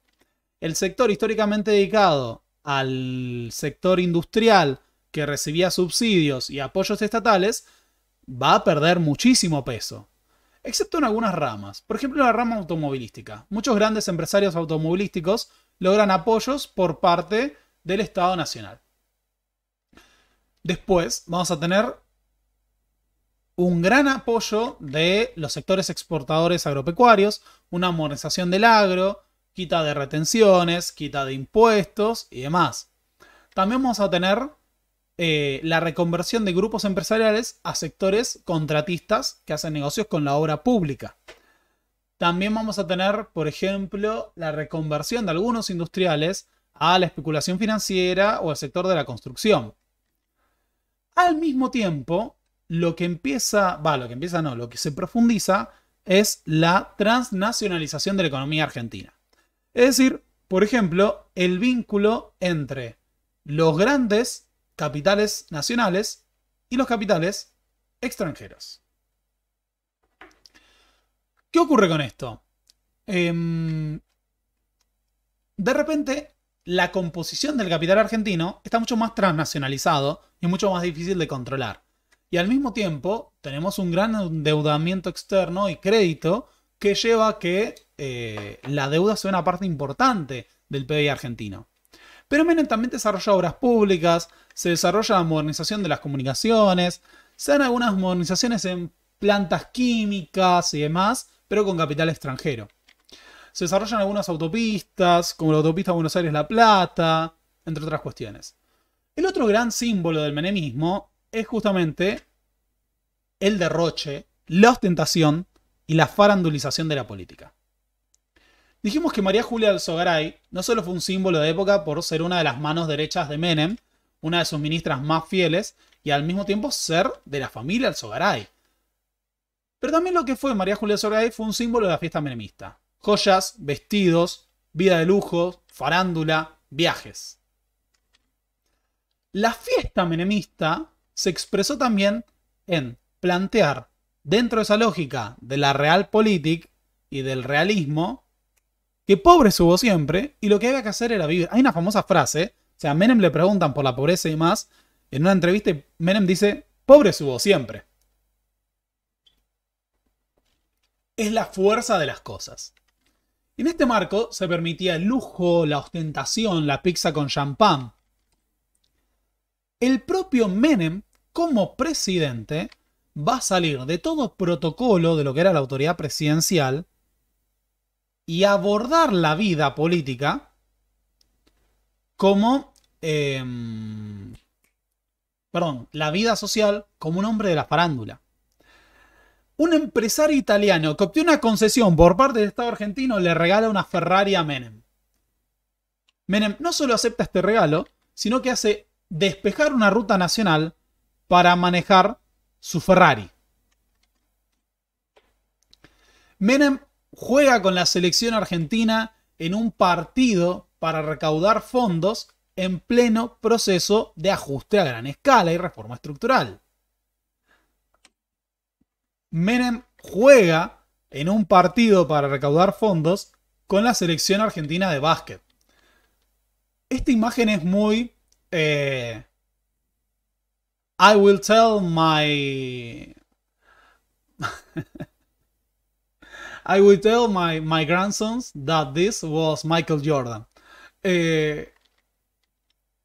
El sector históricamente dedicado al sector industrial que recibía subsidios y apoyos estatales va a perder muchísimo peso, excepto en algunas ramas, por ejemplo la rama automovilística. Muchos grandes empresarios automovilísticos logran apoyos por parte del Estado Nacional. Después vamos a tener un gran apoyo de los sectores exportadores agropecuarios, una amortización del agro, quita de retenciones, quita de impuestos y demás. También vamos a tener eh, la reconversión de grupos empresariales a sectores contratistas que hacen negocios con la obra pública. También vamos a tener, por ejemplo, la reconversión de algunos industriales a la especulación financiera o al sector de la construcción. Al mismo tiempo, lo que empieza, va, lo que empieza no, lo que se profundiza es la transnacionalización de la economía argentina. Es decir, por ejemplo, el vínculo entre los grandes capitales nacionales y los capitales extranjeros. ¿Qué ocurre con esto? Em, de repente, la composición del capital argentino está mucho más transnacionalizado y mucho más difícil de controlar. Y al mismo tiempo, tenemos un gran endeudamiento externo y crédito que lleva a que eh, la deuda sea una parte importante del PIB argentino. Pero Menem también desarrolla obras públicas, se desarrolla la modernización de las comunicaciones, se dan algunas modernizaciones en plantas químicas y demás, pero con capital extranjero. Se desarrollan algunas autopistas, como la autopista Buenos Aires-La Plata, entre otras cuestiones. El otro gran símbolo del menemismo es justamente el derroche, la ostentación y la farandulización de la política. Dijimos que María Julia del Sogaray no solo fue un símbolo de época por ser una de las manos derechas de Menem, una de sus ministras más fieles, y al mismo tiempo ser de la familia del Sogaray. Pero también lo que fue María Julia del Sogaray fue un símbolo de la fiesta menemista. Joyas, vestidos, vida de lujo, farándula, viajes. La fiesta menemista se expresó también en plantear, dentro de esa lógica de la realpolitik y del realismo, que pobre subo siempre y lo que había que hacer era vivir. Hay una famosa frase, o sea, a Menem le preguntan por la pobreza y más, en una entrevista Menem dice, pobre subo siempre. Es la fuerza de las cosas. En este marco se permitía el lujo, la ostentación, la pizza con champán. El propio Menem, como presidente, va a salir de todo protocolo de lo que era la autoridad presidencial y abordar la vida política como... Em, perdón, la vida social como un hombre de la farándula. Un empresario italiano que obtiene una concesión por parte del Estado argentino le regala una Ferrari a Menem. Menem no solo acepta este regalo, sino que hace despejar una ruta nacional para manejar su Ferrari. Menem juega con la selección argentina en un partido para recaudar fondos en pleno proceso de ajuste a gran escala y reforma estructural. Menem juega en un partido para recaudar fondos con la selección argentina de básquet. Esta imagen es muy... Eh, I will tell my... I will tell my, my grandsons that this was Michael Jordan. Eh,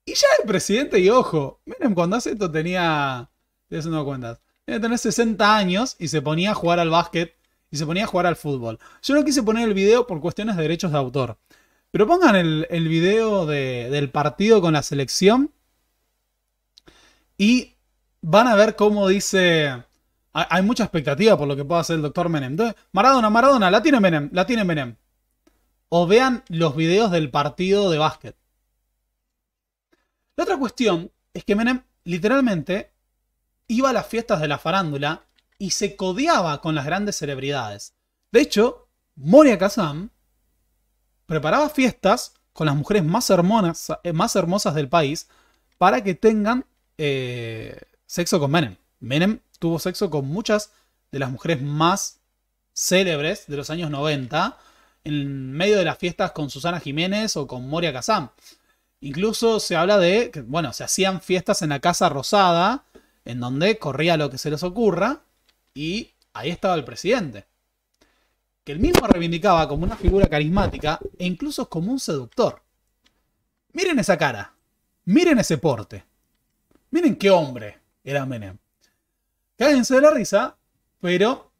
y ya el presidente, y ojo, miren, cuando hace esto tenía, estoy no cuentas, tenía 60 años y se ponía a jugar al básquet y se ponía a jugar al fútbol. Yo no quise poner el video por cuestiones de derechos de autor. Pero pongan el, el video del partido con la selección y van a ver cómo dice hay mucha expectativa por lo que pueda hacer el doctor Menem. Entonces, Maradona, Maradona, la tiene Menem, la tiene Menem. O vean los videos del partido de básquet. La otra cuestión es que Menem literalmente iba a las fiestas de la farándula y se codeaba con las grandes celebridades. De hecho, Moria Kazam preparaba fiestas con las mujeres más, eh, más hermosas del país para que tengan eh, sexo con Menem. Menem tuvo sexo con muchas de las mujeres más célebres de los años 90, en medio de las fiestas con Susana Jiménez o con Moria Kazan. Incluso se habla de, que, bueno, se hacían fiestas en la Casa Rosada, en donde corría lo que se les ocurra, y ahí estaba el presidente. Que él mismo reivindicaba como una figura carismática e incluso como un seductor. Miren esa cara, miren ese porte, miren qué hombre era Menem. Cállense de la risa, pero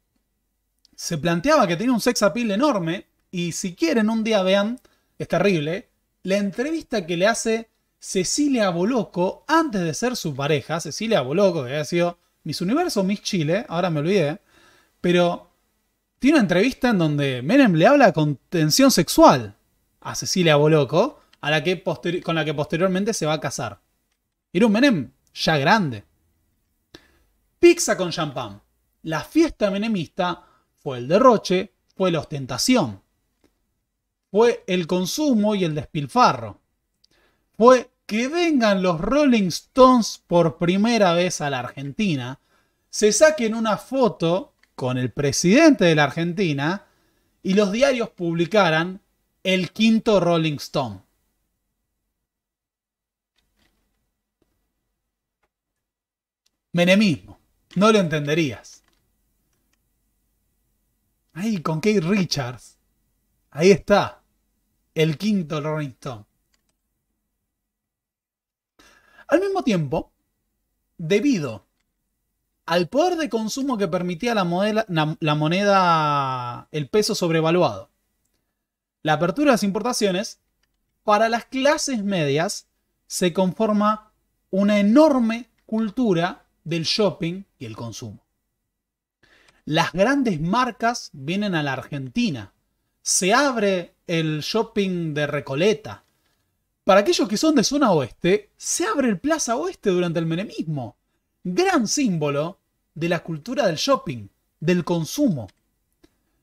se planteaba que tenía un sex appeal enorme. Y si quieren, un día vean, es terrible, la entrevista que le hace Cecilia Boloco antes de ser su pareja. Cecilia Boloco, que había sido Miss Universo, Miss Chile, ahora me olvidé. Pero tiene una entrevista en donde Menem le habla con tensión sexual a Cecilia Boloco, a la que con la que posteriormente se va a casar. Era un Menem ya grande pizza con champán. La fiesta menemista fue el derroche, fue la ostentación, fue el consumo y el despilfarro, fue que vengan los Rolling Stones por primera vez a la Argentina, se saquen una foto con el presidente de la Argentina y los diarios publicaran el quinto Rolling Stone. Menemismo. No lo entenderías. Ahí, con Kate Richards. Ahí está. El quinto Rolling Stone. Al mismo tiempo, debido al poder de consumo que permitía la, la, moneda, el peso sobrevaluado, la apertura de las importaciones, para las clases medias se conforma una enorme cultura del shopping y el consumo. Las grandes marcas vienen a la Argentina. Se abre el shopping de Recoleta. Para aquellos que son de zona oeste, se abre el Plaza Oeste durante el menemismo. Gran símbolo de la cultura del shopping, del consumo.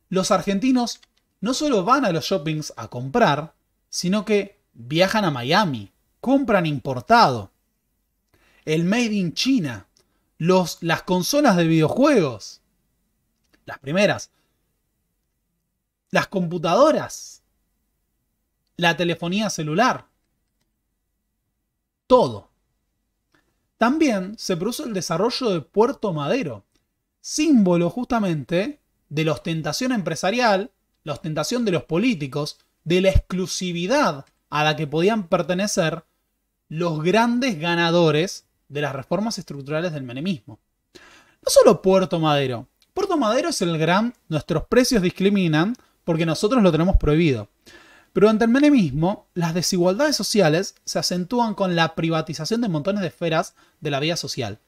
Los argentinos no solo van a los shoppings a comprar, sino que viajan a Miami, compran importado. El Made in China, las consolas de videojuegos. Las primeras. Las computadoras. La telefonía celular. Todo. También se produce el desarrollo de Puerto Madero, símbolo justamente de la ostentación empresarial, la ostentación de los políticos, de la exclusividad a la que podían pertenecer los grandes ganadores de las reformas estructurales del menemismo. No solo Puerto Madero. Puerto Madero es el gran, nuestros precios discriminan porque nosotros lo tenemos prohibido. Pero ante el menemismo, las desigualdades sociales se acentúan con la privatización de montones de esferas de la vía social.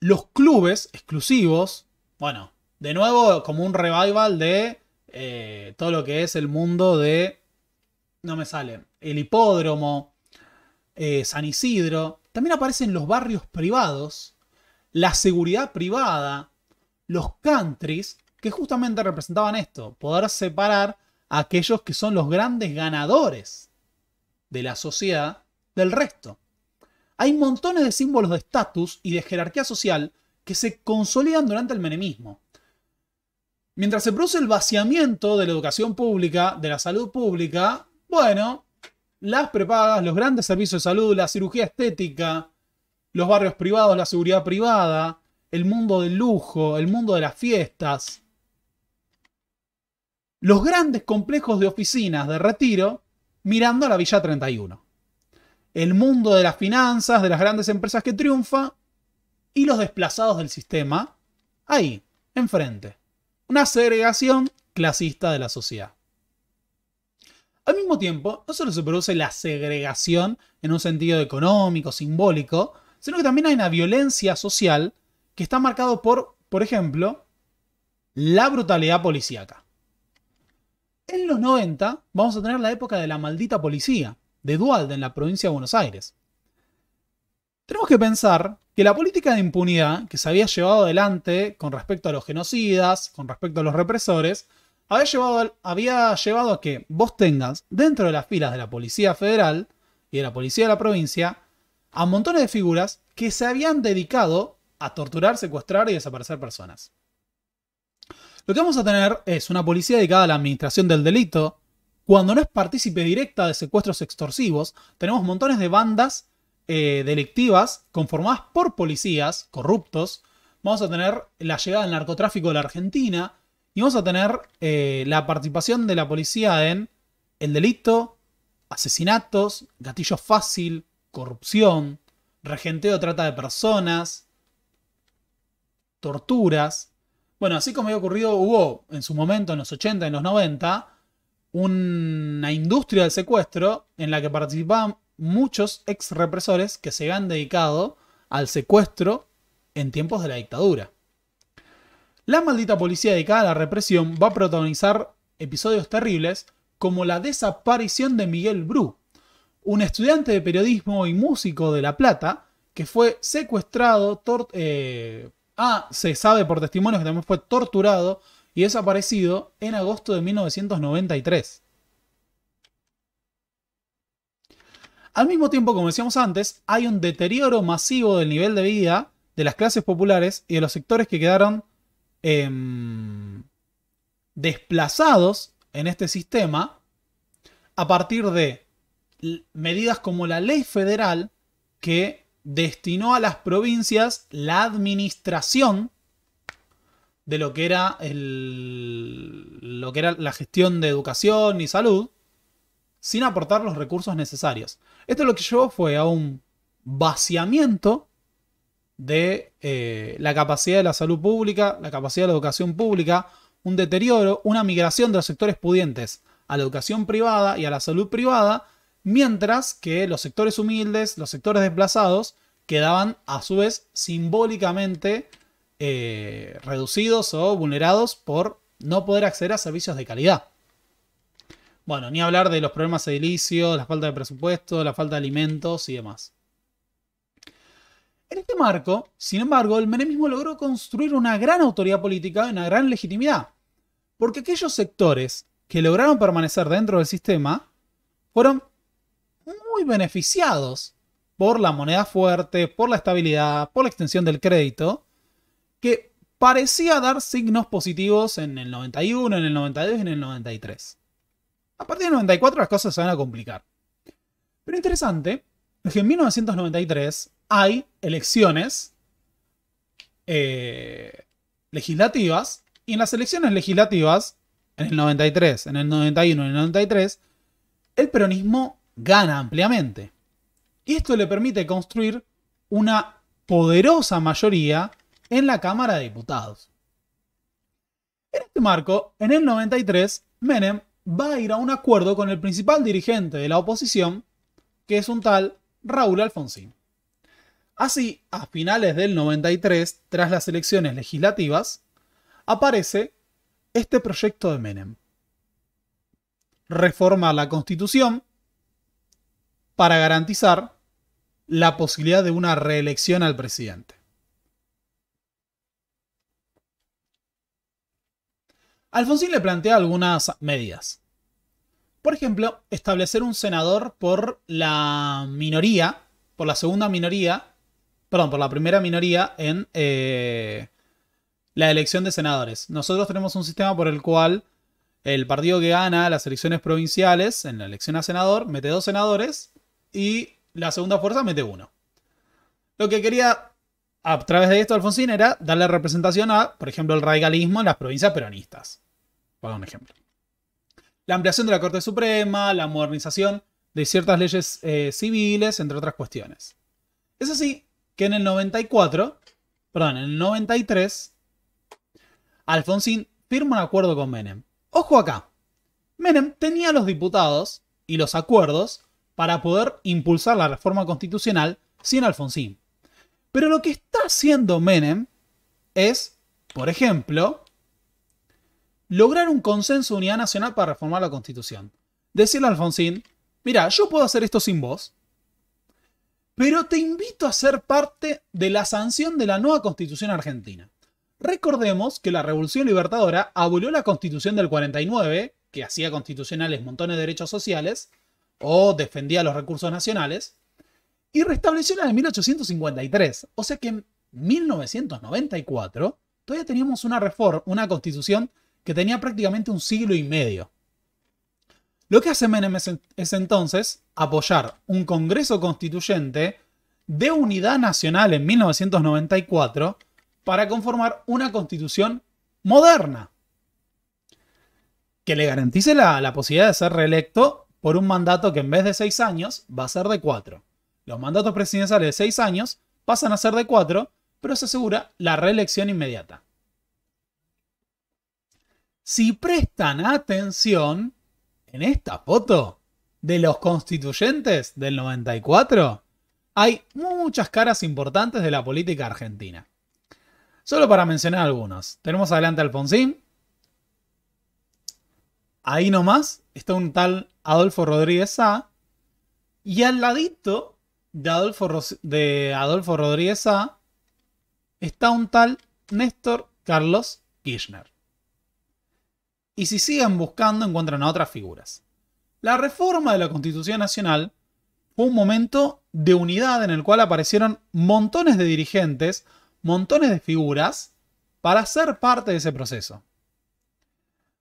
Los clubes exclusivos, bueno, de nuevo como un revival de eh, todo lo que es el mundo de... No me sale. El hipódromo, eh, San Isidro, también aparecen los barrios privados, la seguridad privada, los countries, que justamente representaban esto, poder separar a aquellos que son los grandes ganadores de la sociedad del resto. Hay montones de símbolos de estatus y de jerarquía social que se consolidan durante el menemismo. Mientras se produce el vaciamiento de la educación pública, de la salud pública, bueno, las prepagas, los grandes servicios de salud, la cirugía estética, los barrios privados, la seguridad privada, el mundo del lujo, el mundo de las fiestas. Los grandes complejos de oficinas de retiro mirando a la Villa 31. El mundo de las finanzas, de las grandes empresas que triunfa y los desplazados del sistema ahí, enfrente. Una segregación clasista de la sociedad. Al mismo tiempo, no solo se produce la segregación en un sentido económico, simbólico, sino que también hay una violencia social que está marcada por, por ejemplo, la brutalidad policíaca. En los 90 vamos a tener la época de la maldita policía, de Dualde en la provincia de Buenos Aires. Tenemos que pensar que la política de impunidad que se había llevado adelante con respecto a los genocidas, con respecto a los represores, había llevado, había llevado a que vos tengas dentro de las filas de la Policía Federal y de la Policía de la Provincia a montones de figuras que se habían dedicado a torturar, secuestrar y desaparecer personas. Lo que vamos a tener es una policía dedicada a la administración del delito. Cuando no es partícipe directa de secuestros extorsivos, tenemos montones de bandas eh, delictivas conformadas por policías corruptos. Vamos a tener la llegada del narcotráfico a la Argentina, y vamos a tener eh, la participación de la policía en el delito, asesinatos, gatillo fácil, corrupción, regenteo, trata de personas, torturas. Bueno, así como había ocurrido, hubo en su momento, en los 80, en los 90, una industria del secuestro en la que participaban muchos ex represores que se habían dedicado al secuestro en tiempos de la dictadura. La maldita policía dedicada a la represión va a protagonizar episodios terribles como la desaparición de Miguel Bru, un estudiante de periodismo y músico de La Plata que fue secuestrado, eh, ah, se sabe por testimonios que también fue torturado y desaparecido en agosto de 1993. Al mismo tiempo, como decíamos antes, hay un deterioro masivo del nivel de vida de las clases populares y de los sectores que quedaron Em, desplazados en este sistema a partir de medidas como la ley federal que destinó a las provincias la administración de lo que era lo que era la gestión de educación y salud sin aportar los recursos necesarios. Esto lo que llevó fue a un vaciamiento de eh, la capacidad de la salud pública, la capacidad de la educación pública, un deterioro, una migración de los sectores pudientes a la educación privada y a la salud privada, mientras que los sectores humildes, los sectores desplazados, quedaban a su vez simbólicamente eh, reducidos o vulnerados por no poder acceder a servicios de calidad. Bueno, ni hablar de los problemas edilicios, la falta de presupuesto, la falta de alimentos y demás. En este marco, sin embargo, el menemismo logró construir una gran autoridad política y una gran legitimidad, porque aquellos sectores que lograron permanecer dentro del sistema fueron muy beneficiados por la moneda fuerte, por la estabilidad, por la extensión del crédito, que parecía dar signos positivos en el 91, en el 92 y en el 93. A partir del 94 las cosas se van a complicar. Pero interesante es que en 1993 hay elecciones eh, legislativas y en las elecciones legislativas, en el 93, en el 91, en el 93, el peronismo gana ampliamente. Y esto le permite construir una poderosa mayoría en la Cámara de Diputados. En este marco, en el 93, Menem va a ir a un acuerdo con el principal dirigente de la oposición, que es un tal Raúl Alfonsín. Así, a finales del 93, tras las elecciones legislativas, aparece este proyecto de Menem. Reforma la constitución para garantizar la posibilidad de una reelección al presidente. Alfonsín le plantea algunas medidas. Por ejemplo, establecer un senador por la minoría, por la segunda minoría perdón, por la primera minoría en eh, la elección de senadores. Nosotros tenemos un sistema por el cual el partido que gana las elecciones provinciales en la elección a senador mete dos senadores y la segunda fuerza mete uno. Lo que quería a través de esto Alfonsín era darle representación a, por ejemplo, el radicalismo en las provincias peronistas. Para un ejemplo. La ampliación de la Corte Suprema, la modernización de ciertas leyes eh, civiles, entre otras cuestiones. Eso sí, que en el 94, perdón, en el 93, Alfonsín firma un acuerdo con Menem. Ojo acá, Menem tenía los diputados y los acuerdos para poder impulsar la reforma constitucional sin Alfonsín. Pero lo que está haciendo Menem es, por ejemplo, lograr un consenso de unidad nacional para reformar la constitución. Decirle a Alfonsín, mira, yo puedo hacer esto sin vos, pero te invito a ser parte de la sanción de la nueva constitución argentina. Recordemos que la Revolución Libertadora abolió la constitución del 49, que hacía constitucionales montones de derechos sociales, o defendía los recursos nacionales, y restableció la de 1853. O sea que en 1994 todavía teníamos una reforma, una constitución que tenía prácticamente un siglo y medio. Lo que hace Menem es, entonces apoyar un Congreso Constituyente de unidad nacional en 1994 para conformar una constitución moderna que le garantice la, la, posibilidad de ser reelecto por un mandato que en vez de seis años va a ser de cuatro. Los mandatos presidenciales de seis años pasan a ser de cuatro, pero se asegura la reelección inmediata. Si prestan atención, en esta foto de los constituyentes del 94 hay muchas caras importantes de la política argentina. Solo para mencionar algunos. Tenemos adelante al Alfonsín. Ahí nomás está un tal Adolfo Rodríguez A. Y al ladito de Adolfo, de Adolfo Rodríguez A está un tal Néstor Carlos Kirchner y si siguen buscando encuentran a otras figuras. La reforma de la Constitución Nacional fue un momento de unidad en el cual aparecieron montones de dirigentes, montones de figuras para ser parte de ese proceso.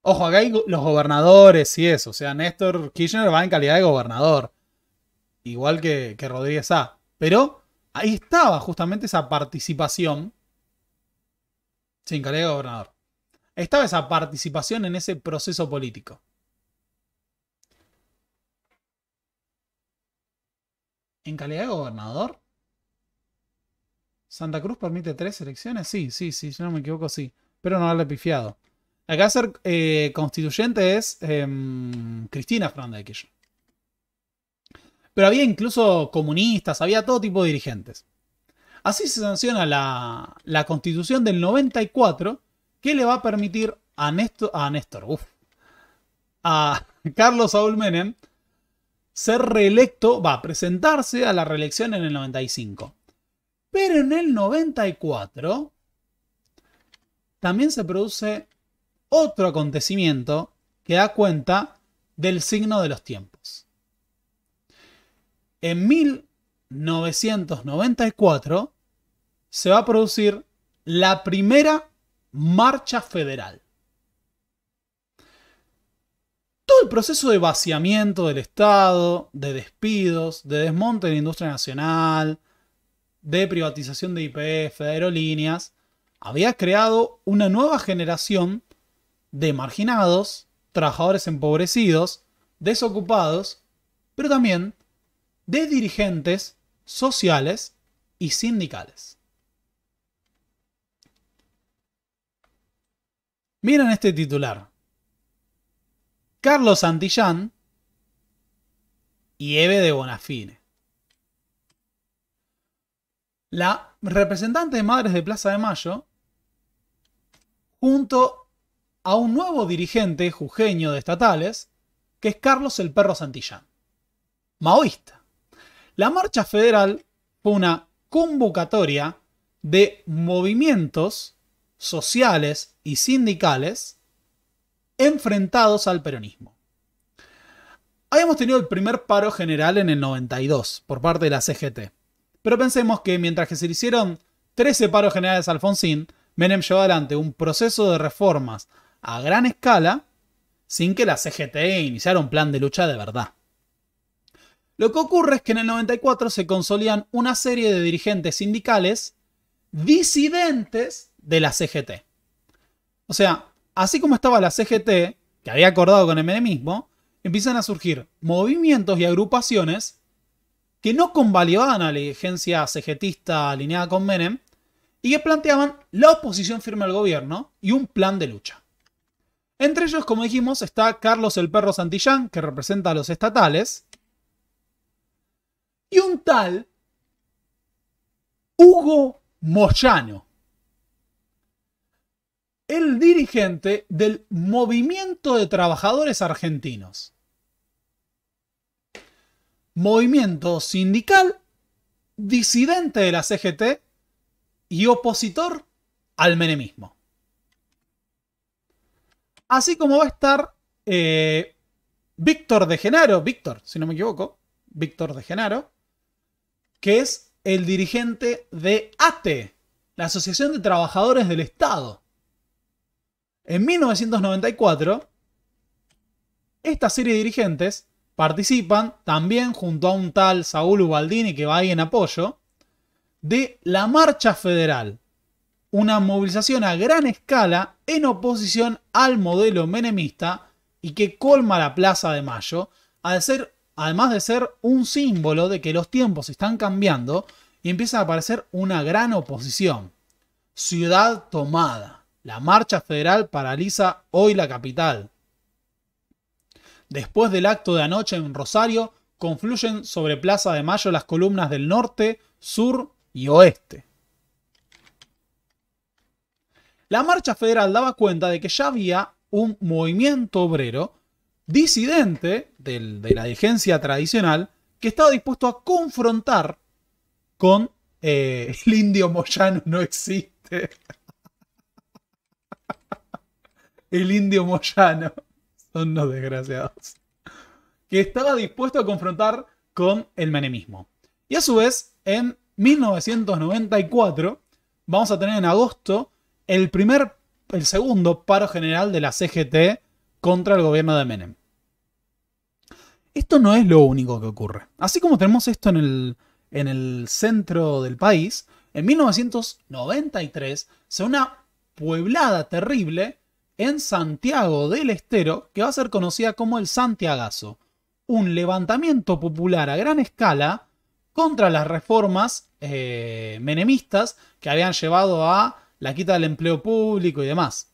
Ojo, acá hay los gobernadores y eso. O sea, Néstor Kirchner va en calidad de gobernador. Igual que, Rodríguez A. Pero ahí estaba justamente esa participación sin calidad de gobernador estaba esa participación en ese proceso político. ¿En calidad de gobernador? ¿Santa Cruz permite tres elecciones? Sí, sí, sí, si no me equivoco, sí. Pero no haberle pifiado. Acá ser eh, constituyente es em, Cristina Fernández Kirchner. Pero había incluso comunistas, había todo tipo de dirigentes. Así se sanciona la, la constitución del 94 que le va a permitir a Néstor, a, Néstor, a Carlos Saúl Menem ser reelecto, va a presentarse a la reelección en el 95. Pero en el 94 también se produce otro acontecimiento que da cuenta del signo de los tiempos. En 1994 se va a producir la primera marcha federal. Todo el proceso de vaciamiento del Estado, de despidos, de desmonte de la industria nacional, de privatización de IPF, de aerolíneas, había creado una nueva generación de marginados, trabajadores empobrecidos, desocupados, pero también de dirigentes sociales y sindicales. Miren este titular. Carlos Santillán y Eve de Bonafine. La representante de Madres de Plaza de Mayo, junto a un nuevo dirigente jujeño de estatales, que es Carlos el Perro Santillán, maoísta. La marcha federal fue una convocatoria de movimientos sociales y sindicales enfrentados al peronismo. Habíamos tenido el primer paro general en el 92 por parte de la CGT, pero pensemos que mientras que se le hicieron 13 paros generales a Alfonsín, Menem llevó adelante un proceso de reformas a gran escala sin que la CGT iniciara un plan de lucha de verdad. Lo que ocurre es que en el 94 se consolidan una serie de dirigentes sindicales disidentes de la CGT. O sea, así como estaba la CGT, que había acordado con el menemismo, empiezan a surgir movimientos y agrupaciones que no convalidaban a la dirigencia cegetista alineada con Menem y que planteaban la oposición firme al gobierno y un plan de lucha. Entre ellos, como dijimos, está Carlos el Perro Santillán, que representa a los estatales, y un tal Hugo Moyano, el dirigente del Movimiento de Trabajadores Argentinos. Movimiento sindical, disidente de la CGT y opositor al menemismo. Así como va a estar eh, Víctor de Genaro, Víctor, si no me equivoco, Víctor de Genaro, que es el dirigente de ATE, la Asociación de Trabajadores del Estado. En 1994, esta serie de dirigentes participan también junto a un tal Saúl Ubaldini que va ahí en apoyo de la Marcha Federal, una movilización a gran escala en oposición al modelo menemista y que colma la Plaza de Mayo, al ser, además de ser un símbolo de que los tiempos están cambiando y empieza a aparecer una gran oposición. Ciudad tomada. La marcha federal paraliza hoy la capital. Después del acto de anoche en Rosario, confluyen sobre Plaza de Mayo las columnas del norte, sur y oeste. La marcha federal daba cuenta de que ya había un movimiento obrero disidente de la dirigencia tradicional que estaba dispuesto a confrontar con eh, el indio Moyano no existe el indio Moyano. Son los desgraciados. Que estaba dispuesto a confrontar con el menemismo. Y a su vez, en 1994, vamos a tener en agosto el primer, el segundo paro general de la CGT contra el gobierno de Menem. Esto no es lo único que ocurre. Así como tenemos esto en el, en el centro del país, en 1993 se una pueblada terrible en Santiago del Estero que va a ser conocida como el Santiagazo, un levantamiento popular a gran escala contra las reformas eh, menemistas que habían llevado a la quita del empleo público y demás.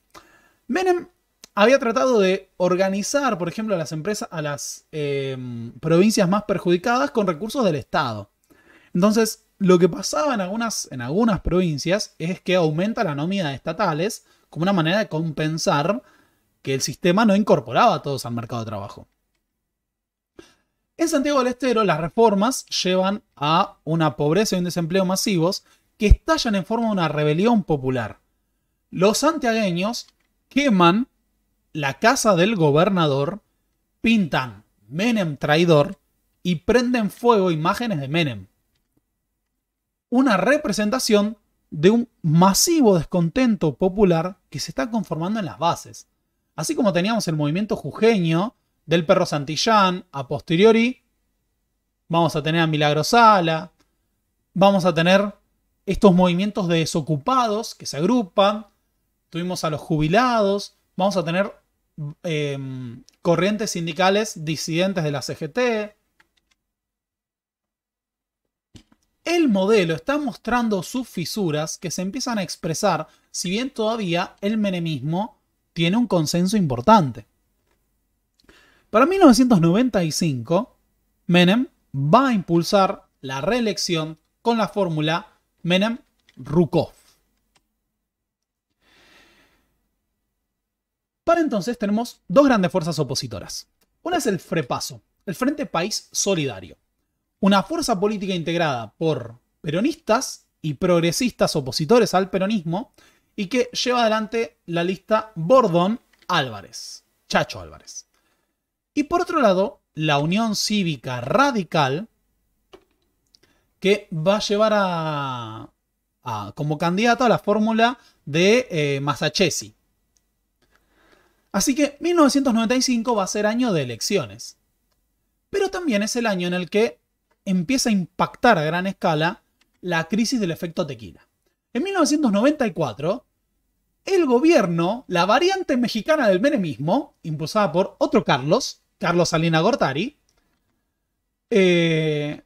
Menem había tratado de organizar, por ejemplo, a las empresas, a las eh, provincias más perjudicadas con recursos del Estado. Entonces, lo que pasaba en algunas, en algunas provincias es que aumenta la nómina de estatales como una manera de compensar que el sistema no incorporaba a todos al mercado de trabajo. En Santiago del Estero, las reformas llevan a una pobreza y un desempleo masivos que estallan en forma de una rebelión popular. Los santiagueños queman la casa del gobernador, pintan Menem traidor y prenden fuego imágenes de Menem. Una representación de un masivo descontento popular que se está conformando en las bases. Así como teníamos el movimiento jujeño del perro Santillán, a posteriori vamos a tener a Milagro Sala, vamos a tener estos movimientos de desocupados que se agrupan, tuvimos a los jubilados, vamos a tener eh, corrientes sindicales disidentes de la CGT, El modelo está mostrando sus fisuras que se empiezan a expresar, si bien todavía el menemismo tiene un consenso importante. Para 1995, Menem va a impulsar la reelección con la fórmula Menem-Rukov. Para entonces tenemos dos grandes fuerzas opositoras. Una es el FREPASO, el Frente País Solidario, una fuerza política integrada por peronistas y progresistas opositores al peronismo y que lleva adelante la lista Bordón Álvarez, Chacho Álvarez. Y por otro lado, la Unión Cívica Radical, que va a llevar a, como candidato a la fórmula de eh, Así que 1995 va a ser año de elecciones. Pero también es el año en el que empieza a impactar a gran escala la crisis del efecto tequila. En 1994, el gobierno, la variante mexicana del menemismo, impulsada por otro Carlos, Carlos Salina Gortari, eh,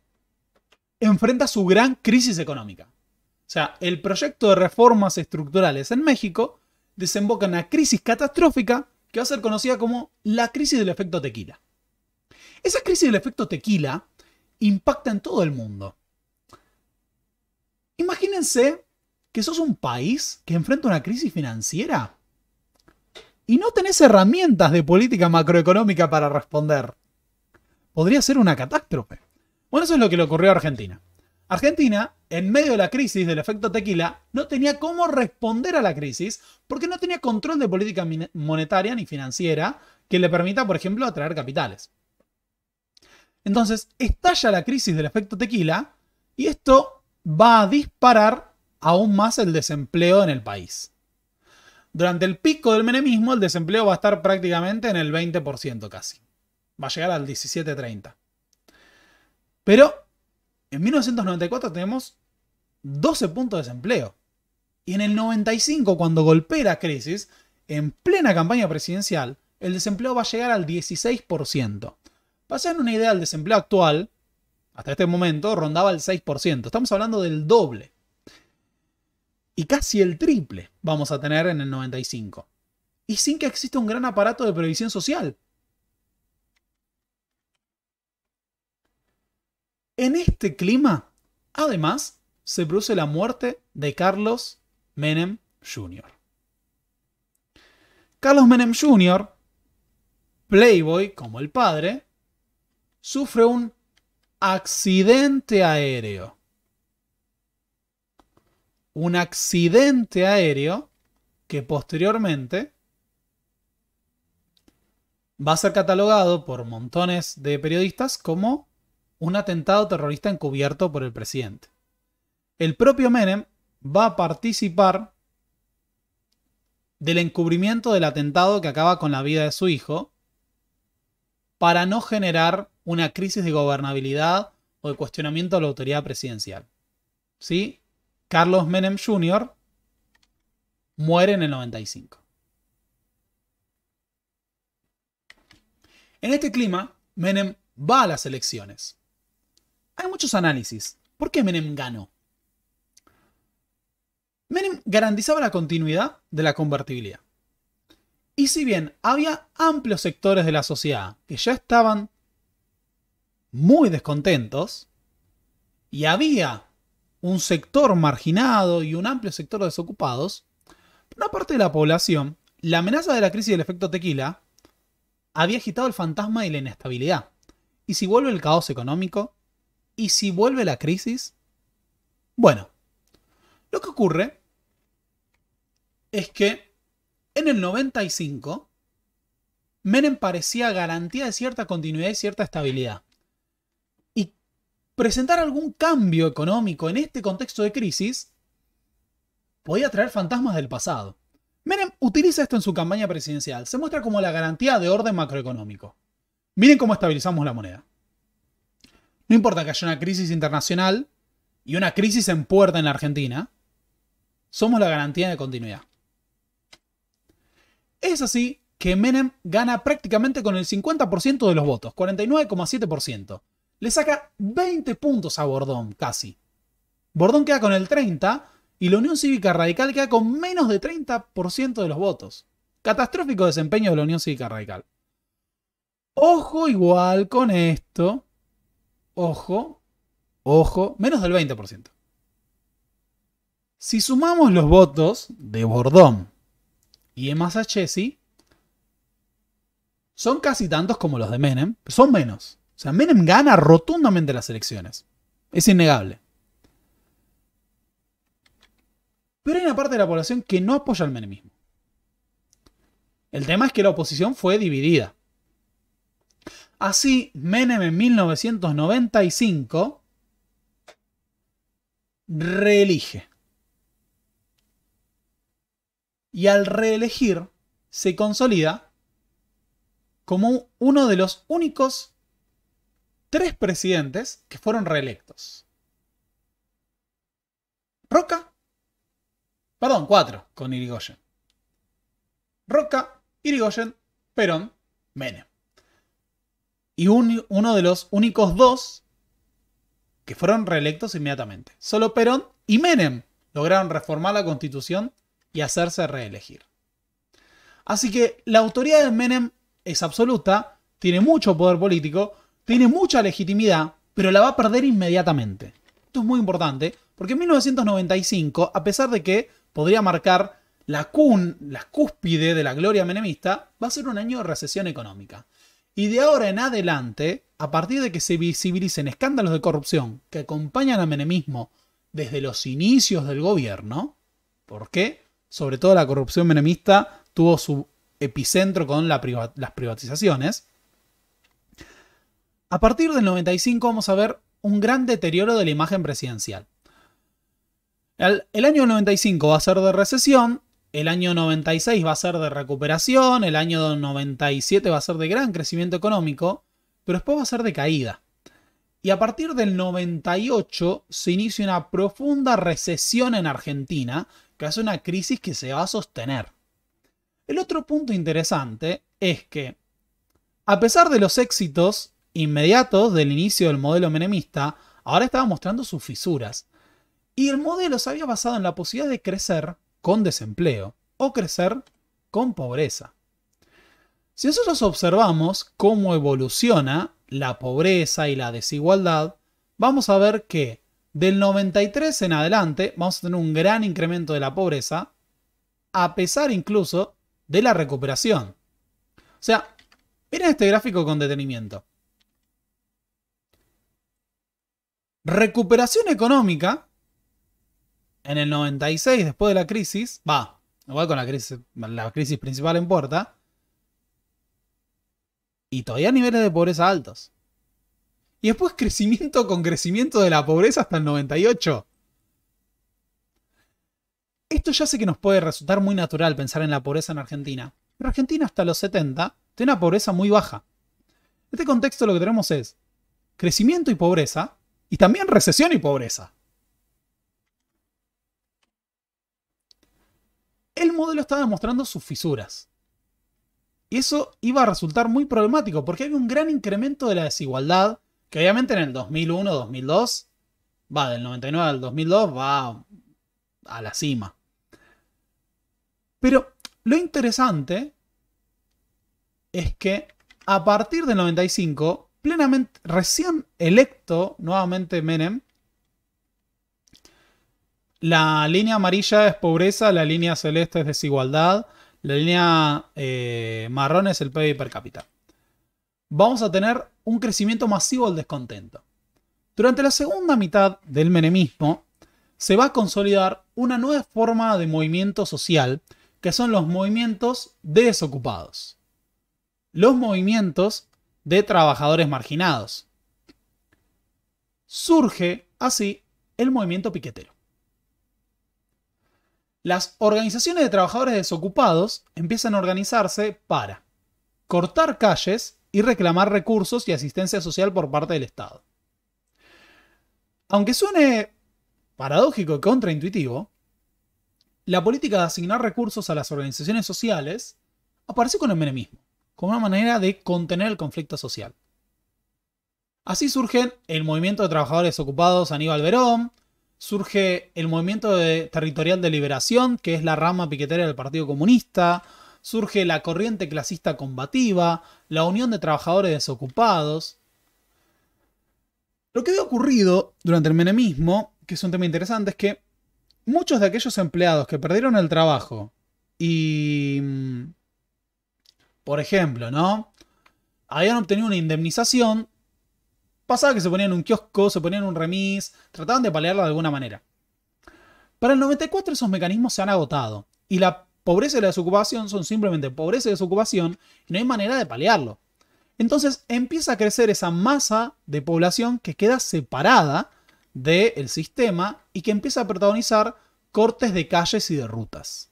enfrenta su gran crisis económica. O sea, el proyecto de reformas estructurales en México desemboca en una crisis catastrófica que va a ser conocida como la crisis del efecto tequila. Esa crisis del efecto tequila impacta en todo el mundo. Imagínense que sos un país que enfrenta una crisis financiera y no tenés herramientas de política macroeconómica para responder. Podría ser una catástrofe. Bueno, eso es lo que le ocurrió a Argentina. Argentina, en medio de la crisis del efecto tequila, no tenía cómo responder a la crisis porque no tenía control de política monetaria ni financiera que le permita, por ejemplo, atraer capitales. Entonces estalla la crisis del efecto tequila y esto va a disparar aún más el desempleo en el país. Durante el pico del menemismo el desempleo va a estar prácticamente en el 20% casi. Va a llegar al 17-30. Pero en 1994 tenemos 12 puntos de desempleo. Y en el 95, cuando golpea la crisis, en plena campaña presidencial, el desempleo va a llegar al 16%. Para una idea, el desempleo actual, hasta este momento, rondaba el 6%. Estamos hablando del doble. Y casi el triple vamos a tener en el 95. Y sin que exista un gran aparato de previsión social. En este clima, además, se produce la muerte de Carlos Menem Jr. Carlos Menem Jr., playboy como el padre, sufre un accidente aéreo. Un accidente aéreo que posteriormente va a ser catalogado por montones de periodistas como un atentado terrorista encubierto por el presidente. El propio Menem va a participar del encubrimiento del atentado que acaba con la vida de su hijo para no generar una crisis de gobernabilidad o de cuestionamiento a la autoridad presidencial. ¿Sí? Carlos Menem Jr. muere en el 95. En este clima, Menem va a las elecciones. Hay muchos análisis. ¿Por qué Menem ganó? Menem garantizaba la continuidad de la convertibilidad. Y si bien había amplios sectores de la sociedad que ya estaban muy descontentos y había un sector marginado y un amplio sector de desocupados, una parte de la población, la amenaza de la crisis del efecto tequila había agitado el fantasma de la inestabilidad. ¿Y si vuelve el caos económico? ¿Y si vuelve la crisis? Bueno, lo que ocurre es que en el 95 Menem parecía garantía de cierta continuidad y cierta estabilidad presentar algún cambio económico en este contexto de crisis podría traer fantasmas del pasado. Menem utiliza esto en su campaña presidencial. Se muestra como la garantía de orden macroeconómico. Miren cómo estabilizamos la moneda. No importa que haya una crisis internacional y una crisis en puerta en la Argentina, somos la garantía de continuidad. Es así que Menem gana prácticamente con el 50% de los votos, 49,7% le saca 20 puntos a Bordón, casi. Bordón queda con el 30 y la Unión Cívica Radical queda con menos de 30% de los votos. Catastrófico desempeño de la Unión Cívica Radical. Ojo igual con esto. Ojo, ojo, menos del 20%. Si sumamos los votos de Bordón y de Chessy, son casi tantos como los de Menem, son menos. O sea, Menem gana rotundamente las elecciones. Es innegable. Pero hay una parte de la población que no apoya al menemismo. El tema es que la oposición fue dividida. Así, Menem en 1995 reelige. Y al reelegir, se consolida como uno de los únicos tres presidentes que fueron reelectos. Roca. Perdón, cuatro con Irigoyen. Roca, Irigoyen, Perón, Menem. Y uno de los únicos dos que fueron reelectos inmediatamente. Solo Perón y Menem lograron reformar la constitución y hacerse reelegir. Así que la autoridad de Menem es absoluta, tiene mucho poder político, tiene mucha legitimidad, pero la va a perder inmediatamente. Esto es muy importante, porque en 1995, a pesar de que podría marcar la, cúspide de la gloria menemista, va a ser un año de recesión económica. Y de ahora en adelante, a partir de que se visibilicen escándalos de corrupción que acompañan al menemismo desde los inicios del gobierno, porque sobre todo la corrupción menemista tuvo su epicentro con las privatizaciones, a partir del 95 vamos a ver un gran deterioro de la imagen presidencial. El, año 95 va a ser de recesión, el año 96 va a ser de recuperación, el año 97 va a ser de gran crecimiento económico, pero después va a ser de caída. Y a partir del 98 se inicia una profunda recesión en Argentina, que es una crisis que se va a sostener. El otro punto interesante es que, a pesar de los éxitos inmediatos del inicio del modelo menemista, ahora estaba mostrando sus fisuras. Y el modelo se había basado en la posibilidad de crecer con desempleo o crecer con pobreza. Si nosotros observamos cómo evoluciona la pobreza y la desigualdad, vamos a ver que del 93 en adelante vamos a tener un gran incremento de la pobreza, a pesar incluso de la recuperación. O sea, miren este gráfico con detenimiento. Recuperación económica en el 96, después de la crisis. Va, igual con la crisis, la crisis principal importa. Y todavía niveles de pobreza altos. Y después crecimiento con crecimiento de la pobreza hasta el 98. Esto ya sé que nos puede resultar muy natural pensar en la pobreza en Argentina. Pero Argentina hasta los 70 tiene una pobreza muy baja. En este contexto lo que tenemos es crecimiento y pobreza, y también recesión y pobreza. El modelo estaba demostrando sus fisuras. Y eso iba a resultar muy problemático porque había un gran incremento de la desigualdad que obviamente en el 2001-2002, va, del 99 al 2002 va a la cima. Pero lo interesante es que a partir del 95 recién electo nuevamente Menem, la línea amarilla es pobreza, la línea celeste es desigualdad, la línea eh, marrón es el PIB per cápita. Vamos a tener un crecimiento masivo del descontento. Durante la segunda mitad del menemismo, se va a consolidar una nueva forma de movimiento social, que son los movimientos desocupados. Los movimientos de trabajadores marginados. Surge así el movimiento piquetero. Las organizaciones de trabajadores desocupados empiezan a organizarse para cortar calles y reclamar recursos y asistencia social por parte del Estado. Aunque suene paradójico y contraintuitivo, la política de asignar recursos a las organizaciones sociales aparece con el menemismo como una manera de contener el conflicto social. Así surgen el movimiento de trabajadores ocupados Aníbal Verón, surge el movimiento territorial de liberación, que es la rama piquetera del Partido Comunista, surge la corriente clasista combativa, la unión de trabajadores desocupados. Lo que había ocurrido durante el menemismo, que es un tema interesante, es que muchos de aquellos empleados que perdieron el trabajo y mm, por ejemplo, ¿no? Habían obtenido una indemnización. Pasaba que se ponían un kiosco, se ponían un remis, trataban de paliarla de alguna manera. Para el 94 esos mecanismos se han agotado y la pobreza y la desocupación son simplemente pobreza y desocupación y no hay manera de paliarlo. Entonces empieza a crecer esa masa de población que queda separada del sistema y que empieza a protagonizar cortes de calles y de rutas.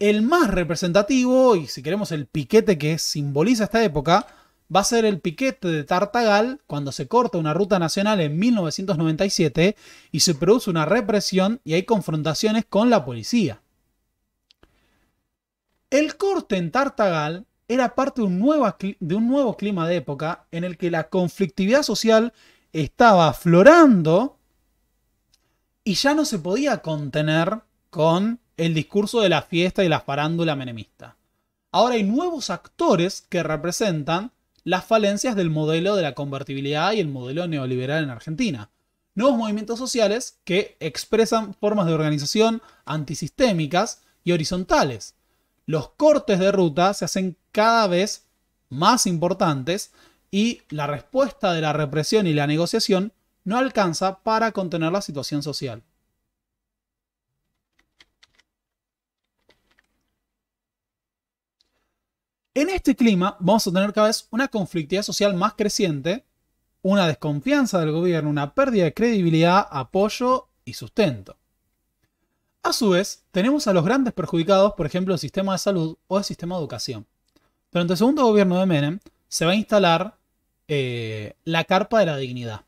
El más representativo, y si queremos el piquete que simboliza esta época, va a ser el piquete de Tartagal cuando se corta una ruta nacional en 1997 y se produce una represión y hay confrontaciones con la policía. El corte en Tartagal era parte de un, de un nuevo clima de época en el que la conflictividad social estaba aflorando y ya no se podía contener con el discurso de la fiesta y la farándula menemista. Ahora hay nuevos actores que representan las falencias del modelo de la convertibilidad y el modelo neoliberal en Argentina. Nuevos movimientos sociales que expresan formas de organización antisistémicas y horizontales. Los cortes de ruta se hacen cada vez más importantes y la respuesta de la represión y la negociación no alcanza para contener la situación social. En este clima vamos a tener cada vez una conflictividad social más creciente, una desconfianza del gobierno, una pérdida de credibilidad, apoyo y sustento. A su vez, tenemos a los grandes perjudicados, por ejemplo, el sistema de salud o el sistema de educación. Durante el segundo gobierno de Menem se va a instalar eh, la carpa de la dignidad.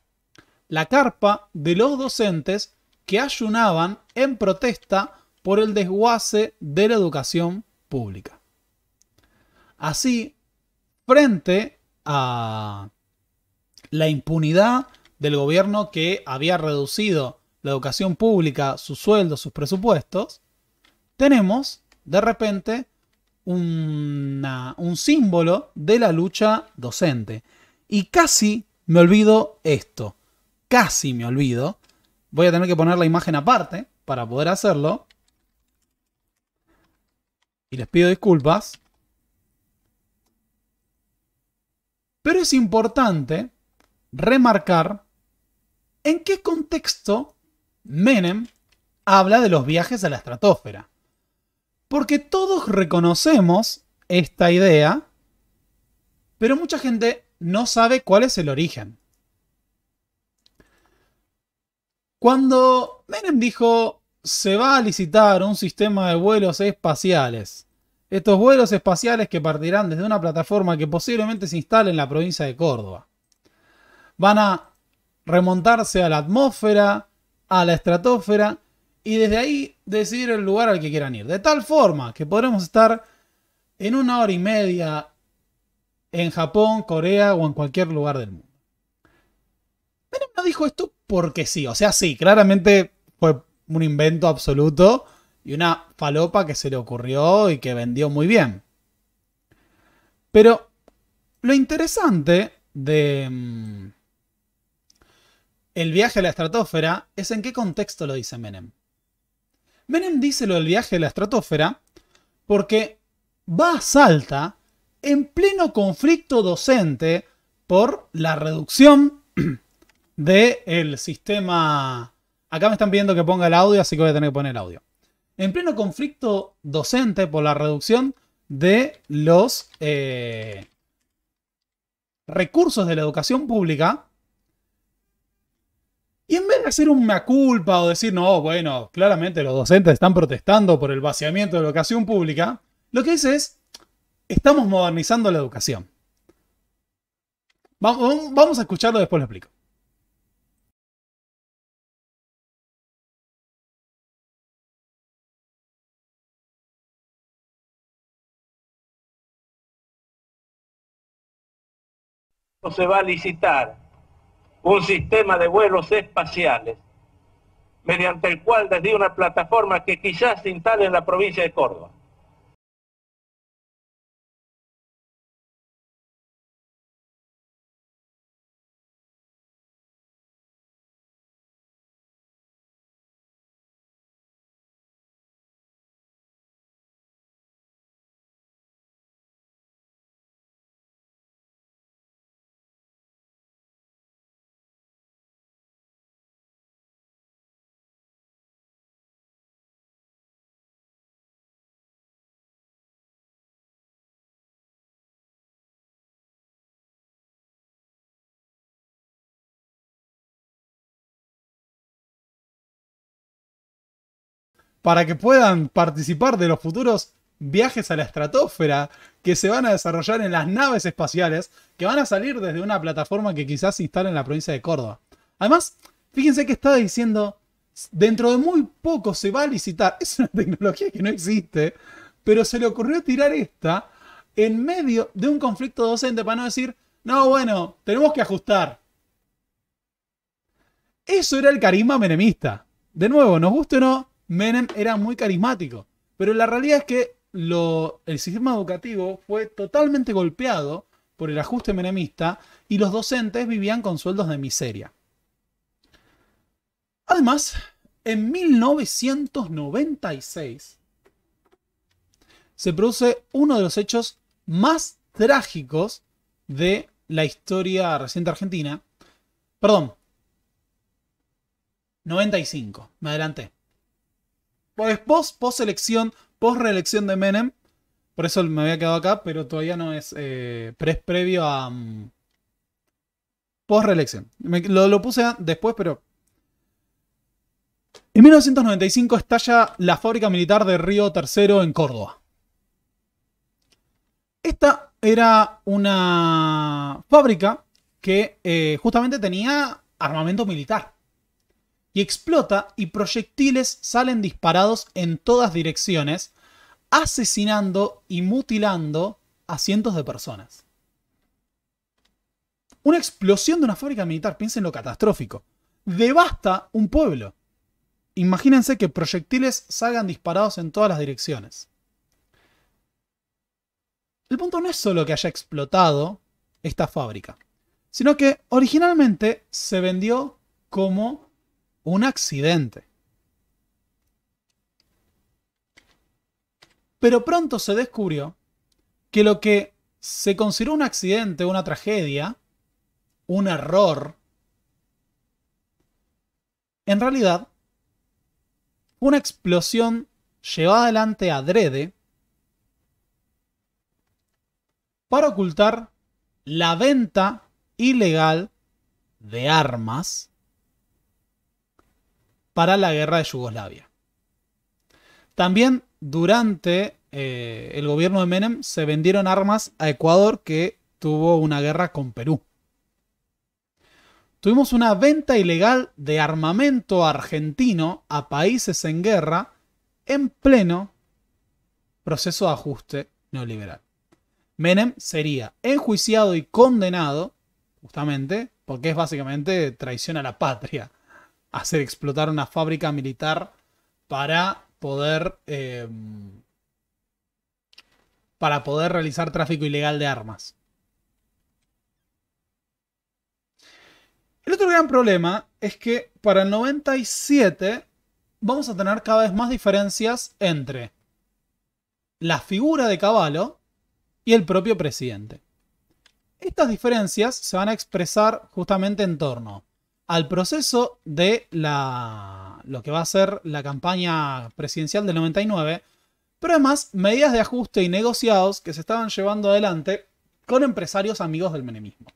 La carpa de los docentes que ayunaban en protesta por el desguace de la educación pública. Así, frente a la impunidad del gobierno que había reducido la educación pública, sus sueldos, sus presupuestos, tenemos de repente un símbolo de la lucha docente. Y casi me olvido esto, casi me olvido. Voy a tener que poner la imagen aparte para poder hacerlo. Y les pido disculpas. Pero es importante remarcar en qué contexto Menem habla de los viajes a la estratosfera. Porque todos reconocemos esta idea, pero mucha gente no sabe cuál es el origen. Cuando Menem dijo se va a licitar un sistema de vuelos espaciales estos vuelos espaciales que partirán desde una plataforma que posiblemente se instale en la provincia de Córdoba. Van a remontarse a la atmósfera, a la estratosfera y desde ahí decidir el lugar al que quieran ir. De tal forma que podremos estar en una hora y media en Japón, Corea o en cualquier lugar del mundo. Pero no dijo esto porque sí, o sea, sí, claramente fue un invento absoluto y una falopa que se le ocurrió y que vendió muy bien. Pero lo interesante de mm, el viaje a la estratosfera es en qué contexto lo dice Menem. Menem dice lo del viaje a la estratosfera porque va a Salta en pleno conflicto docente por la reducción del el sistema... Acá me están pidiendo que ponga el audio, así que voy a tener que poner el audio en pleno conflicto docente por la reducción de los eh, recursos de la educación pública. Y en vez de hacer una culpa o decir, no, bueno, claramente los docentes están protestando por el vaciamiento de la educación pública, lo que dice es, estamos modernizando la educación. Vamos a escucharlo, después lo explico. se va a licitar un sistema de vuelos espaciales mediante el cual desde una plataforma que quizás se instale en la provincia de Córdoba para que puedan participar de los futuros viajes a la estratosfera que se van a desarrollar en las naves espaciales que van a salir desde una plataforma que quizás se instale en la provincia de Córdoba. Además, fíjense que estaba diciendo, dentro de muy poco se va a licitar, es una tecnología que no existe, pero se le ocurrió tirar esta en medio de un conflicto docente para no decir, no, bueno, tenemos que ajustar. Eso era el carisma menemista. De nuevo, nos guste o no, Menem era muy carismático. Pero la realidad es que el sistema educativo fue totalmente golpeado por el ajuste menemista y los docentes vivían con sueldos de miseria. Además, en 1996 se produce uno de los hechos más trágicos de la historia reciente argentina. Perdón. 95, me adelanté. Es pues post, post elección, post reelección de Menem. Por eso me había quedado acá, pero todavía no es, eh, pre previo a mm, post reelección. lo, puse después, pero en 1995 estalla la fábrica militar de Río Tercero en Córdoba. Esta era una fábrica que eh, justamente tenía armamento militar y explota y proyectiles salen disparados en todas direcciones, asesinando y mutilando a cientos de personas. Una explosión de una fábrica militar, piensen lo catastrófico, devasta un pueblo. Imagínense que proyectiles salgan disparados en todas las direcciones. El punto no es solo que haya explotado esta fábrica, sino que originalmente se vendió como un accidente. Pero pronto se descubrió que lo que se consideró un accidente, una tragedia, un error, en realidad una explosión llevada adelante adrede para ocultar la venta ilegal de armas para la guerra de Yugoslavia. También durante eh, el gobierno de Menem se vendieron armas a Ecuador que tuvo una guerra con Perú. Tuvimos una venta ilegal de armamento argentino a países en guerra en pleno proceso de ajuste neoliberal. Menem sería enjuiciado y condenado, justamente, porque es básicamente traición a la patria hacer explotar una fábrica militar para poder. Em, para poder realizar tráfico ilegal de armas. El otro gran problema es que para el 97 vamos a tener cada vez más diferencias entre la figura de Caballo y el propio presidente. Estas diferencias se van a expresar justamente en torno al proceso de la, lo que va a ser la campaña presidencial del 99, pero además medidas de ajuste y negociados que se estaban llevando adelante con empresarios amigos del menemismo.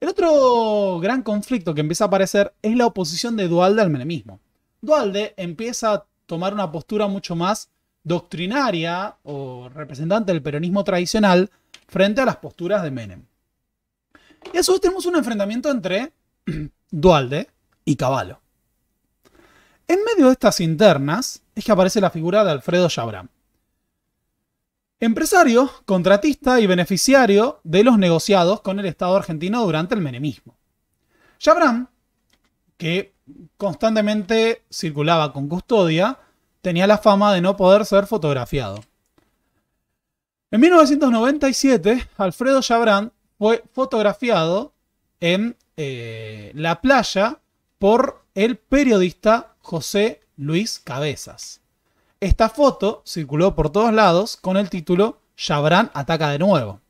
El otro gran conflicto que empieza a aparecer es la oposición de Dualde al menemismo. Dualde empieza a tomar una postura mucho más doctrinaria o representante del peronismo tradicional frente a las posturas de Menem. Y a su vez tenemos un enfrentamiento entre Dualde y Caballo. En medio de estas internas es que aparece la figura de Alfredo Chabrán, Empresario, contratista y beneficiario de los negociados con el Estado argentino durante el menemismo. Chabram, que constantemente circulaba con custodia, tenía la fama de no poder ser fotografiado. En 1997, Alfredo Chabran fue fotografiado en eh, la playa por el periodista José Luis Cabezas. Esta foto circuló por todos lados con el título Yabrán ataca de nuevo.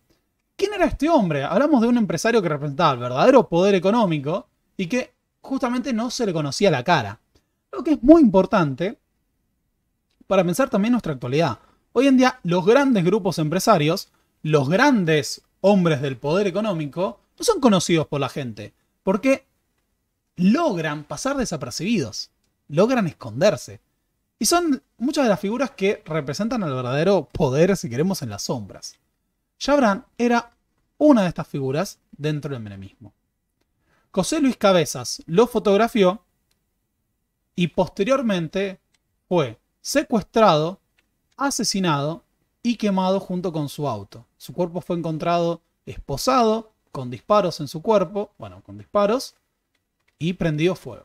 ¿Quién era este hombre? Hablamos de un empresario que representaba el verdadero poder económico y que justamente no se le conocía la cara. Lo que es muy importante para pensar también nuestra actualidad. Hoy en día los grandes grupos empresarios, los grandes hombres del poder económico, no son conocidos por la gente, porque logran pasar desapercibidos, logran esconderse. Y son muchas de las figuras que representan el verdadero poder, si queremos, en las sombras. yabran era una de estas figuras dentro del menemismo. José Luis Cabezas lo fotografió y posteriormente fue secuestrado, asesinado y quemado junto con su auto. Su cuerpo fue encontrado esposado con disparos en su cuerpo, bueno, con disparos, y prendió fuego.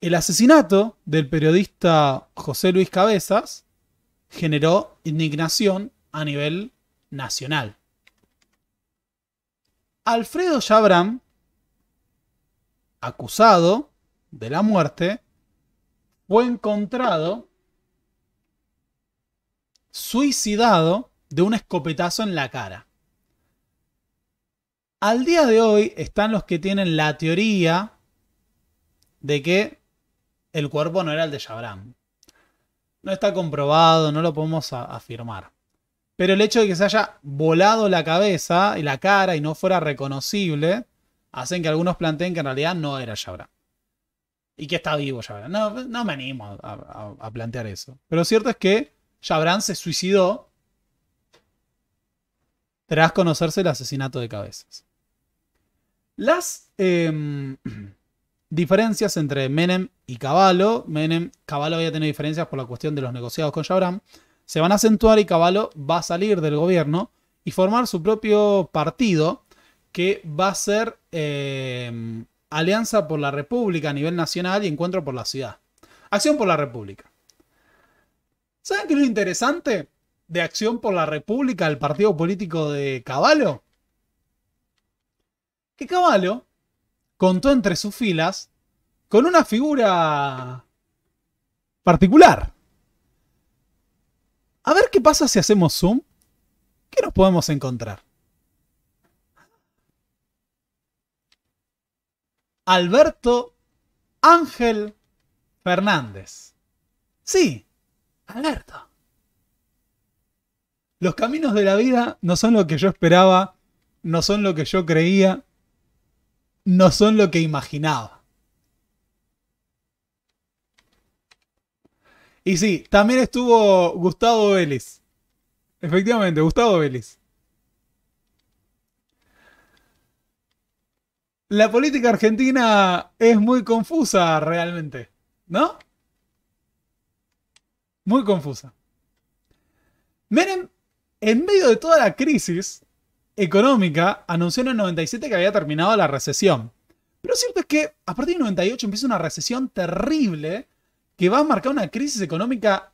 El asesinato del periodista José Luis Cabezas generó indignación a nivel nacional. Alfredo Yabram, acusado de la muerte, fue encontrado suicidado de un escopetazo en la cara. Al día de hoy están los que tienen la teoría de que el cuerpo no era el de Shabram. No está comprobado, no lo podemos afirmar. Pero el hecho de que se haya volado la cabeza y la cara y no fuera reconocible, hacen que algunos planteen que en realidad no era Shabram. Y que está vivo Shabram. No, me animo a, plantear eso. Pero lo cierto es que Shabram se suicidó tras conocerse el asesinato de cabezas. Las em, diferencias entre Menem y Caballo, Menem, Caballo había tenido diferencias por la cuestión de los negociados con Yabram, se van a acentuar y Caballo va a salir del gobierno y formar su propio partido que va a ser em, Alianza por la República a nivel nacional y Encuentro por la Ciudad. Acción por la República. ¿Saben qué es lo interesante? de Acción por la República, el partido político de Caballo. Que Caballo contó entre sus filas con una figura particular. A ver qué pasa si hacemos zoom. ¿Qué nos podemos encontrar? Alberto Ángel Fernández. Sí, Alberto. Los caminos de la vida no son lo que yo esperaba, no son lo que yo creía, no son lo que imaginaba. Y sí, también estuvo Gustavo Vélez. Efectivamente, Gustavo Vélez. La política argentina es muy confusa realmente, ¿no? Muy confusa. Menem en medio de toda la crisis económica, anunció en el 97 que había terminado la recesión. Pero lo cierto es que a partir del 98 empieza una recesión terrible que va a marcar una crisis económica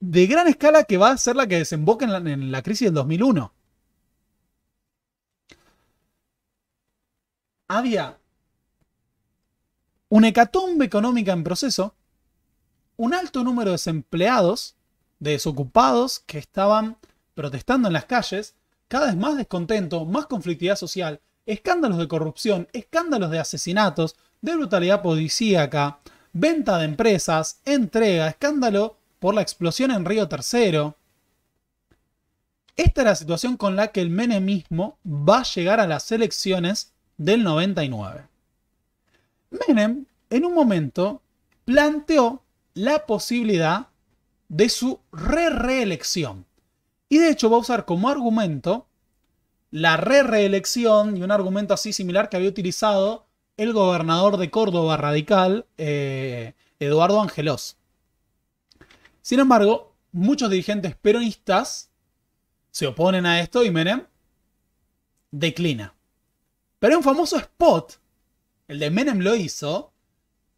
de gran escala que va a ser la que desemboca en la, crisis del 2001. Había una hecatombe económica en proceso, un alto número de desempleados de desocupados que estaban protestando en las calles, cada vez más descontento, más conflictividad social, escándalos de corrupción, escándalos de asesinatos, de brutalidad policíaca, venta de empresas, entrega, escándalo por la explosión en Río Tercero. Esta es la situación con la que el menemismo va a llegar a las elecciones del 99. Menem, en un momento, planteó la posibilidad de su re-reelección. Y de hecho va a usar como argumento la re-reelección y un argumento así similar que había utilizado el gobernador de Córdoba radical, eh, Eduardo Angelós. Sin embargo, muchos dirigentes peronistas se oponen a esto y Menem declina. Pero hay un famoso spot, el de Menem lo hizo,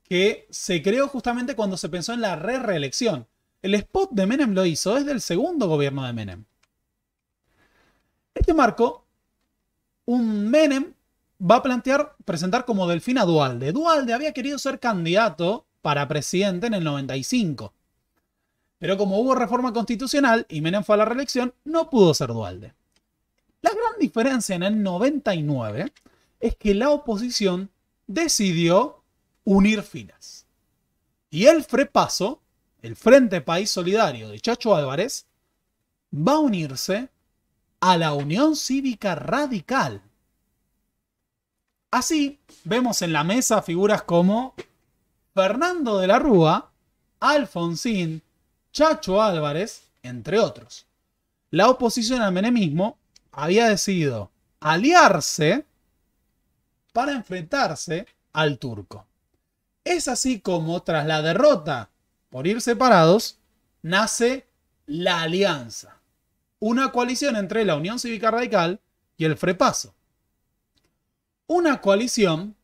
que se creó justamente cuando se pensó en la re-reelección. El spot de Menem lo hizo desde el segundo gobierno de Menem. Este marco, un Menem va a plantear presentar como Delfina Dualde. Dualde había querido ser candidato para presidente en el 95. Pero como hubo reforma constitucional y Menem fue a la reelección, no pudo ser Dualde. La gran diferencia en el 99 es que la oposición decidió unir filas. Y el frepaso el Frente País Solidario de Chacho Álvarez, va a unirse a la Unión Cívica Radical. Así vemos en la mesa figuras como Fernando de la Rúa, Alfonsín, Chacho Álvarez, entre otros. La oposición al menemismo había decidido aliarse para enfrentarse al turco. Es así como tras la derrota por ir separados, nace la Alianza, una coalición entre la Unión Cívica Radical y el Frepaso. Una coalición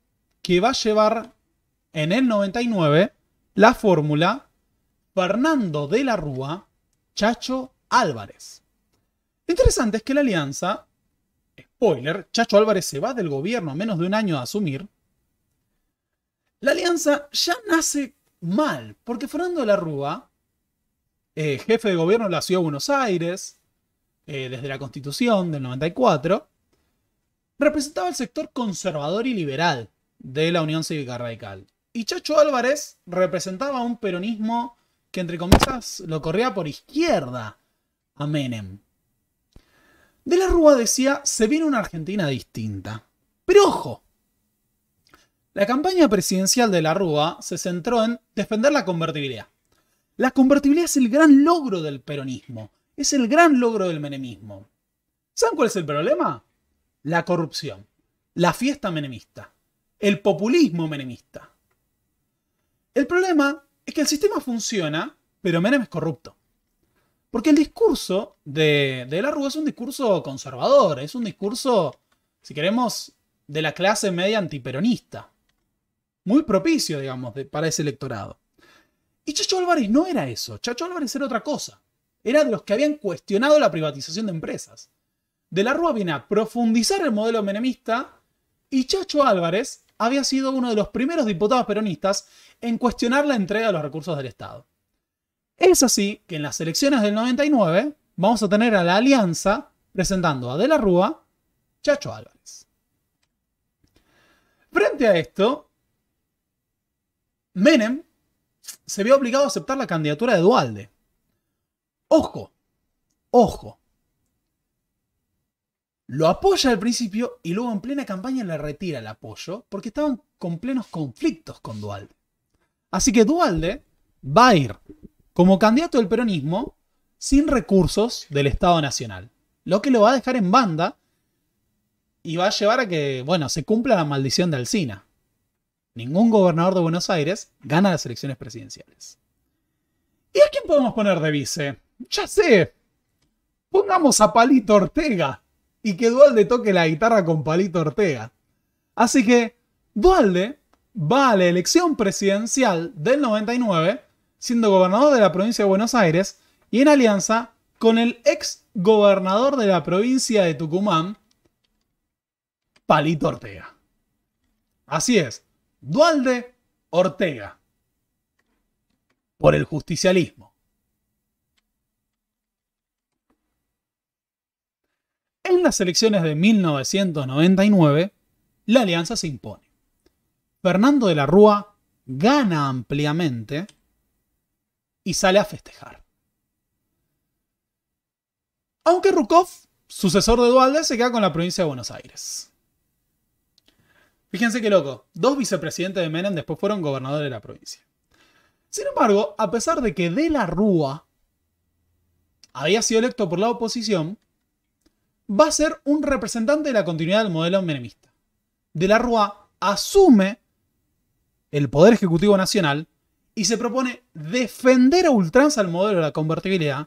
que va a llevar en el 99 la fórmula Fernando de la Rúa, Chacho Álvarez. Lo interesante es que la alianza, spoiler, Chacho Álvarez se va del gobierno menos de un año a asumir. La alianza ya nace mal, porque Fernando de la Rúa, eh, jefe de gobierno de la Ciudad de Buenos Aires, eh, desde la Constitución del 94, representaba el sector conservador y liberal de la Unión Cívica Radical. Y Chacho Álvarez representaba un peronismo que, entre comillas, lo corría por izquierda a Menem. De la Rúa decía, se viene una Argentina distinta. Pero ojo, la campaña presidencial de la RUA se centró en defender la convertibilidad. La convertibilidad es el gran logro del peronismo, es el gran logro del menemismo. ¿Saben cuál es el problema? La corrupción, la fiesta menemista, el populismo menemista. El problema es que el sistema funciona, pero Menem es corrupto. Porque el discurso de, la RUA es un discurso conservador, es un discurso, si queremos, de la clase media antiperonista muy propicio, digamos, para ese electorado. Y Chacho Álvarez no era eso. Chacho Álvarez era otra cosa. Era de los que habían cuestionado la privatización de empresas. De la Rúa viene a profundizar el modelo menemista y Chacho Álvarez había sido uno de los primeros diputados peronistas en cuestionar la entrega de los recursos del Estado. Es así que en las elecciones del 99 vamos a tener a la alianza presentando a De la Rúa Chacho Álvarez. Frente a esto, Menem se vio obligado a aceptar la candidatura de Dualde. Ojo, ojo. Lo apoya al principio y luego en plena campaña le retira el apoyo porque estaban con plenos conflictos con Dualde. Así que Dualde va a ir como candidato del peronismo sin recursos del Estado Nacional. Lo que lo va a dejar en banda y va a llevar a que, bueno, se cumpla la maldición de Alcina ningún gobernador de Buenos Aires gana las elecciones presidenciales. ¿Y a quién podemos poner de vice? Ya sé. Pongamos a Palito Ortega y que Dualde toque la guitarra con Palito Ortega. Así que Dualde va a la elección presidencial del 99 siendo gobernador de la provincia de Buenos Aires y en alianza con el ex gobernador de la provincia de Tucumán, Palito Ortega. Así es, Dualde Ortega por el justicialismo. En las elecciones de 1999, la alianza se impone. Fernando de la Rúa gana ampliamente y sale a festejar. Aunque Rukov, sucesor de Dualde, se queda con la provincia de Buenos Aires. Fíjense qué loco, dos vicepresidentes de Menem después fueron gobernadores de la provincia. Sin embargo, a pesar de que De la Rúa había sido electo por la oposición, va a ser un representante de la continuidad del modelo menemista. De la Rúa asume el Poder Ejecutivo Nacional y se propone defender a ultranza el modelo de la convertibilidad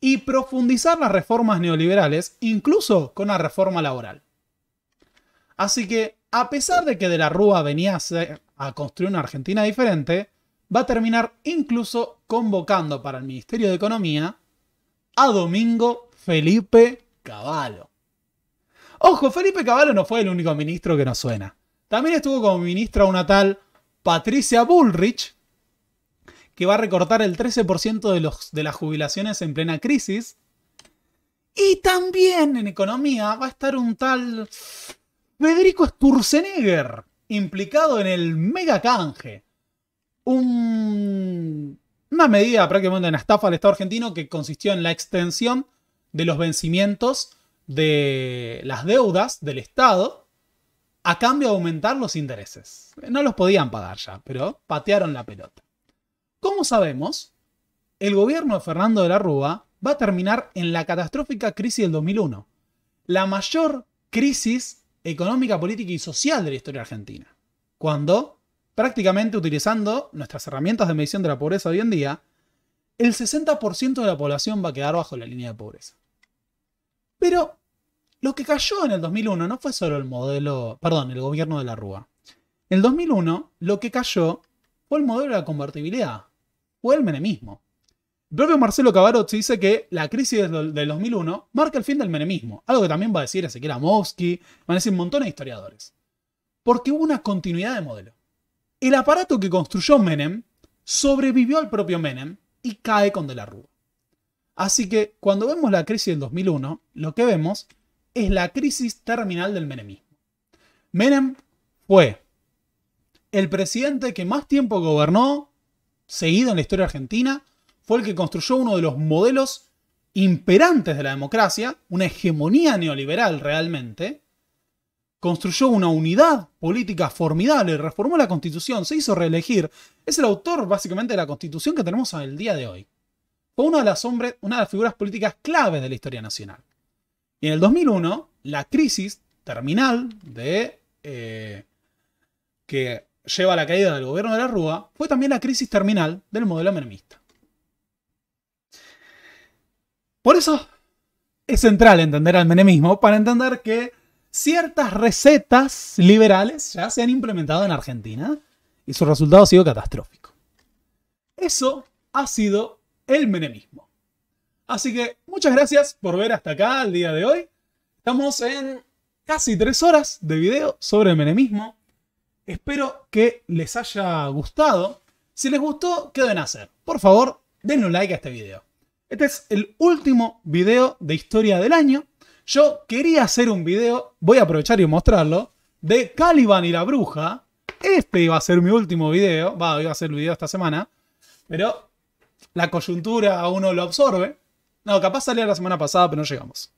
y profundizar las reformas neoliberales, incluso con la reforma laboral. Así que a pesar de que De la Rúa venía a construir una Argentina diferente, va a terminar incluso convocando para el Ministerio de Economía a Domingo Felipe Cavallo. Ojo, Felipe Cavallo no fue el único ministro que nos suena. También estuvo como ministra una tal Patricia Bullrich, que va a recortar el 13% de, los, de las jubilaciones en plena crisis. Y también en economía va a estar un tal Federico Sturzenegger, implicado en el mega canje. una medida prácticamente una estafa al Estado argentino que consistió en la extensión de los vencimientos de las deudas del Estado a cambio de aumentar los intereses. No los podían pagar ya, pero patearon la pelota. Como sabemos, el gobierno de Fernando de la Rúa va a terminar en la catastrófica crisis del 2001, la mayor crisis económica, política y social de la historia argentina. Cuando, prácticamente utilizando nuestras herramientas de medición de la pobreza hoy en día, el 60% de la población va a quedar bajo la línea de pobreza. Pero lo que cayó en el 2001 no fue solo el modelo, perdón, el gobierno de la Rúa. En el 2001 lo que cayó fue el modelo de la convertibilidad, fue el menemismo propio Marcelo Cavarotti dice que la crisis del 2001 marca el fin del menemismo, algo que también va a decir Ezequiel Amovsky, van a decir un montón de historiadores. Porque hubo una continuidad de modelo. El aparato que construyó Menem sobrevivió al propio Menem y cae con De la Rúa. Así que cuando vemos la crisis del 2001, lo que vemos es la crisis terminal del menemismo. Menem fue el presidente que más tiempo gobernó seguido en la historia argentina fue el que construyó uno de los modelos imperantes de la democracia, una hegemonía neoliberal realmente, construyó una unidad política formidable, reformó la constitución, se hizo reelegir, es el autor básicamente de la constitución que tenemos el día de hoy. Fue una de las, una de las figuras políticas claves de la historia nacional. Y en el 2001, la crisis terminal de, eh, que lleva a la caída del gobierno de la Rúa fue también la crisis terminal del modelo menemista. Por eso es central entender al menemismo para entender que ciertas recetas liberales ya se han implementado en Argentina y su resultado ha sido catastrófico. Eso ha sido el menemismo. Así que muchas gracias por ver hasta acá el día de hoy. Estamos en casi tres horas de video sobre el menemismo. Espero que les haya gustado. Si les gustó, ¿qué deben hacer? Por favor, denle un like a este video. Este es el último video de historia del año. Yo quería hacer un video, voy a aprovechar y mostrarlo, de Caliban y la bruja. Este iba a ser mi último video, va, iba a ser el video esta semana, pero la coyuntura a uno lo absorbe. No, capaz salía la semana pasada, pero no llegamos.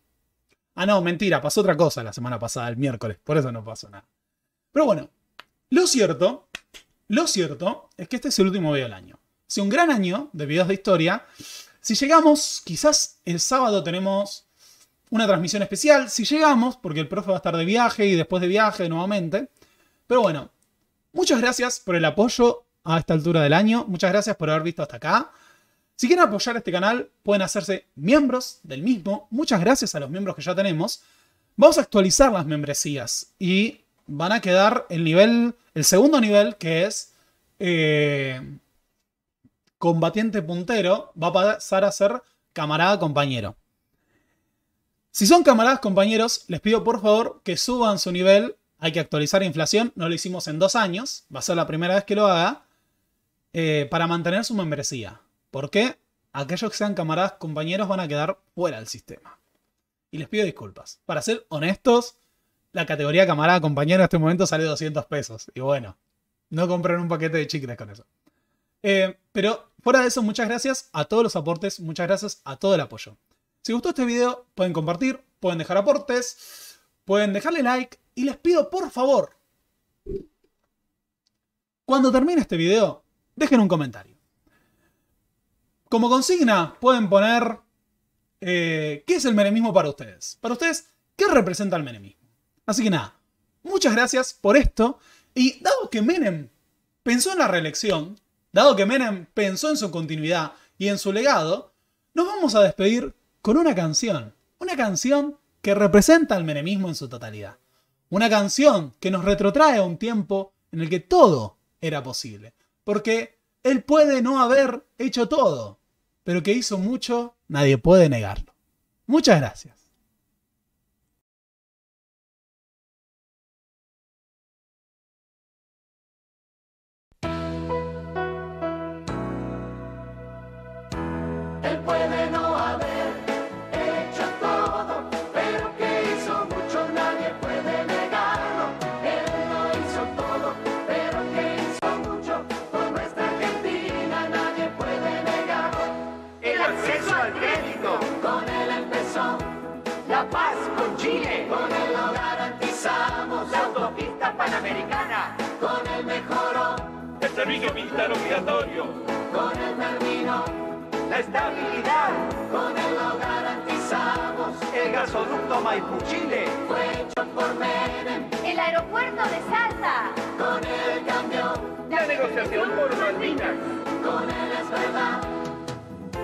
Ah, no, mentira, pasó otra cosa la semana pasada, el miércoles, por eso no pasó nada. Pero bueno, lo cierto, lo cierto es que este es el último video del año. Si un gran año de videos de historia si llegamos, quizás el sábado tenemos una transmisión especial. Si llegamos, porque el profe va a estar de viaje y después de viaje nuevamente. Pero bueno, muchas gracias por el apoyo a esta altura del año. Muchas gracias por haber visto hasta acá. Si quieren apoyar este canal, pueden hacerse miembros del mismo. Muchas gracias a los miembros que ya tenemos. Vamos a actualizar las membresías y van a quedar el nivel, el segundo nivel, que es eh, combatiente puntero va a pasar a ser camarada compañero. Si son camaradas compañeros, les pido por favor que suban su nivel. Hay que actualizar inflación, no lo hicimos en dos años, va a ser la primera vez que lo haga, eh, para mantener su membresía. porque Aquellos que sean camaradas compañeros van a quedar fuera del sistema. Y les pido disculpas. Para ser honestos, la categoría camarada compañero en este momento sale 200 pesos. Y bueno, no compren un paquete de chicles con eso. Eh, pero fuera de eso, muchas gracias a todos los aportes, muchas gracias a todo el apoyo. Si gustó este video, pueden compartir, pueden dejar aportes, pueden dejarle like y les pido por favor, cuando termine este video, dejen un comentario. Como consigna, pueden poner eh, qué es el menemismo para ustedes. Para ustedes, ¿qué representa el menemismo? Así que nada, muchas gracias por esto. Y dado que Menem pensó en la reelección, Dado que Menem pensó en su continuidad y en su legado, nos vamos a despedir con una canción. Una canción que representa al menemismo en su totalidad. Una canción que nos retrotrae a un tiempo en el que todo era posible. Porque él puede no haber hecho todo, pero que hizo mucho, nadie puede negarlo. Muchas gracias. Río militar obligatorio. Con el término la estabilidad, con él lo garantizamos. El gasoducto Maipú-Chile fue hecho por Menem. El aeropuerto de Salta, con el cambio. La negociación por Malvinas, con él es verdad.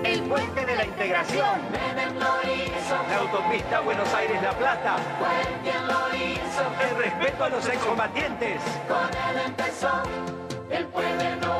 El puente de la integración. Menem lo hizo. La autopista Buenos Aires-La Plata. Fue quien lo hizo. El respeto a los excombatientes. Con él empezó el puede no